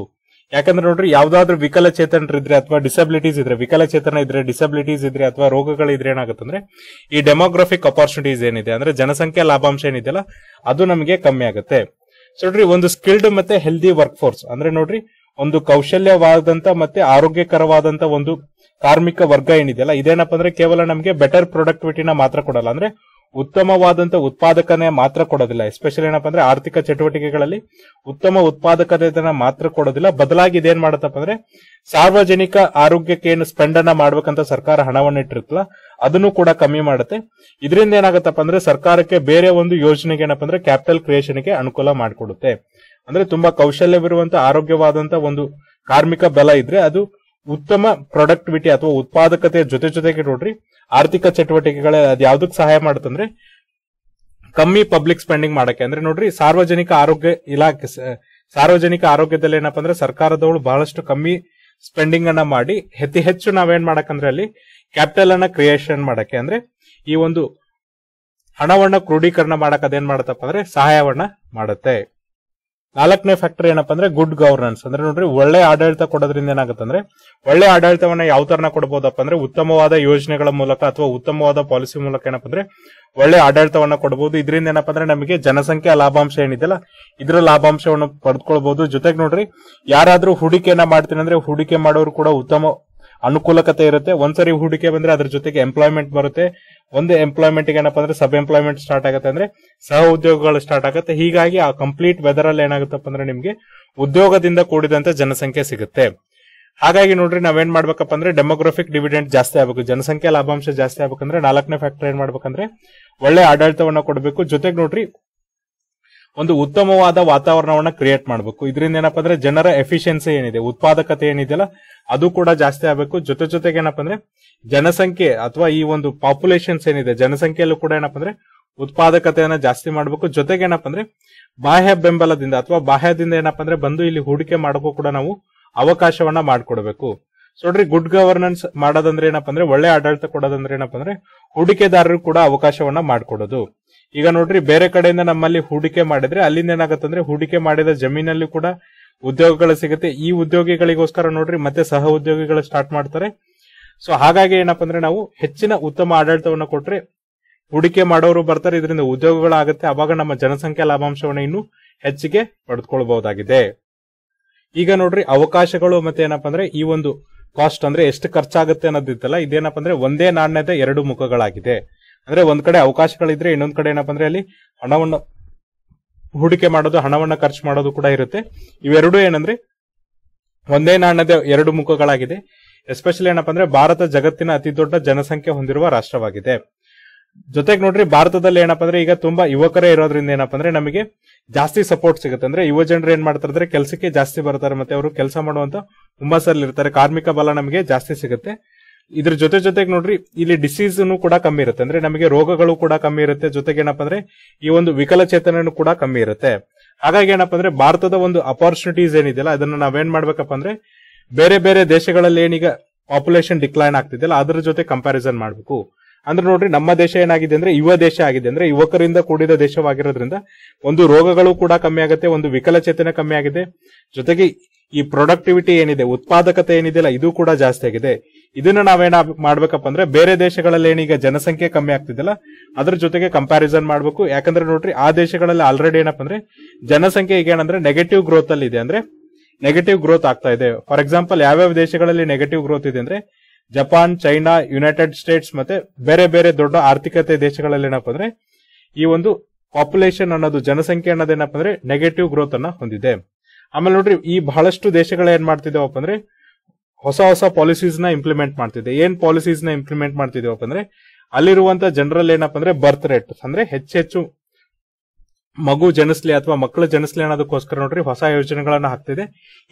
ಯಾಕಂದ್ರೆ ನೋಡ್ರಿ ಯಾವ್ದಾದ್ರು ವಿಕಲಚೇತನರಿದ್ರೆ ಅಥವಾ ಡಿಸಬಿಲಿಟೀಸ್ ಇದ್ರೆ ವಿಕಲಚೇತನ ಇದ್ರೆ ಡಿಸಬಿಲಿಟೀಸ್ ಇದ್ರೆ ಅಥವಾ ರೋಗಗಳಿದ್ರೆ ಏನಾಗುತ್ತಂದ್ರೆ ಈ ಡೆಮೋಗ್ರಫಿಕ್ ಅಪಾರ್ಚುನಿಟೀಸ್ ಏನಿದೆ ಅಂದ್ರೆ ಜನಸಂಖ್ಯಾ ಲಾಭಾಂಶ ಏನಿದೆಯಲ್ಲ ಅದು ನಮಗೆ ಕಮ್ಮಿ ಆಗುತ್ತೆ ಸೊ ನೋಡ್ರಿ ಒಂದು ಸ್ಕಿಲ್ಡ್ ಮತ್ತೆ ಹೆಲ್ದಿ ವರ್ಕ್ ಫೋರ್ಸ್ ಅಂದ್ರೆ ನೋಡ್ರಿ ಒಂದು ಕೌಶಲ್ಯವಾದಂತ ಮತ್ತೆ ಆರೋಗ್ಯಕರವಾದಂತ ಒಂದು ಕಾರ್ಮಿಕ ವರ್ಗ ಏನಿದೆಯಲ್ಲ ಇದೇನಪ್ಪ ಅಂದ್ರೆ ಕೇವಲ ನಮಗೆ ಬೆಟರ್ ಪ್ರೊಡಕ್ಟಿವಿಟಿನ ಮಾತ್ರ ಕೊಡಲ್ಲ ಅಂದ್ರೆ ಉತ್ತಮವಾದಂತ ಉತ್ಪಾದಕನೇ ಮಾತ್ರ ಕೊಡೋದಿಲ್ಲ ಎಸ್ಪೆಷಲಿ ಏನಪ್ಪಾ ಅಂದ್ರೆ ಆರ್ಥಿಕ ಚಟುವಟಿಕೆಗಳಲ್ಲಿ ಉತ್ತಮ ಉತ್ಪಾದಕತೆಯನ್ನ ಮಾತ್ರ ಕೊಡೋದಿಲ್ಲ ಬದಲಾಗಿ ಇದೇನ್ ಮಾಡತ್ತಪ್ಪ ಅಂದ್ರೆ ಸಾರ್ವಜನಿಕ ಆರೋಗ್ಯಕ್ಕೆ ಏನು ಸ್ಪೆಂಡ್ ಅನ್ನ ಮಾಡ್ಬೇಕಂತ ಸರ್ಕಾರ ಹಣವನ್ನು ಇಟ್ಟಿರ್ತಲ್ಲ ಅದನ್ನು ಕೂಡ ಕಮ್ಮಿ ಮಾಡುತ್ತೆ ಇದರಿಂದ ಏನಾಗತ್ತಪ್ಪ ಅಂದ್ರೆ ಸರ್ಕಾರಕ್ಕೆ ಬೇರೆ ಒಂದು ಯೋಜನೆಗೆ ಏನಪ್ಪ ಅಂದ್ರೆ ಕ್ಯಾಪಿಟಲ್ ಕ್ರಿಯೇಷನ್ಗೆ ಅನುಕೂಲ ಮಾಡಿಕೊಡುತ್ತೆ ಅಂದ್ರೆ ತುಂಬಾ ಕೌಶಲ್ಯವಿರುವಂತ ಆರೋಗ್ಯವಾದಂತ ಒಂದು ಕಾರ್ಮಿಕ ಬಲ ಇದ್ರೆ ಅದು ಉತ್ತಮ ಪ್ರೊಡಕ್ಟಿವಿಟಿ ಅಥವಾ ಉತ್ಪಾದಕತೆ ಜೊತೆ ಜೊತೆಗೆ ನೋಡ್ರಿ ಆರ್ಥಿಕ ಚಟುವಟಿಕೆಗಳ ಅದ್ ಯಾವ್ದಕ್ ಸಹಾಯ ಮಾಡುತ್ತಂದ್ರೆ ಕಮ್ಮಿ ಪಬ್ಲಿಕ್ ಸ್ಪೆಂಡಿಂಗ್ ಮಾಡಕ್ಕೆ ಅಂದ್ರೆ ನೋಡ್ರಿ ಸಾರ್ವಜನಿಕ ಆರೋಗ್ಯ ಇಲಾಖೆ ಸಾರ್ವಜನಿಕ ಆರೋಗ್ಯದಲ್ಲಿ ಏನಪ್ಪಾ ಅಂದ್ರೆ ಸರ್ಕಾರದವಳು ಬಹಳಷ್ಟು ಕಮ್ಮಿ ಸ್ಪೆಂಡಿಂಗ್ ಅನ್ನ ಮಾಡಿ ಅತಿ ಹೆಚ್ಚು ನಾವೇನ್ ಮಾಡಕಂದ್ರೆ ಅಲ್ಲಿ ಕ್ಯಾಪಿಟಲ್ ಅನ್ನ ಕ್ರಿಯೇಷನ್ ಮಾಡಕ್ಕೆ ಅಂದ್ರೆ ಈ ಒಂದು ಹಣವನ್ನ ಕ್ರೋಢೀಕರಣ ಮಾಡಕ್ ಅದೇನ್ ಮಾಡತ್ತಪ್ಪ ಅಂದ್ರೆ ಸಹಾಯವನ್ನ ಮಾಡುತ್ತೆ ನಾಲ್ಕನೇ ಫ್ಯಾಕ್ಟರ್ ಏನಪ್ಪ ಅಂದ್ರೆ ಗುಡ್ ಗವರ್ನೆನ್ಸ್ ಅಂದ್ರೆ ನೋಡ್ರಿ ಒಳ್ಳೆ ಆಡಳಿತ ಕೊಡೋದ್ರಿಂದ ಏನಾಗುತ್ತೆ ಅಂದ್ರೆ ಒಳ್ಳೆ ಆಡಳಿತವನ್ನ ಯಾವ ತರನ ಕೊಡಬಹುದಪ್ಪ ಅಂದ್ರೆ ಉತ್ತಮವಾದ ಯೋಜನೆಗಳ ಮೂಲಕ ಅಥವಾ ಉತ್ತಮವಾದ ಪಾಲಿಸಿ ಮೂಲಕ ಏನಪ್ಪ ಅಂದ್ರೆ ಒಳ್ಳೆ ಆಡಳಿತವನ್ನ ಕೊಡಬಹುದು ಇದರಿಂದ ಏನಪ್ಪ ಅಂದ್ರೆ ನಮಗೆ ಜನಸಂಖ್ಯಾ ಲಾಭಾಂಶ ಏನಿದೆಲ್ಲ ಇದರ ಲಾಭಾಂಶವನ್ನು ಪಡೆದುಕೊಳ್ಬಹುದು ಜೊತೆಗೆ ನೋಡ್ರಿ ಯಾರಾದ್ರೂ ಹೂಡಿಕೆಯನ್ನ ಮಾಡ್ತೀನಿ ಅಂದ್ರೆ ಹೂಡಿಕೆ ಮಾಡೋರು ಕೂಡ ಉತ್ತಮ ಅನುಕೂಲಕತೆ ಇರುತ್ತೆ ಒಂದ್ಸರಿ ಹೂಡಿಕೆ ಬಂದ್ರೆ ಅದ್ರ ಜೊತೆಗೆ ಎಂಪ್ಲಾಯ್ಮೆಂಟ್ ಬರುತ್ತೆ ಒಂದು ಎಂಪ್ಲಾಯ್ಮೆಂಟ್ ಏನಪ್ಪಾ ಅಂದ್ರೆ ಸಬ್ ಎಂಪ್ಲಾಯ್ಮೆಂಟ್ ಸ್ಟಾರ್ಟ್ ಆಗುತ್ತೆ ಅಂದ್ರೆ ಸಹ ಉದ್ಯೋಗಗಳು ಸ್ಟಾರ್ಟ್ ಆಗುತ್ತೆ ಹೀಗಾಗಿ ಆ ಕಂಪ್ಲೀಟ್ ವೆದರ್ ಅಲ್ಲಿ ಏನಾಗುತ್ತಪ್ಪ ಅಂದ್ರೆ ನಿಮ್ಗೆ ಉದ್ಯೋಗದಿಂದ ಕೂಡಿದಂತ ಜನಸಂಖ್ಯೆ ಸಿಗುತ್ತೆ ಹಾಗಾಗಿ ನೋಡ್ರಿ ನಾವೇನ್ ಮಾಡ್ಬೇಕಪ್ಪ ಅಂದ್ರೆ ಡೆಮೋಗ್ರಫಿಕ್ ಡಿವಿಡೆಂಟ್ ಜಾಸ್ತಿ ಆಗಬೇಕು ಜನಸಂಖ್ಯೆ ಲಾಭಾಂಶ ಜಾಸ್ತಿ ಆಗ್ಬೇಕಂದ್ರೆ ನಾಲ್ಕನೇ ಫ್ಯಾಕ್ಟರ್ ಏನ್ ಮಾಡ್ಬೇಕಂದ್ರೆ ಒಳ್ಳೆ ಆಡಳಿತವನ್ನ ಕೊಡಬೇಕು ಜೊತೆಗೆ ನೋಡ್ರಿ ಒಂದು ಉತ್ತಮವಾದ ವಾತಾವರಣವನ್ನ ಕ್ರಿಯೇಟ್ ಮಾಡಬೇಕು ಇದರಿಂದ ಏನಪ್ಪಾ ಅಂದ್ರೆ ಜನರ ಎಫಿಷಿಯನ್ಸಿ ಏನಿದೆ ಉತ್ಪಾದಕತೆ ಏನಿದೆಯಲ್ಲ ಅದು ಕೂಡ ಜಾಸ್ತಿ ಆಗಬೇಕು ಜೊತೆ ಜೊತೆಗೆ ಏನಪ್ಪಾ ಅಂದ್ರೆ ಜನಸಂಖ್ಯೆ ಅಥವಾ ಈ ಒಂದು ಪಾಪ್ಯುಲೇಷನ್ಸ್ ಏನಿದೆ ಜನಸಂಖ್ಯೆಯಲ್ಲೂ ಕೂಡ ಏನಪ್ಪಾ ಅಂದ್ರೆ ಉತ್ಪಾದಕತೆಯನ್ನ ಜಾಸ್ತಿ ಮಾಡಬೇಕು ಜೊತೆಗೆ ಏನಪ್ಪಾ ಅಂದ್ರೆ ಬಾಹ್ಯ ಬೆಂಬಲದಿಂದ ಅಥವಾ ಬಾಹ್ಯದಿಂದ ಏನಪ್ಪಾ ಅಂದ್ರೆ ಬಂದು ಇಲ್ಲಿ ಹೂಡಿಕೆ ಮಾಡಕ್ಕೂ ಕೂಡ ನಾವು ಅವಕಾಶವನ್ನ ಮಾಡಿಕೊಡಬೇಕು ಸೊ ನೋಡ್ರಿ ಗುಡ್ ಗವರ್ನೆನ್ಸ್ ಮಾಡೋದಂದ್ರೆ ಏನಪ್ಪಾ ಅಂದ್ರೆ ಒಳ್ಳೆ ಆಡಳಿತ ಕೊಡೋದಂದ್ರೆ ಏನಪ್ಪಾ ಅಂದ್ರೆ ಹೂಡಿಕೆದಾರರು ಕೂಡ ಅವಕಾಶವನ್ನ ಮಾಡಿಕೊಡೋದು ಈಗ ನೋಡ್ರಿ ಬೇರೆ ಕಡೆಯಿಂದ ನಮ್ಮಲ್ಲಿ ಹೂಡಿಕೆ ಮಾಡಿದ್ರೆ ಅಲ್ಲಿಂದ ಏನಾಗತ್ತಂದ್ರೆ ಹೂಡಿಕೆ ಮಾಡಿದ ಜಮೀನಲ್ಲಿ ಕೂಡ ಉದ್ಯೋಗಗಳು ಸಿಗುತ್ತೆ ಈ ಉದ್ಯೋಗಿಗಳಿಗೋಸ್ಕರ ನೋಡ್ರಿ ಮತ್ತೆ ಸಹ ಉದ್ಯೋಗಿಗಳು ಸ್ಟಾರ್ಟ್ ಮಾಡ್ತಾರೆ ಸೊ ಹಾಗಾಗಿ ಏನಪ್ಪಾ ಅಂದ್ರೆ ನಾವು ಹೆಚ್ಚಿನ ಉತ್ತಮ ಆಡಳಿತವನ್ನು ಕೊಟ್ರೆ ಹೂಡಿಕೆ ಮಾಡೋರು ಬರ್ತಾರೆ ಇದರಿಂದ ಉದ್ಯೋಗಗಳು ಆಗುತ್ತೆ ಅವಾಗ ನಮ್ಮ ಜನಸಂಖ್ಯಾ ಲಾಭಾಂಶವನ್ನು ಇನ್ನು ಹೆಚ್ಚಿಗೆ ಪಡೆದುಕೊಳ್ಬಹುದಾಗಿದೆ ಈಗ ನೋಡ್ರಿ ಅವಕಾಶಗಳು ಮತ್ತೆ ಏನಪ್ಪಾ ಅಂದ್ರೆ ಈ ಒಂದು ಕಾಸ್ಟ್ ಅಂದ್ರೆ ಎಷ್ಟು ಖರ್ಚಾಗುತ್ತೆ ಅನ್ನೋದಿತ್ತಲ್ಲ ಇದೇನಪ್ಪ ಅಂದ್ರೆ ಒಂದೇ ನಾಣ್ಯದ ಎರಡು ಮುಖಗಳಾಗಿದೆ ಅಂದ್ರೆ ಒಂದ್ ಕಡೆ ಅವಕಾಶಗಳಿದ್ರೆ ಇನ್ನೊಂದ್ ಕಡೆ ಏನಪ್ಪಾ ಅಂದ್ರೆ ಅಲ್ಲಿ ಹಣವನ್ನು ಹೂಡಿಕೆ ಮಾಡೋದು ಹಣವನ್ನ ಖರ್ಚು ಮಾಡೋದು ಕೂಡ ಇರುತ್ತೆ ಇವೆರಡೂ ಏನಂದ್ರೆ ಒಂದೇ ನಾಣ್ಯದ ಎರಡು ಮುಖಗಳಾಗಿದೆ ಎಸ್ಪೆಷಲಿ ಏನಪ್ಪಾ ಅಂದ್ರೆ ಭಾರತ ಜಗತ್ತಿನ ಅತಿ ದೊಡ್ಡ ಜನಸಂಖ್ಯೆ ಹೊಂದಿರುವ ರಾಷ್ಟ್ರವಾಗಿದೆ ಜೊತೆಗೆ ನೋಡ್ರಿ ಭಾರತದಲ್ಲಿ ಏನಪ್ಪಾ ಅಂದ್ರೆ ಈಗ ತುಂಬಾ ಯುವಕರೇ ಇರೋದ್ರಿಂದ ಏನಪ್ಪಾ ಅಂದ್ರೆ ನಮಗೆ ಜಾಸ್ತಿ ಸಪೋರ್ಟ್ ಸಿಗುತ್ತೆ ಅಂದ್ರೆ ಯುವ ಜನರು ಏನ್ ಮಾಡ್ತಾರೆ ಅಂದ್ರೆ ಕೆಲಸಕ್ಕೆ ಜಾಸ್ತಿ ಬರ್ತಾರೆ ಮತ್ತೆ ಅವರು ಕೆಲಸ ಮಾಡುವಂತ ಹುಮ್ಮಸ್ಸಲ್ಲಿ ಇರ್ತಾರೆ ಕಾರ್ಮಿಕ ಬಲ ನಮಗೆ ಜಾಸ್ತಿ ಸಿಗುತ್ತೆ ಇದ್ರ ಜೊತೆ ಜೊತೆಗೆ ನೋಡ್ರಿ ಇಲ್ಲಿ ಡಿಸೀಸ್ ಕೂಡ ಕಮ್ಮಿ ಇರುತ್ತೆ ಅಂದ್ರೆ ನಮಗೆ ರೋಗಗಳು ಕೂಡ ಕಮ್ಮಿ ಇರುತ್ತೆ ಜೊತೆಗೆ ಏನಪ್ಪಾ ಅಂದ್ರೆ ಈ ಒಂದು ವಿಕಲಚೇತನೂ ಕೂಡ ಕಮ್ಮಿ ಇರುತ್ತೆ ಹಾಗಾಗಿ ಏನಪ್ಪಾ ಅಂದ್ರೆ ಭಾರತದ ಒಂದು ಅಪರ್ಚುನಿಟೀಸ್ ಏನಿದೆಯಲ್ಲ ಅದನ್ನ ನಾವೇನ್ ಮಾಡ್ಬೇಕಪ್ಪ ಅಂದ್ರೆ ಬೇರೆ ಬೇರೆ ದೇಶಗಳಲ್ಲಿ ಏನೀಗ ಪಾಪ್ಯುಲೇಷನ್ ಡಿಕ್ಲೈನ್ ಆಗ್ತಿದೆಯಲ್ಲ ಅದರ ಜೊತೆ ಕಂಪ್ಯಾರಿಸನ್ ಮಾಡಬೇಕು ಅಂದ್ರೆ ನೋಡ್ರಿ ನಮ್ಮ ದೇಶ ಏನಾಗಿದೆ ಅಂದ್ರೆ ಯುವ ದೇಶ ಆಗಿದೆ ಅಂದ್ರೆ ಯುವಕರಿಂದ ಕೂಡಿದ ದೇಶವಾಗಿರೋದ್ರಿಂದ ಒಂದು ರೋಗಗಳು ಕೂಡ ಕಮ್ಮಿ ಆಗುತ್ತೆ ಒಂದು ವಿಕಲಚೇತನ ಕಮ್ಮಿ ಆಗಿದೆ ಜೊತೆಗೆ ಈ ಪ್ರೊಡಕ್ಟಿವಿಟಿ ಏನಿದೆ ಉತ್ಪಾದಕತೆ ಏನಿದೆಯಲ್ಲ ಇದು ಕೂಡ ಜಾಸ್ತಿ ಆಗಿದೆ ಇದನ್ನ ನಾವೇನ ಮಾಡ್ಬೇಕಪ್ಪ ಅಂದ್ರೆ ಬೇರೆ ದೇಶಗಳಲ್ಲಿ ಏನೀಗ ಜನಸಂಖ್ಯೆ ಕಮ್ಮಿ ಆಗ್ತಿದ್ದಲ್ಲ ಅದ್ರ ಜೊತೆಗೆ ಕಂಪ್ಯಾರಿಸನ್ ಮಾಡ್ಬೇಕು ಯಾಕಂದ್ರೆ ನೋಡ್ರಿ ಆ ದೇಶಗಳಲ್ಲಿ ಆಲ್ರೆಡಿ ಏನಪ್ಪ ಅಂದ್ರೆ ಜನಸಂಖ್ಯೆ ಈಗ ಏನಂದ್ರೆ ನೆಗೆಟಿವ್ ಗ್ರೋತ್ ಅಲ್ಲಿ ಇದೆ ಅಂದ್ರೆ ನೆಗೆಟಿವ್ ಗ್ರೋತ್ ಆಗ್ತಾ ಇದೆ ಫಾರ್ ಎಕ್ಸಾಂಪಲ್ ಯಾವ್ಯಾವ ದೇಶಗಳಲ್ಲಿ ನೆಗೆಟಿವ್ ಗ್ರೋತ್ ಇದೆ ಅಂದ್ರೆ ಜಪಾನ್ ಚೈನಾ ಯುನೈಟೆಡ್ ಸ್ಟೇಟ್ಸ್ ಮತ್ತೆ ಬೇರೆ ಬೇರೆ ದೊಡ್ಡ ಆರ್ಥಿಕತೆ ದೇಶಗಳಲ್ಲಿ ಏನಪ್ಪ ಅಂದ್ರೆ ಈ ಒಂದು ಪಾಪ್ಯುಲೇಷನ್ ಅನ್ನೋದು ಜನಸಂಖ್ಯೆ ಅನ್ನೋದು ಏನಪ್ಪ ಅಂದ್ರೆ ನೆಗೆಟಿವ್ ಗ್ರೋತ್ ಅನ್ನ ಹೊಂದಿದೆ ಆಮೇಲೆ ನೋಡ್ರಿ ಈ ಬಹಳಷ್ಟು ದೇಶಗಳು ಏನ್ ಮಾಡ್ತಿದ್ದಾವಪ್ಪ ಅಂದ್ರೆ ಹೊಸ ಹೊಸ ಪಾಲಿಸೀಸ್ನ ಇಂಪ್ಲಿಮೆಂಟ್ ಮಾಡ್ತಿದೆ ಏನ್ ಪಾಲಿಸೀಸ್ ನ ಇಂಪ್ಲಿಮೆಂಟ್ ಮಾಡ್ತಿದ್ದೇವಪ್ಪ ಅಂದ್ರೆ ಅಲ್ಲಿರುವಂತ ಜನರಲ್ ಏನಪ್ಪ ಅಂದ್ರೆ ಬರ್ತ್ ರೇಟ್ ಅಂದ್ರೆ ಹೆಚ್ಚೆಚ್ಚು ಮಗು ಜನಸ್ಲಿ ಅಥವಾ ಮಕ್ಕಳು ಜನಿಸ್ಲಿ ಅನ್ನೋದಕ್ಕೋಸ್ಕರ ನೋಡ್ರಿ ಹೊಸ ಯೋಜನೆಗಳನ್ನ ಹಾಕ್ತಿದೆ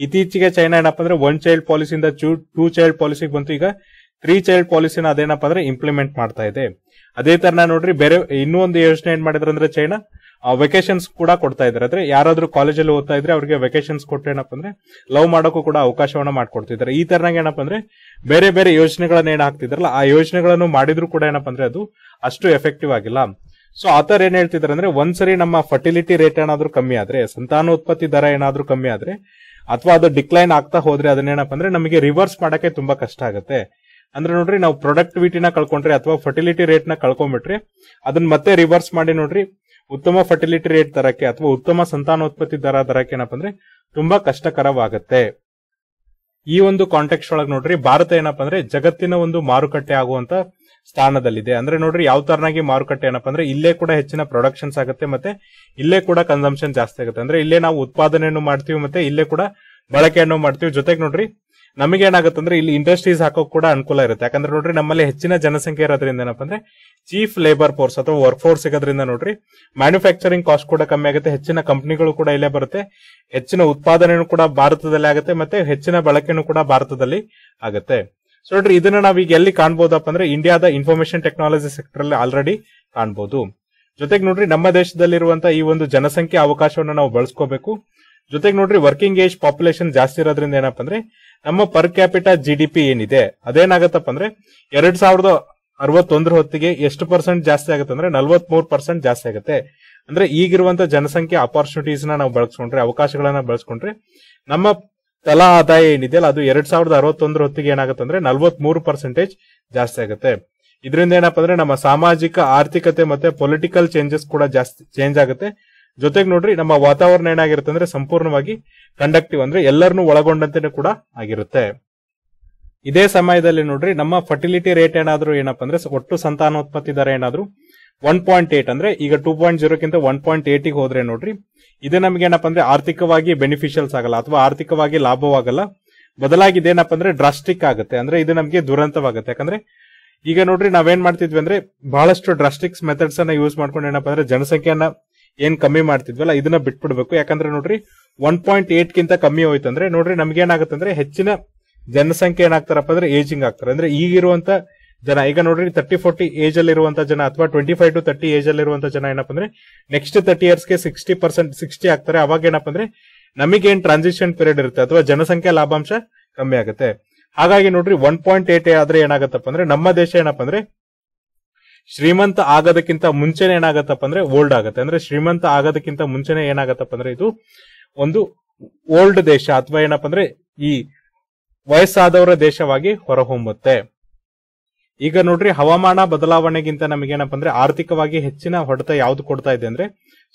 ಇತ್ತೀಚೆಗೆ ಚೈನಾ ಏನಪ್ಪ ಅಂದ್ರೆ ಒನ್ ಚೈಲ್ಡ್ ಪಾಲಿಸಿಯಿಂದ ಟೂ ಚೈಲ್ಡ್ ಪಾಲಿಸಿಗೆ ಬಂತು ಈಗ ತ್ರೀ ಚೈಲ್ಡ್ ಪಾಲಿಸಿನ ಅದೇನಪ್ಪ ಅಂದ್ರೆ ಇಂಪ್ಲಿಮೆಂಟ್ ಮಾಡ್ತಾ ಇದೆ ಅದೇ ತರನ ನೋಡ್ರಿ ಬೇರೆ ಇನ್ನೂ ಒಂದು ಯೋಜನೆ ಏನ್ ಮಾಡಿದ್ರ ಅಂದ್ರೆ ಚೈನಾ ವೆಕೇಶನ್ಸ್ ಕೂಡ ಕೊಡ್ತಾ ಇದ್ದಾರೆ ಅಂದ್ರೆ ಯಾರಾದ್ರೂ ಕಾಲೇಜಲ್ಲಿ ಓದ್ತಾ ಇದ್ರೆ ಅವ್ರಿಗೆ ವೆಕೇಶನ್ಸ್ ಕೊಟ್ಟರೆ ಏನಪ್ಪ ಅಂದ್ರೆ ಲವ್ ಮಾಡೋಕ್ಕೂ ಕೂಡ ಅವಕಾಶವನ್ನ ಮಾಡ್ಕೊಡ್ತಿದ್ದಾರೆ ಈ ತರನಾಗ ಏನಪ್ಪ ಅಂದ್ರೆ ಬೇರೆ ಬೇರೆ ಯೋಜನೆಗಳನ್ನ ಏನಾಗ್ತಿದಾರಲ್ಲ ಆ ಯೋಜನೆಗಳನ್ನು ಮಾಡಿದ್ರು ಕೂಡ ಏನಪ್ಪ ಅಂದ್ರೆ ಅದು ಅಷ್ಟು ಎಫೆಕ್ಟಿವ್ ಆಗಿಲ್ಲ ಸೊ ಆತರ ಏನ್ ಹೇಳ್ತಿದ್ದಾರೆ ಅಂದ್ರೆ ಒಂದ್ಸರಿ ನಮ್ಮ ಫರ್ಟಿಲಿಟಿ ರೇಟ್ ಏನಾದ್ರೂ ಕಮ್ಮಿ ಆದ್ರೆ ಸಂತಾನೋತ್ಪತ್ತಿ ದರ ಏನಾದ್ರೂ ಕಮ್ಮಿ ಆದ್ರೆ ಅಥವಾ ಅದು ಡಿಕ್ಲೈನ್ ಆಗ್ತಾ ಹೋದ್ರೆ ಅದನ್ನೇನಪ್ಪ ಅಂದ್ರೆ ನಮಗೆ ರಿವರ್ಸ್ ಮಾಡಕ್ಕೆ ತುಂಬಾ ಕಷ್ಟ ಆಗುತ್ತೆ ಅಂದ್ರೆ ನೋಡ್ರಿ ನಾವು ಪ್ರೊಡಕ್ಟಿವಿಟಿನ ಕಳ್ಕೊಂಡ್ರೆ ಅಥವಾ ಫರ್ಟಿಲಿಟಿ ರೇಟ್ ನ ಕಳ್ಕೊಂಡ್ಬಿಟ್ರಿ ಅದನ್ನ ಮತ್ತೆ ರಿವರ್ಸ್ ಮಾಡಿ ನೋಡ್ರಿ ಉತ್ತಮ ಫರ್ಟಿಲಿಟಿ ರೇಟ್ ದರಕ್ಕೆ ಅಥವಾ ಉತ್ತಮ ಸಂತಾನೋತ್ಪತ್ತಿ ದರ ದರಕ್ಕೆ ಏನಪ್ಪ ಅಂದ್ರೆ ತುಂಬಾ ಕಷ್ಟಕರವಾಗತ್ತೆ ಈ ಒಂದು ಕಾಂಟೆಕ್ಸ್ ಒಳಗೆ ನೋಡ್ರಿ ಭಾರತ ಏನಪ್ಪ ಅಂದ್ರೆ ಜಗತ್ತಿನ ಒಂದು ಮಾರುಕಟ್ಟೆ ಆಗುವಂತ ಸ್ಥಾನದಲ್ಲಿದೆ ಅಂದ್ರೆ ನೋಡ್ರಿ ಯಾವ ತರನಾಗಿ ಮಾರುಕಟ್ಟೆ ಏನಪ್ಪ ಅಂದ್ರೆ ಇಲ್ಲೇ ಕೂಡ ಹೆಚ್ಚಿನ ಪ್ರೊಡಕ್ಷನ್ಸ್ ಆಗುತ್ತೆ ಮತ್ತೆ ಇಲ್ಲೇ ಕೂಡ ಕನ್ಸಂಪ್ಷನ್ ಜಾಸ್ತಿ ಆಗುತ್ತೆ ಅಂದ್ರೆ ಇಲ್ಲೇ ನಾವು ಉತ್ಪಾದನೆಯನ್ನು ಮಾಡ್ತೀವಿ ಮತ್ತೆ ಇಲ್ಲೇ ಕೂಡ ಬಳಕೆಯನ್ನು ಮಾಡ್ತೀವಿ ಜೊತೆಗೆ ನೋಡ್ರಿ ನಮಗೆ ಅಂದ್ರೆ ಇಲ್ಲಿ ಇಂಡಸ್ಟ್ರೀಸ್ ಹಾಕೋಕ್ ಕೂಡ ಅನುಕೂಲ ಇರುತ್ತೆ ಯಾಕಂದ್ರೆ ನೋಡ್ರಿ ನಮ್ಮಲ್ಲಿ ಹೆಚ್ಚಿನ ಜನಸಂಖ್ಯೆ ಇರೋದ್ರಿಂದ ಏನಪ್ಪ ಅಂದ್ರೆ ಚೀಫ್ ಲೇಬರ್ ಫೋರ್ಸ್ ಅಥವಾ ವರ್ಕ್ ಫೋರ್ಸ್ ಸಿಗೋದ್ರಿಂದ ನೋಡ್ರಿ ಮ್ಯಾನುಫ್ಯಾಕ್ಚರಿಂಗ್ ಕಾಸ್ಟ್ ಕೂಡ ಕಮ್ಮಿ ಆಗುತ್ತೆ ಹೆಚ್ಚಿನ ಕಂಪನಿಗಳು ಕೂಡ ಇಲ್ಲೇ ಬರುತ್ತೆ ಹೆಚ್ಚಿನ ಉತ್ಪಾದನೆಯೂ ಕೂಡ ಭಾರತದಲ್ಲಿ ಆಗುತ್ತೆ ಮತ್ತೆ ಹೆಚ್ಚಿನ ಬಳಕೆನೂ ಕೂಡ ಭಾರತದಲ್ಲಿ ಆಗುತ್ತೆ ಸೊ ನೋಡ್ರಿ ಇದನ್ನ ನಾವು ಈಗ ಎಲ್ಲಿ ಕಾಣ್ಬೋದಪ್ಪ ಅಂದ್ರೆ ಇಂಡಿಯಾದ ಇನ್ಫಾರ್ಮೇಶನ್ ಟೆಕ್ನಾಲಜಿ ಸೆಕ್ಟರ್ ಅಲ್ಲಿ ಆಲ್ರೆಡಿ ಕಾಣಬಹುದು ಜೊತೆಗೆ ನೋಡ್ರಿ ನಮ್ಮ ದೇಶದಲ್ಲಿರುವಂತಹ ಈ ಒಂದು ಜನಸಂಖ್ಯೆ ಅವಕಾಶವನ್ನು ನಾವು ಬಳಸ್ಕೋಬೇಕು ಜೊತೆಗೆ ನೋಡ್ರಿ ವರ್ಕಿಂಗ್ ಏಜ್ ಪಾಪ್ಯುಲೇಷನ್ ಜಾಸ್ತಿ ಇರೋದ್ರಿಂದ ಏನಪ್ಪ ಅಂದ್ರೆ ನಮ್ಮ per capita G D P ಏನಿದೆ ಅದೇನಾಗತ್ತಪ್ಪ ಅಂದ್ರೆ ಎರಡ್ ಸಾವಿರದ ಅರವತ್ತೊಂದರ ಹೊತ್ತಿಗೆ ಎಷ್ಟು ಪರ್ಸೆಂಟ್ ಜಾಸ್ತಿ ಆಗುತ್ತೆ ಅಂದ್ರೆ ನಲ್ವತ್ ಮೂರ್ ಪರ್ಸೆಂಟ್ ಜಾಸ್ತಿ ಆಗುತ್ತೆ ಅಂದ್ರೆ ಈಗಿರುವಂತ ಜನಸಂಖ್ಯೆ ಅಪರ್ಚುನಿಟೀಸ್ ನ ನಾವು ಬಳಸ್ಕೊಂಡ್ರೆ ಅವಕಾಶಗಳನ್ನ ಬಳಸ್ಕೊಂಡ್ರೆ ನಮ್ಮ ತಲಾ ಆದಾಯ ಏನಿದೆ ಅಲ್ಲ ಅದು ಎರಡ್ ಸಾವಿರದ ಅರವತ್ತೊಂದರ ಹೊತ್ತಿಗೆ ಏನಾಗುತ್ತೆ ಅಂದ್ರೆ ನಲ್ವತ್ ಮೂರು ಪರ್ಸೆಂಟೇಜ್ ಜಾಸ್ತಿ ಆಗುತ್ತೆ ಇದರಿಂದ ಏನಪ್ಪಾ ಅಂದ್ರೆ ನಮ್ಮ ಸಾಮಾಜಿಕ ಆರ್ಥಿಕತೆ ಮತ್ತೆ ಪೊಲಿಟಿಕಲ್ ಚೇಂಜಸ್ ಕೂಡ ಜಾಸ್ತಿ ಚೇಂಜ್ ಆಗುತ್ತೆ ಜೊತೆಗೆ ನೋಡ್ರಿ ನಮ್ಮ ವಾತಾವರಣ ಏನಾಗಿರುತ್ತೆ ಅಂದ್ರೆ ಸಂಪೂರ್ಣವಾಗಿ ಕಂಡಕ್ಟಿವ್ ಅಂದ್ರೆ ಎಲ್ಲರನ್ನು ಒಳಗೊಂಡಂತೆ ಕೂಡ ಆಗಿರುತ್ತೆ ಇದೇ ಸಮಯದಲ್ಲಿ ನೋಡ್ರಿ ನಮ್ಮ ಫರ್ಟಿಲಿಟಿ ರೇಟ್ ಏನಾದ್ರೂ ಏನಪ್ಪ ಅಂದ್ರೆ ಒಟ್ಟು ಸಂತಾನೋತ್ಪತ್ತಿ ದರ ಏನಾದ್ರೂ ಒನ್ ಪಾಯಿಂಟ್ ಏಟ್ ಅಂದ್ರೆ ಈಗ ಟೂ ಪಾಯಿಂಟ್ ಜೀರೋಕ್ಕಿಂತ ಒನ್ ಪಾಯಿಂಟ್ ಏಟಿಗೆ ಹೋದ್ರೆ ನೋಡ್ರಿ ಇದು ನಮ್ಗೆ ಏನಪ್ಪ ಅಂದ್ರೆ ಆರ್ಥಿಕವಾಗಿ ಬೆನಿಫಿಷಿಯಲ್ಸ್ ಆಗಲ್ಲ ಅಥವಾ ಆರ್ಥಿಕವಾಗಿ ಲಾಭವಾಗಲ್ಲ ಬದಲಾಗಿ ಇದೇನಪ್ಪ ಅಂದ್ರೆ ಡ್ರಾಸ್ಟಿಕ್ ಆಗುತ್ತೆ ಅಂದ್ರೆ ಇದು ನಮಗೆ ದುರಂತವಾಗುತ್ತೆ ಯಾಕಂದ್ರೆ ಈಗ ನೋಡ್ರಿ ನಾವೇನ್ ಮಾಡ್ತಿದ್ವಿ ಅಂದ್ರೆ ಬಹಳಷ್ಟು ಡ್ರಾಸ್ಟಿಕ್ಸ್ ಮೆಥಡ್ಸ್ ಅನ್ನ ಯೂಸ್ ಮಾಡ್ಕೊಂಡು ಏನಪ್ಪ ಅಂದ್ರೆ ಜನಸಂಖ್ಯೆಯನ್ನ ಏನ್ ಕಮ್ಮಿ ಮಾಡ್ತಿದ್ವಲ್ಲ ಇದನ್ನ ಬಿಟ್ಬಿಡ್ಬೇಕು ಯಾಕಂದ್ರೆ ನೋಡ್ರಿ ಒನ್ ಪಾಯಿಂಟ್ ಏಟ್ ಕಿಂತ ಕಮ್ಮಿ ಹೋಯ್ತಂದ್ರೆ ನೋಡ್ರಿ ನಮ್ಗೆ ಏನಾಗುತ್ತೆ ಅಂದ್ರೆ ಹೆಚ್ಚಿನ ಜನಸಂಖ್ಯೆ ಏನಾಗ್ತಾರಪ್ಪ ಅಂದ್ರೆ ಏಜಿಂಗ್ ಆಗ್ತಾರೆ ಅಂದ್ರೆ ಈಗಿರುವಂತ ಜನ ಈಗ ನೋಡ್ರಿ ತರ್ಟಿ ಫೋರ್ಟಿ ಏಜ್ ಅಲ್ಲಿ ಇರುವಂತ ಜನ ಅಥವಾ twenty five to thirty age ಅಲ್ಲಿ ಇರುವಂತ ಜನ ಏನಪ್ಪ ಅಂದ್ರೆ ನೆಕ್ಸ್ಟ್ ತರ್ಟಿ ಇಯರ್ಸ್ ಗೆ ಸಿಕ್ಸ್ಟಿ ಪರ್ಸೆಂಟ್ ಸಿಕ್ಸ್ಟಿ ಆಗ್ತಾರೆ ಅವಾಗ ಏನಪ್ಪ ಅಂದ್ರೆ ನಮಗೆ ಏನ್ ಟ್ರಾನ್ಸಿಷನ್ ಪೀರಿಯಡ್ ಇರುತ್ತೆ ಅಥವಾ ಜನಸಂಖ್ಯೆ ಲಾಭಾಂಶ ಕಮ್ಮಿ ಆಗುತ್ತೆ ಹಾಗಾಗಿ ನೋಡ್ರಿ ಒನ್ ಪಾಯಿಂಟ್ ಏಟ್ ಆದ್ರೆ ಏನಾಗತ್ತಪ್ಪ ಅಂದ್ರೆ ನಮ್ಮ ದೇಶ ಏನಪ್ಪ ಅಂದ್ರೆ ಶ್ರೀಮಂತ ಆಗೋದಕ್ಕಿಂತ ಮುಂಚೆನೆ ಏನಾಗತ್ತಪ್ಪ ಅಂದ್ರೆ ಓಲ್ಡ್ ಆಗುತ್ತೆ ಅಂದ್ರೆ ಶ್ರೀಮಂತ ಆಗೋದಕ್ಕಿಂತ ಮುಂಚೆನೆ ಏನಾಗತ್ತಪ್ಪ ಅಂದ್ರೆ ಇದು ಒಂದು ಓಲ್ಡ್ ದೇಶ ಅಥವಾ ಏನಪ್ಪ ಅಂದ್ರೆ ಈ ವಯಸ್ಸಾದವರ ದೇಶವಾಗಿ ಹೊರಹೊಮ್ಮುತ್ತೆ ಈಗ ನೋಡ್ರಿ ಹವಾಮಾನ ಬದಲಾವಣೆಗಿಂತ ನಮಗೇನಪ್ಪ ಅಂದ್ರೆ ಆರ್ಥಿಕವಾಗಿ ಹೆಚ್ಚಿನ ಹೊಡೆತ ಯಾವ್ದು ಕೊಡ್ತಾ ಇದೆ ಅಂದ್ರೆ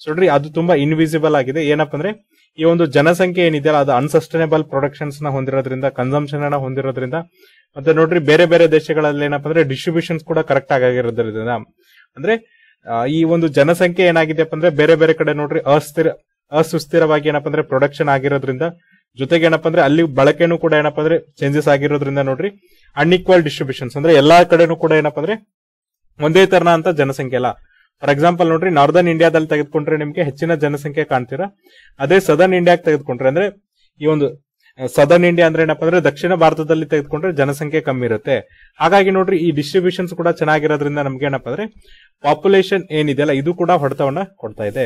ನೋಡ್ರಿ ಅದು ತುಂಬಾ ಇನ್ವಿಸಿಬಲ್ ಆಗಿದೆ ಏನಪ್ಪ ಅಂದ್ರೆ ಈ ಒಂದು ಜನಸಂಖ್ಯೆ ಏನಿದೆಯಲ್ಲ ಅದು ಅನ್ಸಸ್ಟೈನೇಬಲ್ ಪ್ರೊಡಕ್ಷನ್ಸ್ ನ ಹೊಂದಿರೋದ್ರಿಂದ ಕನ್ಸಂಪ್ಷನ್ ಅನ್ನ ಹೊಂದಿರೋದ್ರಿಂದ ಮತ್ತೆ ನೋಡ್ರಿ ಬೇರೆ ಬೇರೆ ದೇಶಗಳಲ್ಲಿ ಏನಪ್ಪಾ ಅಂದ್ರೆ ಡಿಸ್ಟ್ರಿಬ್ಯೂಷನ್ಸ್ ಕೂಡ ಕರೆಕ್ಟ್ ಆಗಿರೋದ್ರಿಂದ ಅಂದ್ರೆ ಈ ಒಂದು ಜನಸಂಖ್ಯೆ ಏನಾಗಿದೆಪ್ಪ ಅಂದ್ರೆ ಬೇರೆ ಬೇರೆ ಕಡೆ ನೋಡ್ರಿ ಅಸ್ಥಿರ ಅಸುಸ್ಥಿರವಾಗಿ ಏನಪ್ಪಾ ಅಂದ್ರೆ ಪ್ರೊಡಕ್ಷನ್ ಆಗಿರೋದ್ರಿಂದ ಜೊತೆಗೆ ಏನಪ್ಪಾ ಅಂದ್ರೆ ಅಲ್ಲಿ ಬಳಕೆನೂ ಕೂಡ ಏನಪ್ಪಾ ಅಂದ್ರೆ ಚೇಂಜಸ್ ಆಗಿರೋದ್ರಿಂದ ನೋಡ್ರಿ ಅನ್ಇಕ್ವಲ್ ಡಿಸ್ಟ್ರಿಬ್ಯೂಷನ್ಸ್ ಅಂದ್ರೆ ಎಲ್ಲಾ ಕಡೆನೂ ಕೂಡ ಏನಪ್ಪಾ ಅಂದ್ರೆ ಒಂದೇ ತರನ ಅಂತ ಜನಸಂಖ್ಯೆ ಅಲ್ಲ ಫಾರ್ ಎಕ್ಸಾಂಪಲ್ ನೋಡ್ರಿ ನಾರ್ದನ್ ಇಂಡಿಯಾದಲ್ಲಿ ತೆಗೆದುಕೊಂಡ್ರೆ ನಿಮ್ಗೆ ಹೆಚ್ಚಿನ ಜನಸಂಖ್ಯೆ ಕಾಣ್ತೀರಾ ಅದೇ ಸದರ್ನ್ ಇಂಡಿಯಾಗೆ ತೆಗೆದುಕೊಂಡ್ರೆ ಅಂದ್ರೆ ಈ ಒಂದು ಸದರ್ನ್ ಇಂಡಿಯಾ ಅಂದ್ರೆ ಏನಪ್ಪಾ ಅಂದ್ರೆ ದಕ್ಷಿಣ ಭಾರತದಲ್ಲಿ ತೆಗೆದುಕೊಂಡ್ರೆ ಜನಸಂಖ್ಯೆ ಕಮ್ಮಿ ಇರುತ್ತೆ ಹಾಗಾಗಿ ನೋಡ್ರಿ ಈ ಡಿಸ್ಟ್ರಿಬ್ಯೂಷನ್ಸ್ ಕೂಡ ಚೆನ್ನಾಗಿರೋದ್ರಿಂದ ನಮ್ಗೆ ಏನಪ್ಪಾ ಅಂದ್ರೆ ಪಾಪ್ಯುಲೇಷನ್ ಏನಿದೆಯಲ್ಲ ಇದು ಕೂಡ ಹೊಡೆತವನ್ನ ಕೊಡ್ತಾ ಇದೆ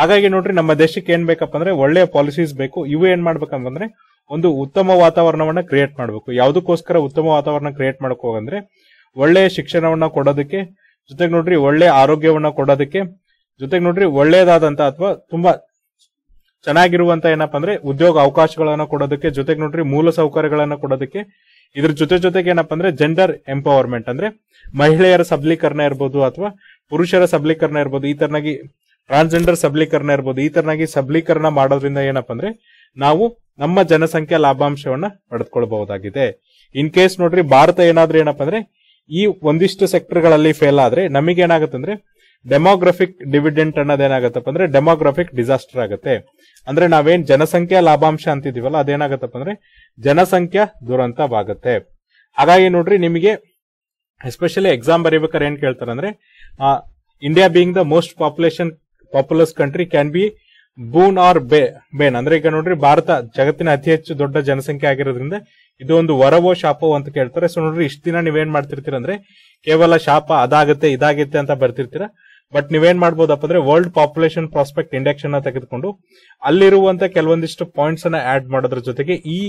ಹಾಗಾಗಿ ನೋಡ್ರಿ ನಮ್ಮ ದೇಶಕ್ಕೆ ಏನ್ ಬೇಕಪ್ಪ ಅಂದ್ರೆ ಒಳ್ಳೆಯ ಪಾಲಿಸೀಸ್ ಬೇಕು ಇವು ಏನ್ ಮಾಡ್ಬೇಕಂತಂದ್ರೆ ಒಂದು ಉತ್ತಮ ವಾತಾವರಣವನ್ನ ಕ್ರಿಯೇಟ್ ಮಾಡಬೇಕು ಯಾವುದಕ್ಕೋಸ್ಕರ ಉತ್ತಮ ವಾತಾವರಣ ಕ್ರಿಯೇಟ್ ಮಾಡಕ್ ಹೋಗಂದ್ರೆ ಒಳ್ಳೆಯ ಶಿಕ್ಷಣವನ್ನ ಕೊಡೋದಕ್ಕೆ ಜೊತೆಗೆ ನೋಡ್ರಿ ಒಳ್ಳೆ ಆರೋಗ್ಯವನ್ನ ಕೊಡೋದಕ್ಕೆ ಜೊತೆಗೆ ನೋಡ್ರಿ ಒಳ್ಳೆಯದಾದಂತ ಅಥವಾ ತುಂಬಾ ಚೆನ್ನಾಗಿರುವಂತ ಏನಪ್ಪ ಅಂದ್ರೆ ಉದ್ಯೋಗ ಅವಕಾಶಗಳನ್ನ ಕೊಡೋದಕ್ಕೆ ಜೊತೆಗೆ ನೋಡ್ರಿ ಮೂಲ ಸೌಕರ್ಯಗಳನ್ನ ಕೊಡೋದಕ್ಕೆ ಇದ್ರ ಜೊತೆ ಜೊತೆಗೆ ಏನಪ್ಪಾ ಅಂದ್ರೆ ಜೆಂಡರ್ ಎಂಪವರ್ಮೆಂಟ್ ಅಂದ್ರೆ ಮಹಿಳೆಯರ ಸಬಲೀಕರಣ ಇರ್ಬೋದು ಅಥವಾ ಪುರುಷರ ಸಬಲೀಕರಣ ಇರ್ಬೋದು ಈ ತರನಾಗಿ ಟ್ರಾನ್ಸ್ಜೆಂಡರ್ ಸಬಲೀಕರಣ ಇರ್ಬೋದು ಈ ತರನಾಗಿ ಸಬಲೀಕರಣ ಮಾಡೋದ್ರಿಂದ ಏನಪ್ಪಾ ಅಂದ್ರೆ ನಾವು ನಮ್ಮ ಜನಸಂಖ್ಯಾ ಲಾಭಾಂಶವನ್ನ ಪಡೆದುಕೊಳ್ಬಹುದಾಗಿದೆ ಇನ್ ಕೇಸ್ ನೋಡ್ರಿ ಭಾರತ ಏನಾದ್ರೂ ಏನಪ್ಪಾ ಅಂದ್ರೆ ಈ ಒಂದಿಷ್ಟು ಸೆಕ್ಟರ್ಗಳಲ್ಲಿ ಫೇಲ್ ಆದ್ರೆ ನಮಗೆ ಏನಾಗುತ್ತೆ ಡೆಮೋಗ್ರಫಿಕ್ ಡಿವಿಡೆಂಟ್ ಅನ್ನೋದೇನಾಗತ್ತಪ್ಪ ಅಂದ್ರೆ ಡೆಮೋಗ್ರಫಿಕ್ ಡಿಸಾಸ್ಟರ್ ಆಗುತ್ತೆ ಅಂದ್ರೆ ನಾವೇನ್ ಜನಸಂಖ್ಯಾ ಲಾಭಾಂಶ ಅಂತಿದೀವಲ್ಲ ಅದೇನಾಗತ್ತಪ್ಪ ಅಂದ್ರೆ ಜನಸಂಖ್ಯಾ ದುರಂತವಾಗುತ್ತೆ ಹಾಗಾಗಿ ನೋಡ್ರಿ ನಿಮಗೆ ಎಸ್ಪೆಷಲಿ ಎಕ್ಸಾಮ್ ಬರೀಬೇಕಾದ್ರೆ ಏನ್ ಕೇಳ್ತಾರೆ India being the most population populous country can be boon or ಬೇ ಬೇನ್ ಅಂದ್ರೆ ಈಗ ನೋಡ್ರಿ ಭಾರತ ಜಗತ್ತಿನ ಅತಿ ಹೆಚ್ಚು ದೊಡ್ಡ ಜನಸಂಖ್ಯೆ ಆಗಿರೋದ್ರಿಂದ ಇದು ಒಂದು ವರವೋ ಶಾಪೋ ಅಂತ ಕೇಳ್ತಾರೆ ಸೊ ನೋಡ್ರಿ ಇಷ್ಟ ದಿನ ನೀವೇನ್ ಮಾಡ್ತಿರ್ತೀರ ಅಂದ್ರೆ ಕೇವಲ ಶಾಪ ಅದಾಗುತ್ತೆ ಇದಾಗತ್ತೆ ಅಂತ ಬರ್ತಿರ್ತೀರಾ ಬಟ್ ನೀವೇನ್ ಮಾಡ್ಬೋದಪ್ಪ ಅಂದ್ರೆ ವರ್ಲ್ಡ್ ಪಾಪ್ಯುಲೇಷನ್ ಪ್ರಾಸ್ಪೆಕ್ಟ್ ಇಂಡೆಕ್ಸ್ ಅನ್ನ ತೆಗೆದುಕೊಂಡು ಅಲ್ಲಿರುವಂತ ಕೆಲವೊಂದಿಷ್ಟು ಪಾಯಿಂಟ್ಸ್ ಅನ್ನ ಆಡ್ ಮಾಡೋದ್ರ ಜೊತೆಗೆ ಈ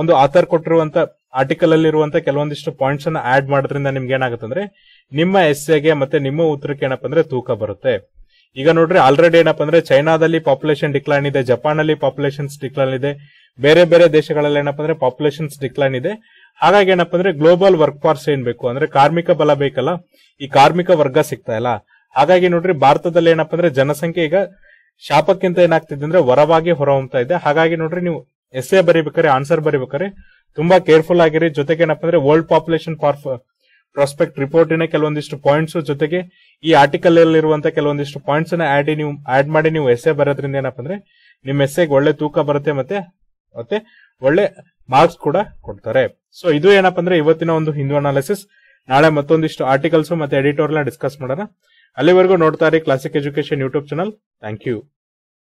ಒಂದು ಆಥರ್ ಕೊಟ್ಟಿರುವಂತ ಆರ್ಟಿಕಲ್ ಅಲ್ಲಿ ಇರುವಂತ ಕೆಲವೊಂದಿಷ್ಟು ಪಾಯಿಂಟ್ಸ್ ಅನ್ನ ಆಡ್ ಮಾಡೋದ್ರಿಂದ ನಿಮ್ಗೆ ಏನಾಗುತ್ತೆ ಅಂದ್ರೆ ನಿಮ್ಮ ಎಸ್ಸೆಗೆ ಮತ್ತೆ ನಿಮ್ಮ ಉತ್ತರಕ್ಕೆ ಏನಪ್ಪ ಅಂದ್ರೆ ತೂಕ ಬರುತ್ತೆ ಈಗ ನೋಡ್ರಿ ಆಲ್ರೆಡಿ ಏನಪ್ಪ ಅಂದ್ರೆ ಚೈನಾದಲ್ಲಿ ಪಾಪ್ಯುಲೇಷನ್ ಡಿಕ್ಲೈನ್ ಇದೆ ಜಪಾನ್ ಅಲ್ಲಿ ಪಾಪ್ಯುಲೇಷನ್ಸ್ ಡಿಕ್ಲೈನ್ ಇದೆ ಬೇರೆ ಬೇರೆ ದೇಶಗಳಲ್ಲಿ ಏನಪ್ಪ ಅಂದ್ರೆ ಪಾಪ್ಯುಲೇಷನ್ಸ್ ಡಿಕ್ಲೈನ್ ಇದೆ ಹಾಗಾಗಿ ಏನಪ್ಪ ಅಂದ್ರೆ ಗ್ಲೋಬಲ್ ವರ್ಕ್ ಫಾರ್ಸ್ ಏನ್ ಬೇಕು ಅಂದ್ರೆ ಕಾರ್ಮಿಕ ಬಲ ಬೇಕಲ್ಲ ಈ ಕಾರ್ಮಿಕ ವರ್ಗ ಸಿಗ್ತಾ ಇಲ್ಲ ಹಾಗಾಗಿ ನೋಡ್ರಿ ಭಾರತದಲ್ಲಿ ಏನಪ್ಪಾ ಅಂದ್ರೆ ಜನಸಂಖ್ಯೆ ಈಗ ಶಾಪಕ್ಕಿಂತ ಏನಾಗ್ತಿದೆ ಅಂದ್ರೆ ವರವಾಗಿ ಹೊರಹೊಮ್ತಾ ಇದೆ ಹಾಗಾಗಿ ನೋಡ್ರಿ ನೀವು ಎಸ್ ಎ ಬರಿಬೇಕಾರೆ ಆನ್ಸರ್ ಬರಿಬೇಕಾರೆ ತುಂಬಾ ಕೇರ್ಫುಲ್ ಆಗಿರಿ ಜೊತೆಗೆ ಏನಪ್ಪಾ ಅಂದ್ರೆ ವರ್ಲ್ಡ್ ಪಾಪ್ಯುಲೇಷನ್ ಪಾರ್ಫ್ ಪ್ರಾಸ್ಪೆಕ್ಟ್ ರಿಪೋರ್ಟಿನ ಕೆಲವೊಂದಿಷ್ಟು ಪಾಯಿಂಟ್ಸ್ ಜೊತೆಗೆ ಈ ಆರ್ಟಿಕಲ್ ಇರುವಂತ ಕೆಲವೊಂದಿಷ್ಟು ಪಾಯಿಂಟ್ಸ್ ಅನ್ನ ಆಡ್ ನೀವು ಆಡ್ ಮಾಡಿ ನೀವು ಎ ಬರೋದ್ರಿಂದ ಏನಪ್ಪ ಅಂದ್ರೆ ನಿಮ್ಮ ಎಗ್ ಒಳ್ಳೆ ತೂಕ ಬರುತ್ತೆ ಮತ್ತೆ ಮತ್ತೆ ಒಳ್ಳೆ ಮಾರ್ಕ್ಸ್ ಕೂಡ ಕೊಡ್ತಾರೆ ಸೊ ಇದು ಏನಪ್ಪ ಅಂದ್ರೆ ಇವತ್ತಿನ ಒಂದು ಹಿಂದೂ ಅನಾಲಿಸಿಸ್ ನಾಳೆ ಮತ್ತೊಂದಿಷ್ಟು ಆರ್ಟಿಕಲ್ಸ್ ಮತ್ತೆ ಎಡಿಟೋರ್ನ ಡಿಸ್ಕಸ್ ಮಾಡೋಣ ಅಲ್ಲಿವರೆಗೂ ನೋಡ್ತಾರೆ ಇರಿ Classic education YouTube channel thank you